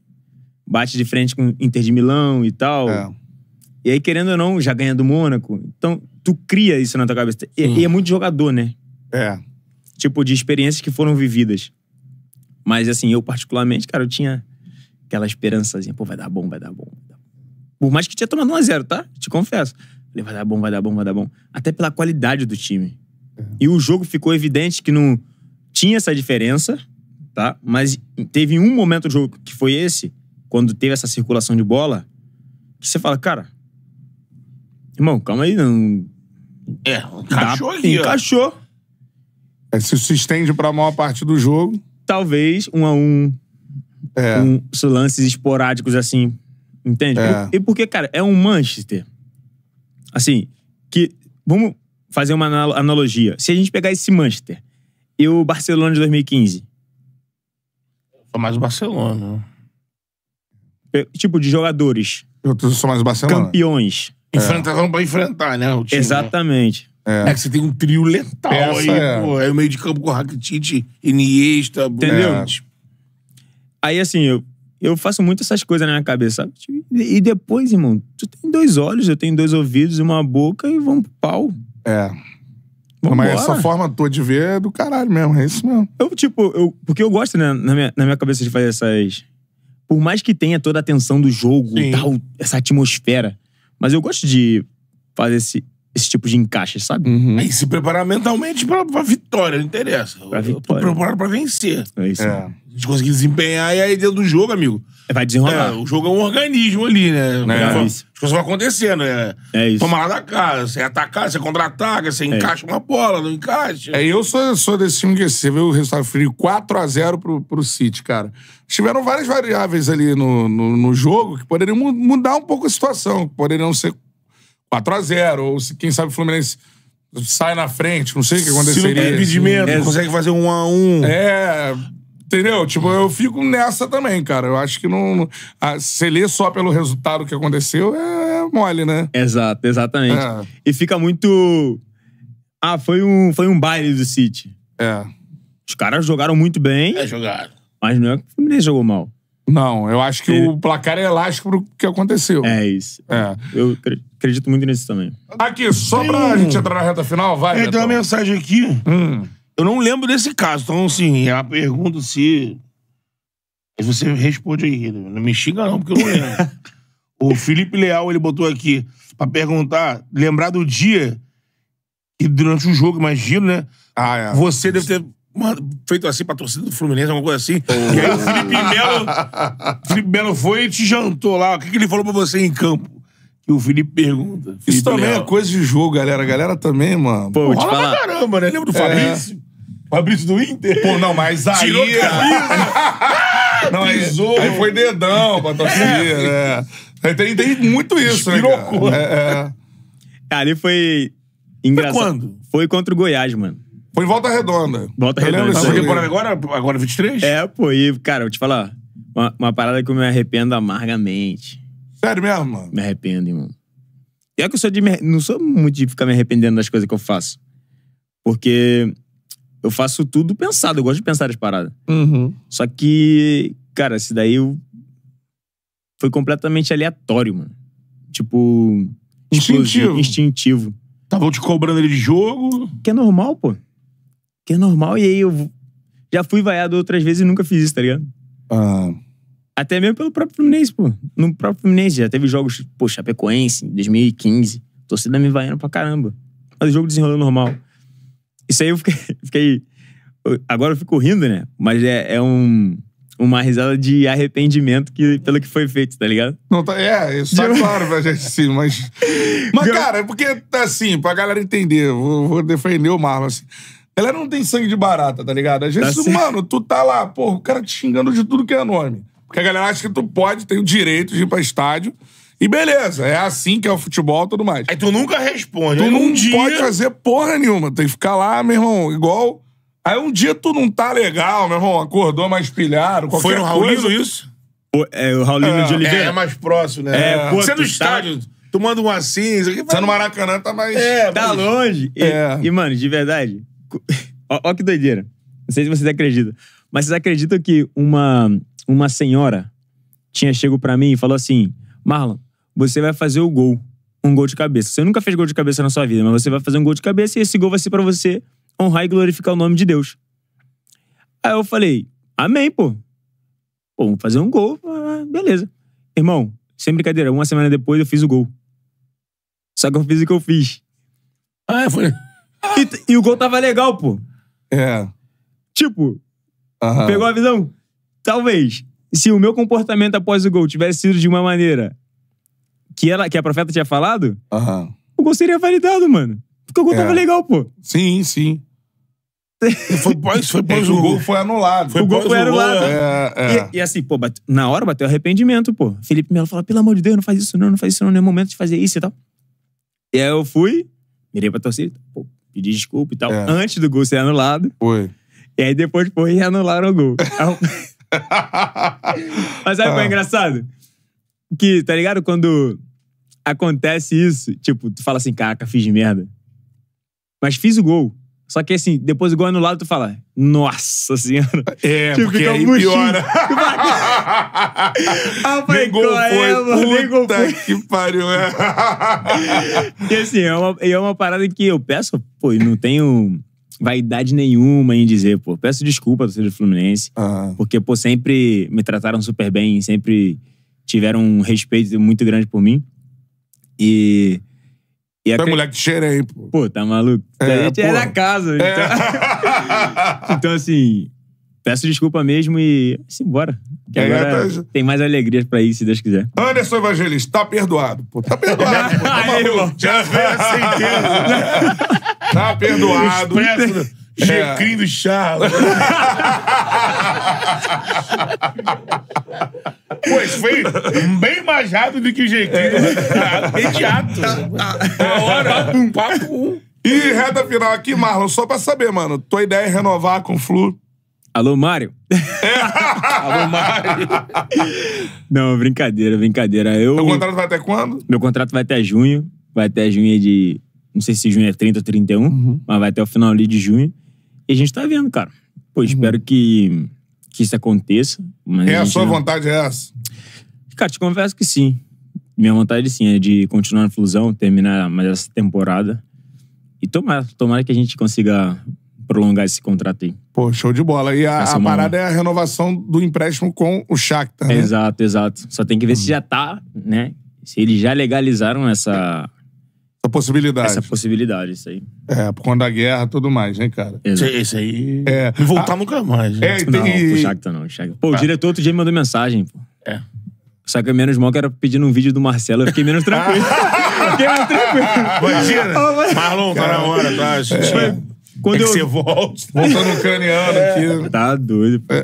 Bate de frente com Inter de Milão e tal. É. E aí, querendo ou não, já ganha do Mônaco. Então, tu cria isso na tua cabeça. E, hum. e é muito jogador, né? É. Tipo, de experiências que foram vividas. Mas assim, eu particularmente, cara, eu tinha aquela esperançazinha. Pô, vai dar bom, vai dar bom. Por mais que tinha tomado 1x0, tá? Te confesso. Falei, vai dar bom, vai dar bom, vai dar bom. Até pela qualidade do time. Uhum. E o jogo ficou evidente que não tinha essa diferença, tá? Mas teve um momento do jogo que foi esse, quando teve essa circulação de bola, que você fala, cara, irmão, calma aí, não. É, encaixou dá, ali. Encaixou. É, se isso estende pra maior parte do jogo talvez um a um, é. um lances esporádicos assim, entende? É. E, e porque, cara, é um Manchester, assim, que vamos fazer uma analogia. Se a gente pegar esse Manchester e o Barcelona de 2015, sou mais o Barcelona. Tipo de jogadores. Eu sou mais o Barcelona. Campeões. Enfrentavam pra enfrentar, né? Exatamente. É. é. que você tem um trio letal Essa aí, é. pô. Aí é o meio de campo com Rakitic, Iniesta... Entendeu? É. Aí, assim, eu, eu faço muito essas coisas na minha cabeça, sabe? Tipo, e, depois, irmão, tu tem dois olhos, eu tenho dois ouvidos e uma boca e vamos pro pau. É. Mas essa forma toda de ver é do caralho mesmo, é isso mesmo. Eu, tipo, eu, porque eu gosto, né, na minha, na minha cabeça de fazer essas. Por mais que tenha toda a tensão do jogo, tal, essa atmosfera. Mas eu gosto de fazer esse, esse tipo de encaixe, sabe? Uhum. se preparar mentalmente pra, pra vitória, não interessa. Pra vitória. Eu tô preparado pra vencer. É isso. É. A gente conseguir desempenhar e aí dentro do jogo, amigo. É, vai desenrolar. É, o jogo é um organismo ali, né? É, é as coisas vão acontecendo, né? É isso. Tomar da casa, você atacar, você contra-ataca, você é encaixa uma bola, não encaixa. É, eu sou, sou desse time que você viu o resultado frio 4x0 pro, pro City, cara. Tiveram várias variáveis ali no, no, no jogo que poderiam mudar um pouco a situação, poderiam ser 4x0, ou se, quem sabe o Fluminense sai na frente, não sei o que aconteceria. Se não impedimento, é, consegue fazer um a um. É, entendeu? Tipo, eu fico nessa também, cara. Eu acho que não. A, se ler só pelo resultado que aconteceu é, é mole, né? Exato, exatamente. É. E fica muito. Ah, foi um, foi um baile do City. É. Os caras jogaram muito bem. É, jogaram. Mas não é que o Fluminense jogou mal. Não, eu acho que Ele... o placar é elástico pro que aconteceu. É isso. É. Eu acredito muito nisso também. Aqui, só pra hum. gente entrar na reta final, vai. Tem uma mensagem aqui. Hum. Eu não lembro desse caso, então, assim, a pergunta se. Aí você responde aí, não me xinga não, porque eu não lembro. <laughs> o Felipe Leal, ele botou aqui pra perguntar, lembrar do dia que durante o jogo, imagino, né? Ah, é. Você deve ter feito assim pra torcida do Fluminense, alguma coisa assim. Oh. E aí o Felipe Melo, Felipe Melo foi e te jantou lá. O que, que ele falou pra você em campo? Que o Felipe pergunta. Felipe Isso também é Melo. é coisa de jogo, galera. A galera também, mano. Pô, Pô caramba, né? Lembra do é. Fabrício? É. Fabrício do Inter? Pô, não, mas aí... Tirou é- camisa. <laughs> não, aí, aí, foi dedão pra torcida, é. Aí tem, tem muito isso, né, cara? É, é. Ali foi engraçado. Foi quando? Foi contra o Goiás, mano. Foi em Volta Redonda. Volta redonda. Redonda. Tá temporada agora? Agora 23? É, pô. E, cara, vou te falar. Uma, uma parada que eu me arrependo amargamente. Sério mesmo, mano? Me arrependo, irmão. E é que eu sou de. Me... Não sou muito de ficar me arrependendo das coisas que eu faço. Porque eu faço tudo pensado. Eu gosto de pensar as paradas. Uhum. Só que, cara, isso daí eu... foi completamente aleatório, mano. Tipo. tipo instintivo. instintivo. Estavam te cobrando ele de jogo. Que é normal, pô que é normal. E aí eu já fui vaiado outras vezes e nunca fiz isso, tá ligado? Ah. Até mesmo pelo próprio Fluminense, pô. No próprio Fluminense já teve jogos, pô, Chapecoense, 2015. Torcida me vaiando pra caramba. Mas o jogo desenrolou normal. Isso aí eu fiquei. <laughs> fiquei agora eu fico rindo, né? Mas é, é um uma risada de arrependimento que, pelo que foi feito, tá ligado? Não, tá, é, isso tá claro pra gente, sim, mas. <laughs> Mas, cara, é porque, assim, pra galera entender, vou, vou defender o Marlon, assim. Galera não tem sangue de barata, tá ligado? Às vezes, tá mano, tu tá lá, pô, o cara te xingando de tudo que é nome. Porque a galera acha que tu pode, tem o direito de ir pra estádio. E beleza, é assim que é o futebol e tudo mais. Aí tu nunca responde. Tu Aí não um dia... pode fazer porra nenhuma. Tem que ficar lá, meu irmão, igual. Aí um dia tu não tá legal, meu irmão, acordou mais pilhado. Foi no Raulino coisa. isso? O, é, o Raulino é, de Oliveira. É, é mais próximo, né? É, é. Pô, você no é tá- estádio, tá... tu manda um assim. Você no é Maracanã tá mais. É, tá, tá longe. E, é. e, mano, de verdade, Olha <laughs> que doideira. Não sei se vocês acreditam. Mas vocês acreditam que uma, uma senhora tinha chego para mim e falou assim: Marlon, você vai fazer o gol. Um gol de cabeça. Você nunca fez gol de cabeça na sua vida, mas você vai fazer um gol de cabeça e esse gol vai ser para você honrar e glorificar o nome de Deus. Aí eu falei: Amém, pô. Pô, vamos fazer um gol, beleza. Irmão, sem brincadeira, uma semana depois eu fiz o gol. Só que eu fiz o que eu fiz. Ah, é, foi. E, e o gol tava legal, pô. É. Tipo, Aham. pegou a visão? Talvez. Se o meu comportamento após o gol tivesse sido de uma maneira que, ela, que a profeta tinha falado, Aham. o gol seria validado, mano. Porque o gol É. tava legal, pô. Sim, sim. Foi pós, foi pós o gol. foi anulado. Foi O gol foi anulado. é. É, E, e assim, pô, bate- na hora bateu arrependimento, pô. Felipe Melo falou pelo amor de Deus, não faz isso não, não faz isso não, não é momento de fazer isso e tal. E aí eu fui, mirei pra torcida, pô, pedir desculpa e tal, é. antes do gol ser anulado. Foi. E aí depois foi e anularam o gol. <laughs> Mas sabe o que é engraçado? Que, tá ligado? Quando acontece isso, tipo, tu fala assim, caraca, fiz merda. Mas fiz o gol. Só que assim, depois o gol anulado, tu fala, nossa senhora. É, <laughs> tipo, porque aí buchinho. piora ah, falei, Negou é, foi, puta que pariu. É. e assim, é uma, é uma parada que eu peço, pô, não tenho vaidade nenhuma em dizer, pô, peço desculpa do torcida do Fluminense, ah. porque, pô, sempre me trataram super bem, sempre tiveram um respeito muito grande por mim. E... E tu é moleque de aí, pô. Pô, tá maluco? É, é, é da casa. Então... É. então, <laughs> então assim, Peço desculpa mesmo e simbora. Que É, agora tá- tem mais alegrias pra ir, se Deus quiser. Anderson Evangelista, tá perdoado. Pô, tá perdoado. pô, tá Aí, <laughs> Já veio a sentença. <laughs> Tá perdoado. Expresso. É. Checrinho do Charles. <laughs> Pô, isso foi bem mais rápido do que o jeitinho. Né? É. Imediato. Tá, tá. Uma hora, tá. um papo. E reta final aqui, Marlon, só pra saber, mano. Tua ideia é renovar com o Flu? Alô, Mário? <laughs> Alô, Mário. Não, brincadeira, brincadeira. Eu, Meu contrato vai até quando? Meu contrato vai até junho. Vai até junho de. Não sei se junho é 30 ou 31, uhum. mas vai até o final ali de junho. E a gente tá vendo, cara. Pô, uhum. espero que, que isso aconteça. é a, a sua não... vontade é essa? Cara, te confesso que sim. Minha vontade, sim, é de continuar na Flusão, terminar mais essa temporada. E tomara, tomara que a gente consiga prolongar esse contrato aí. Pô, show de bola. E a, a parada é a renovação do empréstimo com o Shakhtar, né? Exato, exato. Só tem que ver hum. se uhum. já tá, né? Se eles já legalizaram essa... Essa possibilidade. Essa possibilidade, isso aí. É, por conta da guerra e tudo mais, né, cara? Exato. Isso aí... É. E voltar ah, nunca mais, né? É, não, pro Shakhtar não. Shakhtar. Pô, ah. o tá. diretor outro dia me mandou mensagem, pô. É. Só que menos mal que era pedindo um vídeo do Marcelo, eu fiquei menos <laughs> tranquilo. fiquei menos tranquilo. Imagina. Marlon, tá na hora, tá? É. Quando é que você volta. Voltando ucraniano é. aqui. Tá doido. Pô. <laughs>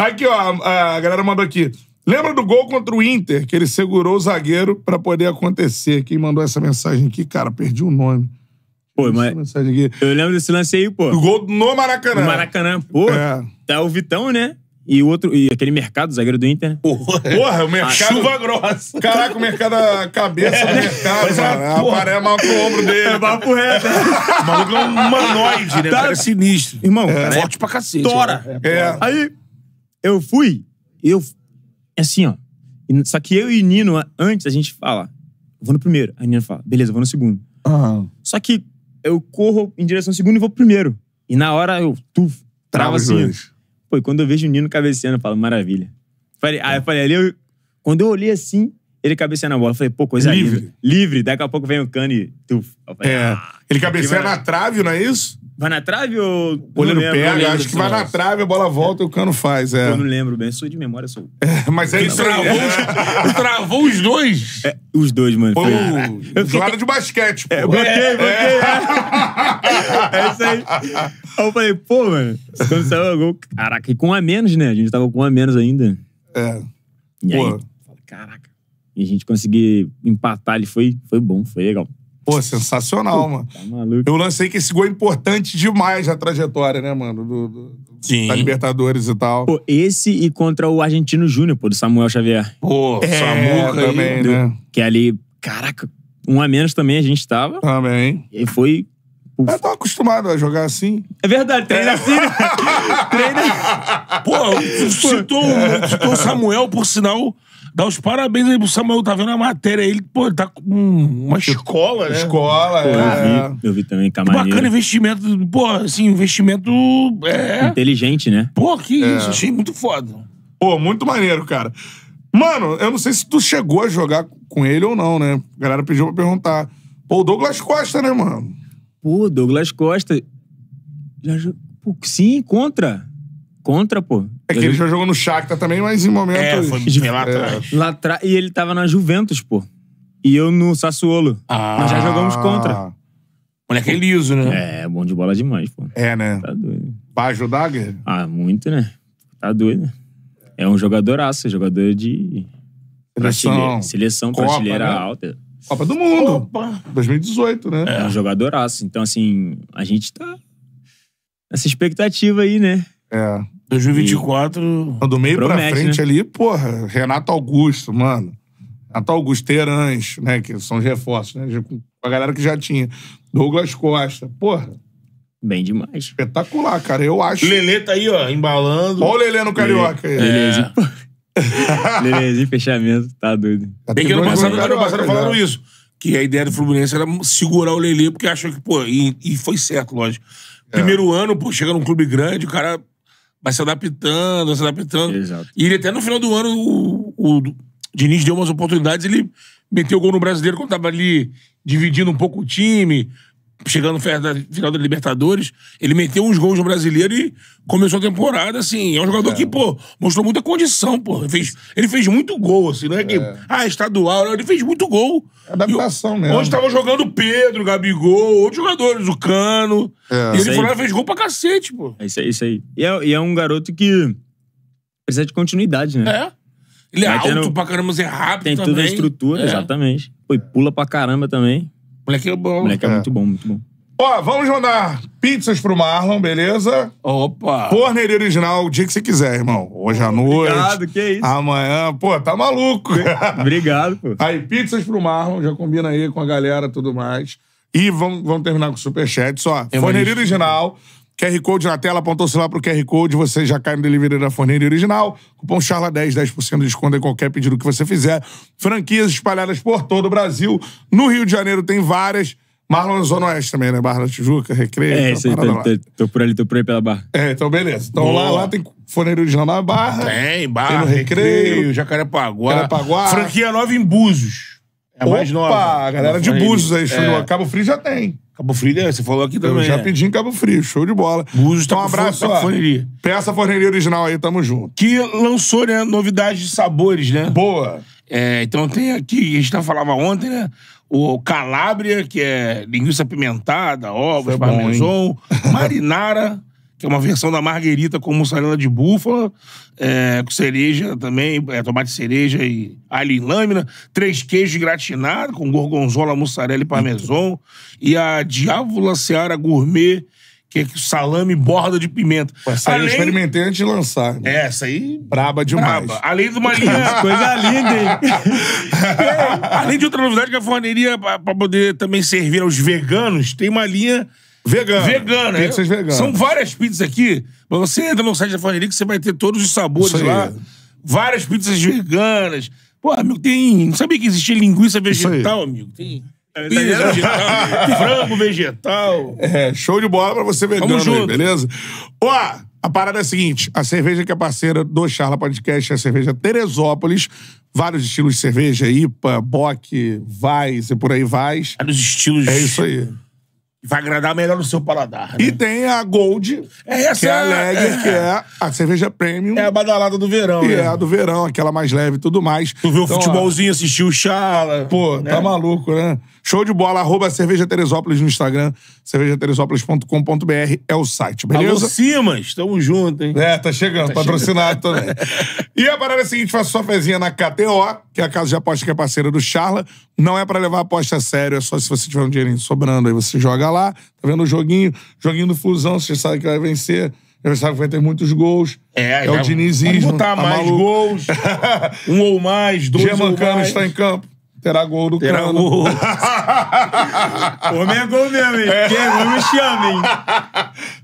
Aqui, ó, a galera mandou aqui. Lembra do gol contra o Inter, que ele segurou o zagueiro para poder acontecer? Quem mandou essa mensagem aqui, cara, perdi o nome. Pô, mas. Eu lembro desse lance aí, pô. O gol no Maracanã. No Maracanã, pô. É. Tá o Vitão, né? E, o outro, e aquele mercado, zagueiro do Inter. Né? Porra, porra o ah, mercado. Chuva grossa. Caraca, o mercado, a cabeça do é. mercado, mano. A paré mal com o ombro dele. mal é pro reto. Né? O maluco é um humanoide, né? Tá. Cara, sinistro. Irmão, é. é forte pra cacete. Tora. Né? É. Aí, eu fui, eu. Assim, ó. Só que eu e Nino, antes a gente fala, vou no primeiro. Aí Nino fala, beleza, vou no segundo. Uhum. Só que eu corro em direção ao segundo e vou pro primeiro. E na hora eu, tu, trava assim. Pô, e quando eu vejo o Nino cabeceando, eu falo, maravilha. Falei, aí eu falei, ali eu, quando eu olhei assim, ele cabeceando a bola. Eu falei, pô, coisa livre. Livre, livre. daqui a pouco vem o Cano e tuf. Falei, é. Ah, ele cabeceia na trave, não é isso? Vai na trave ou. O goleiro pega, lembro, acho que vai na trave, a bola volta e o cano faz. É. Eu não lembro bem, sou de memória, sou. <laughs> É, mas é aí travou, os, travou os dois? É, os dois, mano. Foi eu fiquei... de basquete. É, pô. É, bloqueio, bloqueio. <laughs> É. é isso aí. Aí eu falei, pô, mano, quando saiu o gol. Caraca, e com um a menos, né? A gente tava com um a menos ainda. É. E pô. aí, caraca. E a gente conseguir empatar ali foi, foi bom, foi legal. Pô, sensacional, mano. Tá maluco. Eu lancei que esse gol é importante demais na trajetória, né, mano? Do, do, Sim. Da Libertadores e tal. Pô, esse e contra o Argentino Júnior, pô, do Samuel Xavier. Pô, é, também, do, né? Que ali, caraca, um a menos também a gente tava. Também. E foi eu tô acostumado a jogar assim. É verdade, treina é. assim. Né? <laughs> treina. Pô, citou, citou o Samuel, por sinal, Dá os parabéns aí pro Samuel, tá vendo a matéria. aí? pô, ele tá com uma escola, né? Escola, é. eu, vi, eu vi também, camareiro. Bacana investimento, pô, assim, investimento é... Inteligente, né? Pô, que é. isso, achei muito foda. Pô, muito maneiro, cara. Mano, eu não sei se tu chegou a jogar com ele ou não, né? A galera pediu pra perguntar. Pô, o Douglas Costa, né, mano? Pô, Douglas Costa. Já, pô, sim, contra. Contra, pô. É que ele já jogou no Shakhtar também, mas em momentos... É, foi bem é. lá atrás. E ele tava na Juventus, pô. E eu no Sassuolo. Ah. Nós já jogamos contra. Moleque é liso, né? É, bom de bola demais, pô. É, né? Tá doido. Pra ajudar, Guerreiro? Ah, muito, né? Tá doido, né? É um jogadoraço, jogador de... Seleção. Seleção Copa, prateleira né? alta. Copa do Mundo. Opa. 2018, né? É, um jogadoraço. Então, assim, a gente tá nessa expectativa aí, né? É. 2024. E... Do meio Promete, pra frente né? ali, porra, Renato Augusto, mano. Renato Augusto, Terãs, né? Que são os reforços, né? A galera que já tinha. Douglas Costa, porra. Bem demais. Espetacular, cara. Eu acho. Lelê tá aí, ó, embalando. Olha o Lelê no Carioca aí. Lelêzinho. É. <laughs> Lelêzinho, fechamento. Tá doido. Bem que ano passado, ano passado falaram isso. Que a ideia do Fluminense era segurar o Lelê, porque achou que, pô, e, e foi certo, lógico. É. Primeiro ano, pô, chega num clube grande, o cara vai se adaptando, vai se adaptando. Exato. E ele até no final do ano, o, o Diniz deu umas oportunidades, ele meteu o gol no brasileiro quando tava ali dividindo um pouco o time, chegando perto da final da Libertadores, ele meteu uns gols no brasileiro e começou a temporada, assim. É um jogador é. que, pô, mostrou muita condição, pô. Ele fez, ele fez muito gol, assim, não é, é. que. Ah, estadual, ele fez muito gol. É adaptação, né? Hoje tava jogando Pedro, Gabigol, outros jogadores, o Cano. É. E ele foi lá ah, fez gol pra cacete, pô. É isso aí, isso aí. E é, e é um garoto que precisa de continuidade, né? É. Ele é alto tendo, pra caramba, mas é rápido. Tem também. toda a estrutura, é. exatamente. Pô, e pula pra caramba também. Moleque é bom. Moleque é, é muito bom, muito bom. Ó, vamos mandar pizzas pro Marlon, beleza? Opa! Corneria original, o dia que você quiser, irmão. Hoje à noite. Obrigado, que é isso. Amanhã, pô, tá maluco. Obrigado, pô. <laughs> Aí, pizzas pro Marlon, já combina aí com a galera e tudo mais. E vamos, vamos terminar com o superchat só. Forneria é original. QR Code na tela, apontou-se lá pro QR Code, você já cai no delivery da forneira original. Cupom CHARLA10, 10% de desconto em qualquer pedido que você fizer. Franquias espalhadas por todo o Brasil. No Rio de Janeiro tem várias. Marlon Zona Oeste também, né? Barra da Tijuca, Recreio. É, isso aí, tô, tô, tô, por ali, tô por aí pela Barra. É, então beleza. Então lá, lá tem forneira original na Barra. Tem, Barra. Tem no Recreio, Jacarepaguá. Jacarepaguá. Franquia nova em Búzios. É Opa, mais nova. Opa, galera de Búzios aí, é. Cabo Frio já tem. Cabo Frio, é, você falou aqui também. Eu já é. pedi em Cabo Frio, show de bola. Búzios então, tá um abraço pra tá forneria. Peça forneria original aí, tamo junto. Que lançou, né, novidades de sabores, né? Boa. É, então tem aqui, a gente tá falava ontem, né? O Calabria, que é linguiça pimentada, ovos, é parmesão, marinara, <laughs> que é uma versão da marguerita com mussarela de búfala, é, com cereja também, é, tomate cereja e alho em lâmina, três queijos gratinados com gorgonzola, mussarela e parmesão e a diávola seara gourmet que é salame borda de pimenta. essa é Além... eu experimentei antes de lançar. Né? É, essa aí... Braba demais. Braba. Além de uma linha... Coisa <laughs> linda, hein? É, além de outra novidade que a forneria, para poder também servir aos veganos, tem uma linha Vegana. Vegana. Pizzas é? veganas. São várias pizzas aqui. Mas você entra no site da Forneria que você vai ter todos os sabores lá. Várias pizzas veganas. Pô, amigo, tem... Não sabia que existia linguiça vegetal, amigo. Tem... vegetal, <laughs> frango vegetal. É, show de bola pra você vegano Aí, beleza? Ó, a parada é a seguinte: a cerveja que é parceira do Charla Podcast é a cerveja Teresópolis. Vários estilos de cerveja, IPA, Bock, Vais e por aí vai. Vários estilos. É isso aí. Vai agradar melhor no seu paladar. E né? tem a Gold, é essa, que é a Lager, é. que é a cerveja premium. É a badalada do verão. E né? é a do verão, aquela mais leve e tudo mais. Tu vê então, o futebolzinho, ó, assistiu o Chala. Pô, né? tá maluco, né? Show de bola, arroba Cerveja Teresópolis no Instagram, cervejateresópolis.com.br é o site, beleza? Alô, Simas, tamo junto, hein? É, tá chegando, tá patrocinado chegando. também. <laughs> e a parada é a seguinte, faça sua fezinha na KTO, que é a casa de aposta que é parceira do Charla. Não é para levar a aposta a sério, é só se você tiver um dinheirinho sobrando, aí você joga lá, tá vendo o joguinho, joguinho do Fusão. você sabe que vai vencer. você sabe que vai ter muitos gols. É, é o dinizismo. Vamos botar tá mais maluco. gols. <laughs> um ou mais, dois ou Mancano mais. está em campo. Terá gol do Terá cano. Gol. <laughs> Homem é gol mesmo, hein? É. Quem não é me chama, hein?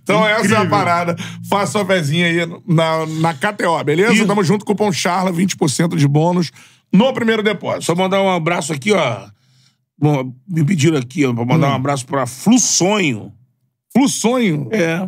Então Incrível. essa é a parada. Faça sua vezinha aí na, na KTO, beleza? E... Tamo junto, cupom CHARLA, 20% de bônus no primeiro depósito. Só mandar um abraço aqui, ó. Bom, me pediram aqui, ó, pra mandar hum. um abraço pra Flu Sonho. Flu Sonho? É.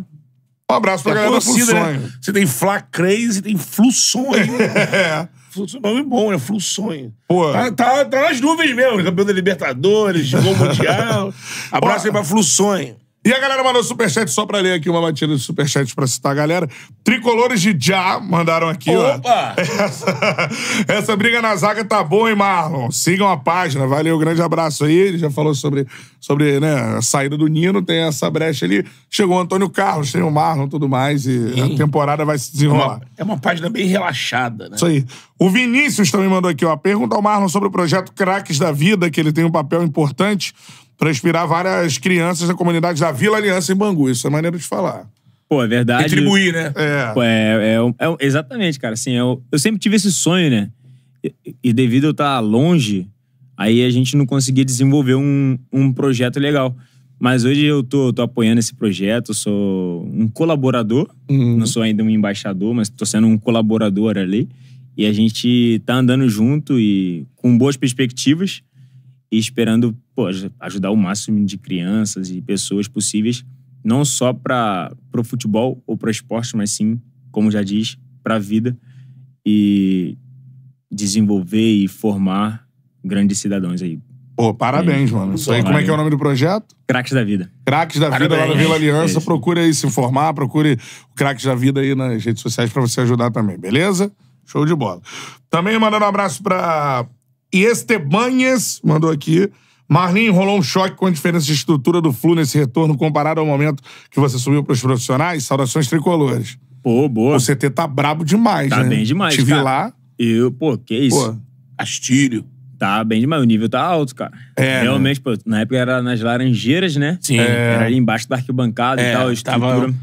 Um abraço pra é galera torcida, Flu Sonho. Né? Você tem Fla Crazy, tem Flu Sonho. <laughs> É. Fluxo, é nome bom, né? Fluxonho. Pô. Tá, tá, tá nas nuvens mesmo, né? campeão da Libertadores, gol mundial. <laughs> Abraço Pô. aí pra Fluxonho. E a galera mandou superchat só pra ler aqui uma batida de superchat pra citar a galera. Tricolores de Já mandaram aqui, Opa! ó. <laughs> Essa, essa briga na zaga tá boa, hein, Marlon? Sigam a página. Valeu, grande abraço aí. Ele já falou sobre, sobre né, a saída do Nino, tem essa brecha ali. Chegou o Antônio Carlos, tem o Marlon e tudo mais. E Sim. a temporada vai se desenrolar. É uma, é uma página bem relaxada, né? Isso aí. O Vinícius também mandou aqui, ó. Pergunta ao Marlon sobre o projeto Craques da Vida, que ele tem um papel importante para inspirar várias crianças da comunidade da Vila Aliança em Bangu. Isso é maneiro de falar. Pô, é verdade. Retribuir, né? É. é. Pô, é, é, é, exatamente, cara. Assim, eu, eu sempre tive esse sonho, né? E, e devido eu estar tá longe, aí a gente não conseguia desenvolver um, um projeto legal. Mas hoje eu tô, tô apoiando esse projeto, sou um colaborador, uhum. não sou ainda um embaixador, mas tô sendo um colaborador ali. E a gente tá andando junto e com boas perspectivas e esperando pô, ajudar o máximo de crianças e pessoas possíveis, não só para o futebol ou para o esporte, mas sim, como já diz, para a vida e desenvolver e formar grandes cidadãos aí. Pô, parabéns, é. mano. Isso aí, como é que é o nome do projeto? Craques da Vida. Craques da parabéns. Vida lá na Vila Aliança. É procure aí se informar, procure o Craques da Vida aí nas redes sociais para você ajudar também, beleza? Show de bola. Também mandando um abraço para Estebanhes, mandou aqui. Marlinho rolou um choque com a diferença de estrutura do Flu nesse retorno comparado ao momento que você subiu para os profissionais? Saudações tricolores. Pô, boa. O CT tá brabo demais, tá né? Tá bem demais, Te cara. vi lá. Eu, pô, que isso. Pô. Astírio. Tá bem demais. O nível tá alto, cara. É. Né? Realmente, né? pô, na época era nas Laranjeiras, né? Sim. É. Era ali embaixo da arquibancada é, e tal. A estrutura tava...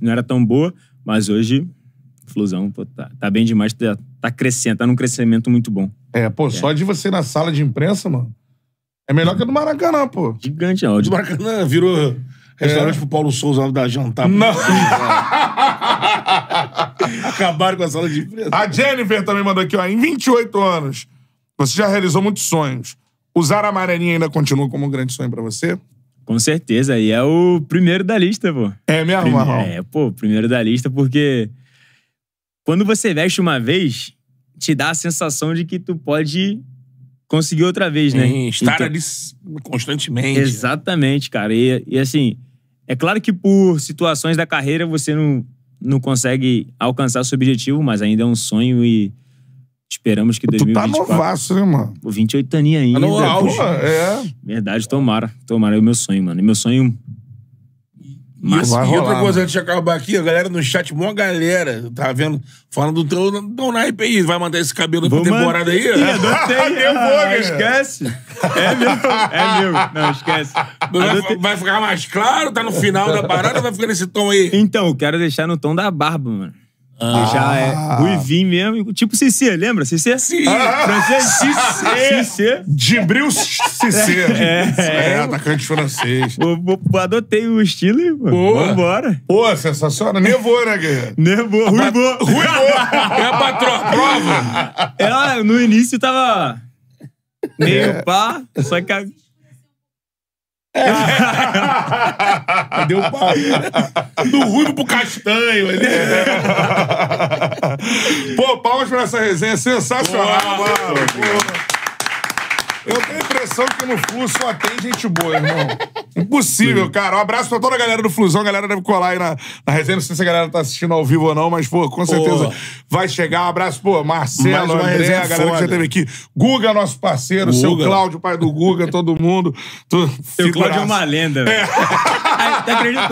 não era tão boa, mas hoje Flusão, pô, tá, tá, bem demais, tá, tá crescendo, tá num crescimento muito bom. É, pô, é. só de você na sala de imprensa, mano, é melhor que a do Maracanã, pô. Gigante, ó. O do Maracanã virou é. restaurante pro Paulo Souza dar jantar. Não. <laughs> Acabaram com a sala de imprensa. A Jennifer também mandou aqui, ó. Em 28 anos, você já realizou muitos sonhos. Usar a amarelinha ainda continua como um grande sonho pra você? Com certeza. E é o primeiro da lista, pô. É mesmo, Prime... Marrom? É, pô. Primeiro da lista porque... Quando você veste uma vez, te dá a sensação de que tu pode conseguiu outra vez, né? Sim, estar então, ali constantemente. Exatamente, cara. E, e assim, é claro que por situações da carreira você não, não consegue alcançar seu objetivo, mas ainda é um sonho e esperamos que 2024... Tu tá novaço, né, mano? 28 aninha ainda. Tá no auge. É. Verdade, tomara. Tomara. É o meu sonho, mano. É meu sonho mas, e outra coisa, mano. antes de acabar aqui, a galera no chat, mó galera, tá vendo? Falando do teu, não na aí, vai manter esse cabelo Vou pra temporada aí? <laughs> Ah, não tem, ah, esquece. É meu, é meu. Não, esquece. Vai, vai, ficar mais claro, tá no final da parada, vai ficar nesse tom aí. Então, eu quero deixar no tom da barba, mano. Ah. já é ah. ruivinho mesmo. Tipo CC lembra? CC Sim. Francês? CC. Ah. Cicê. Dibril CC. É é, é, é, é. atacante francês. adotei o estilo e vambora. Pô, sensacional. Nevou, né, guerreiro? Nevou. Ruivou. Ruivou. <laughs> é a patroa. Prova. Ela, no início, tava meio é. pá, só que... A... É. <laughs> Deu um pau. Do ruivo pro castanho. Ele... É. É. Pô, palmas pra essa resenha sensacional. Boa, mano. Boa. Eu tenho a impressão que no Flu só tem gente boa, irmão. Impossível, Sim. cara. Um abraço pra toda a galera do Flusão. A galera deve colar aí na, na resenha. Não sei se a galera tá assistindo ao vivo ou não, mas, pô, com certeza pô. vai chegar. Um abraço, pô, Marcelo, André, a galera foda. que já teve aqui. Guga, nosso parceiro. Guga. Seu Cláudio, pai do Guga, todo mundo. Tu, seu Cláudio é uma lenda, velho. É. <laughs> Tá acredito,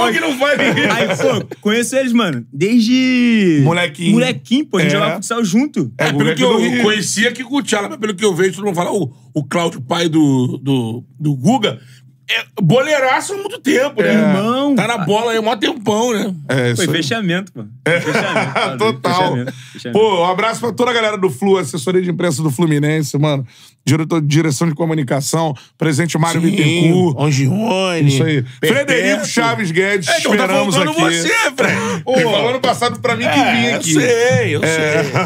um que não vai ninguém. Aí, pô, conheço eles, mano, desde... Molequinho. Molequinho, pô. A gente é. jogava futsal junto. É, é, é pelo que eu, eu conhecia que com o Thiago, mas pelo que eu vejo, todo mundo fala, oh, o Cláudio, pai do, do, do Guga, é boleiraço há muito tempo, né? É. Irmão. Tá na bola aí há maior tempão, né? É isso. É. Foi fechamento, mano. Fechamento. Total. Fechamento, fechamento. Pô, um abraço pra toda a galera do Flu, assessoria de imprensa do Fluminense, mano. Diretor de direção de comunicação, presidente Mário Sim, Bittencourt. Ongione. Isso aí. Frederico Chaves Guedes, é, então tá esperamos tá aqui. você, Fred. <laughs> Pô, falou ano passado pra mim que é, vinha aqui. Eu sei, eu é. sei. <laughs>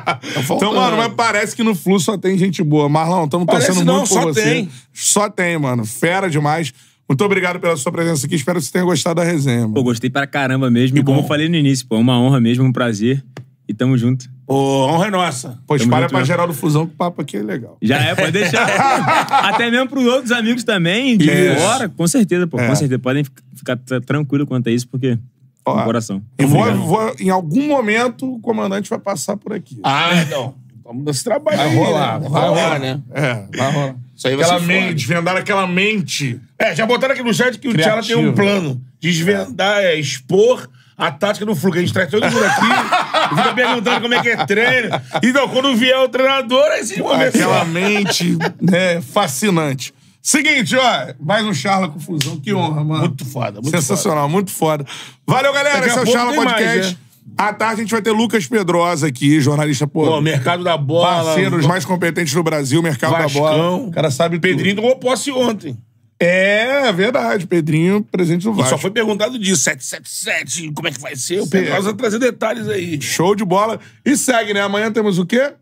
Tá então, mano, mas parece que no Flu só tem gente boa. Marlon, estamos torcendo não, muito por você. Tem. Só tem, mano. Fera de demais. Muito obrigado pela sua presença aqui. Espero que você tenha gostado da resenha. Mano. Pô, gostei pra caramba mesmo. Que e como eu falei no início, pô, é uma honra mesmo, um prazer. E tamo junto. Ô, honra é nossa. Pô, espalha pra Geraldo Fusão que o papo aqui é legal. Já é, pode deixar. <laughs> Até mesmo pros outros amigos também. De hora, com certeza, pô. É. Com certeza. Podem ficar tranquilo quanto a isso, porque Ó, coração. E vou, vou, em algum momento, o comandante vai passar por aqui. Ah, então. Vamos esse trabalho vai aí. Rolar, né? Vai rolar, vai rolar, né? É. Vai rolar. Isso aí aquela mente, desvendar aquela mente. É, já botaram aqui no chat que Criativo. o Tchala tem um plano. Desvendar, é, expor a tática do Fluminense. A gente traz todo mundo aqui, <laughs> fica perguntando como é que é treino. Então, quando vier o treinador, aí vocês vão Aquela mente né, fascinante. Seguinte, ó, mais um Charla Confusão. Que honra, mano. Muito foda, muito Sensacional, foda. muito foda. Valeu, galera. Esse é o Charla Podcast. Mais, né? À tarde a gente vai ter Lucas Pedrosa aqui, jornalista pô. Pô, mercado da bola. Parceiros mais competentes do Brasil, mercado Vascão. da bola. O cara sabe Pedrinho tudo. tomou posse ontem. É, verdade. Pedrinho, presente do Vasco. E só foi perguntado disso. 777, como é que vai ser? O Pedrosa vai trazer detalhes aí. Show de bola. E segue, né? Amanhã temos o quê?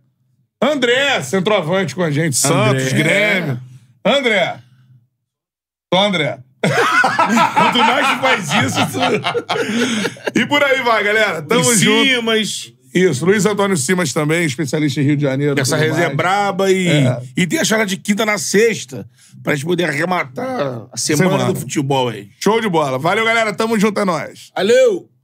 André, centroavante com a gente. André. Santos, Grêmio. André. Só André. <laughs> Quando nós faz isso, tu... e por aí vai, galera. Tamo Luiz junto. Simas. Isso, Luiz Antônio Simas também, especialista em Rio de Janeiro. Essa resenha é braba e, é. e deixa ela de quinta na sexta, pra gente poder arrematar a semana, semana do futebol aí. Show de bola. Valeu, galera. Tamo junto, é nóis. Valeu!